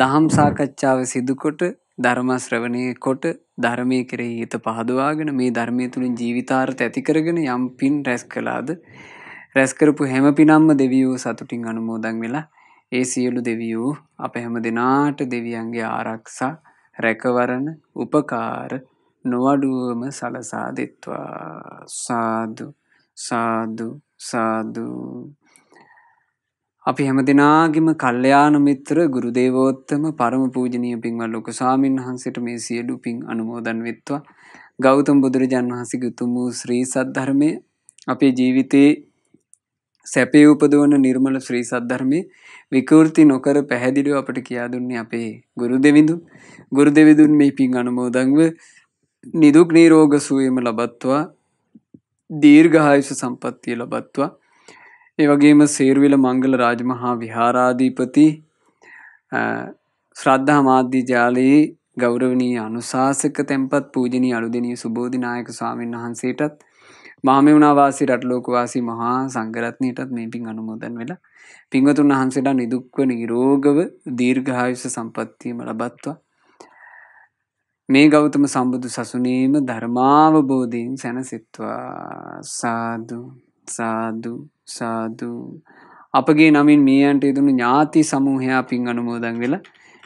දහම් සාකච්ඡාව සිදුකොට ධර්ම ශ්‍රවණයේ කොට ධර්මයේ කෙරෙහි හිත පහදවාගෙන මේ ධර්මයේ තුලින් ජීවිතාර්ථ ඇති කරගෙන යම් පින් රැස් කළාද රැස් කරපු හැම පිනම්ම දෙවියෝ සතුටින් අනුමෝදන් වෙලා ඒ සියලු දෙවියෝ අප හැම දිනාට දෙවියන්ගේ ආරක්ෂා රැකවරණ උපකාර නොවඩුවම සලසා දෙත්වා සාදු සාදු සාදු අපි හැම දෙනාගිම කල්්‍යයාන මිත්‍ර ගුරුදේවෝත්තම පරම පූජනය පින්වල් ලොක සාමීන් වහන්සට මේ සියලු පින් අනුමෝදන් වෙත්වා ගෞතම් බුදුරජන් වහසික උතුමූ ශ්‍රී සද්ධර්මය අපේ ජීවිතයේ සැපේ උපදවන නිර්මල ශ්‍රී සද්ධර්මය විකෘති නොකර පැහැදිලිව අපට කියාදුන්නේ අපේ ගුරු දෙවිඳු ගුරු දෙවිදුන් මේ පින් අනුමෝදංව නිදුක් නීරෝග සුවයම ලබත්වා දීර්ඝායුෂ සම්පත්තිය ලබත්වා ඒ වගේම සේරුවිල මංගල රාජමහා විහාරාධීපති ශ්‍රද්ධා මාධ්‍ය ජාලයේ ගෞරවනී අනුශාසක තැන්පත් පූජනී අලුදනී සුබෝධනායක ස්වාමීන් වහන්සේටත් මහමවුණවාසි රටලෝකවාසි මහා සංගරත්නයටත් මේ පින් අනුමෝදන් වෙලා පිංවතුන් වහන්සේට නිදුක්ව නිරෝගව දීර්ඝායුෂ සම්පත්තියම ලබත්වා මේ ගෞතම සම්බුදු සසුනේම ධර්මාවබෝධයෙන් සැනසෙත්වා සාදු සාදු සාදු අපගේ නමින් මීයන්ට යදුණු ඥාති සමූහයා පින් අනුමෝදන් වෙලා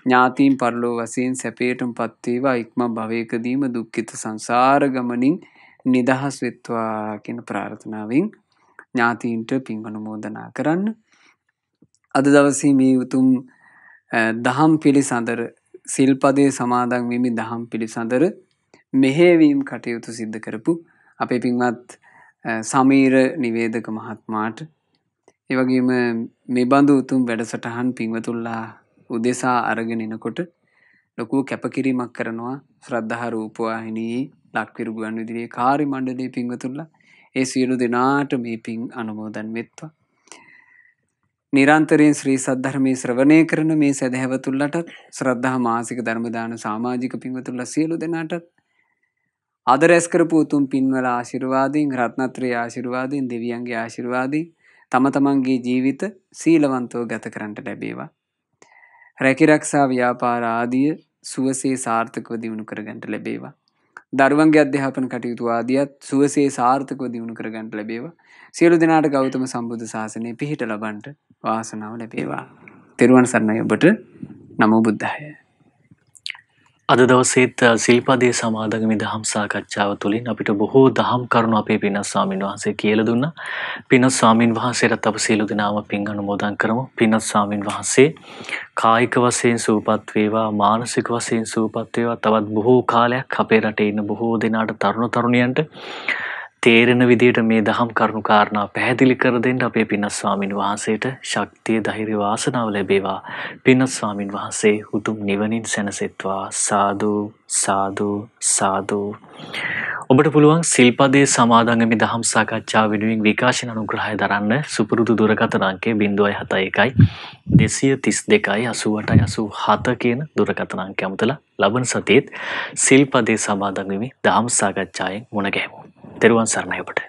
ඥාතීන් පරලෝ වශයෙන් සැපේටම පත්වේවා ඉක්ම භවයකදීම දුක්ඛිත සංසාර ගමනින් නිදහස් වෙත්වා කියන ප්‍රාර්ථනාවෙන් ඥාතීන්ට පින් අනුමෝදනා කරන්න අද දවසේ මේ උතුම් දහම් පිළිසඳර සිල්පදය සමාදන් වෙමි දහම් පිළිසඳර මෙහෙවීම් කටයුතු සිද්ධ කරපු අපේ පින්වත් සමීර නිවේදක මහත්මාට එවගේම මේ බඳු උතුම් වැඩසටහන් පින්වතුල්ලා උදෙසා අරගෙන එනකොට ලොකු කැපකිරීමක් කරනවා ශ්‍රද්ධහා රූපවාහිනී ලක්විරු ගුවන් විදිරේ කාරි මණ්ඩලයේ පින්වතුල්ලා ඒ සියලු දෙනාට මේ පින් අනුමෝදන් වෙත්වා නිරන්තරයෙන් ශ්‍රී සද්ධර්මය ශ්‍රවණය කරන මේ සැදැහැවතුල්ලට ශ්‍රද්ධහ මාසික ධර්මදාන සාමාජික පින්වතුල්ල සියලු දෙනාට අද රැස්කරපු උතුම් පින්වල ආශිර්වාදීන් රත්නත්‍රයේ ආශිර්වාදීන් දෙවියන්ගේ ආශිර්වාදී තම තමන්ගේ ජීවිත සීලවන්තව ගත කරන්නට ලැබේවා. රැකිරක්ෂා ව්‍යාපාර ආදිය සුවසේ සාර්ථකව දියුණු කරගන්නට ලැබේවා. දරුවන්ගේ අධ්‍යාපන කටයුතු ආදියත් සුවසේ සාර්ථකව දියුණු කරගන්නට ලැබේවා. සියලු දෙනාට ගෞතම සම්බුද්ධ ශාසනය පිහිට ලබන්ට වාසනාව ලැබේවා. තෙරුවන් සරණයි ඔබට නමෝ බුද්ධාය. අද දවසේත් සිල්පදේ සමාදගමි දහම් සාකච්ඡාව තුළින් අපිට බොහෝ දහම් කරුණු අපේ පිනස් ස්වාමීන් වහන්සේ කියල දුන්න පිනස් ස්වාමීන් වහන්සේටත් අප සීලු දෙනාම පින් අනුමෝදන් කරමු පිනස් ස්වාමීන් වහන්සේ කායික වශයෙන් සූපත් වේවා මානසික වශයෙන් සූපත් වේවා තවත් බොහෝ කාලයක් අපේ රටේ ඉන්න බොහෝ දෙනාට තරුණ තරුණියන්ට තේරෙන විදියට මේ දහම් කරුණු කාරණා පැහැදිලි කර දෙන්න අපේ පින්නස් ස්වාමින් වහන්සේට ශක්තිය ධෛර්ය වාසනාව ලැබේවා. පින්නස් ස්වාමින් වහන්සේ උතුම් නිවනින් සැනසෙත්වා. සාදු සාදු සාදු. ඔබට පුළුවන් සිල්පදේ සමාදංගමි දහම් සාකච්ඡා වෙනුවෙන් විකාශන අනුග්‍රහය දරන්න සුපුරුදු දුරකථන අංකය 071 232 88 87 කියන දුරකථන අංකය අමතලා ලබන සතියේත් සිල්පදේ සමාදන් වෙමි දහම් සාකච්ඡායෙන් මුණ ගැහෙමු. தெരുවන් சரணயப்பட்டு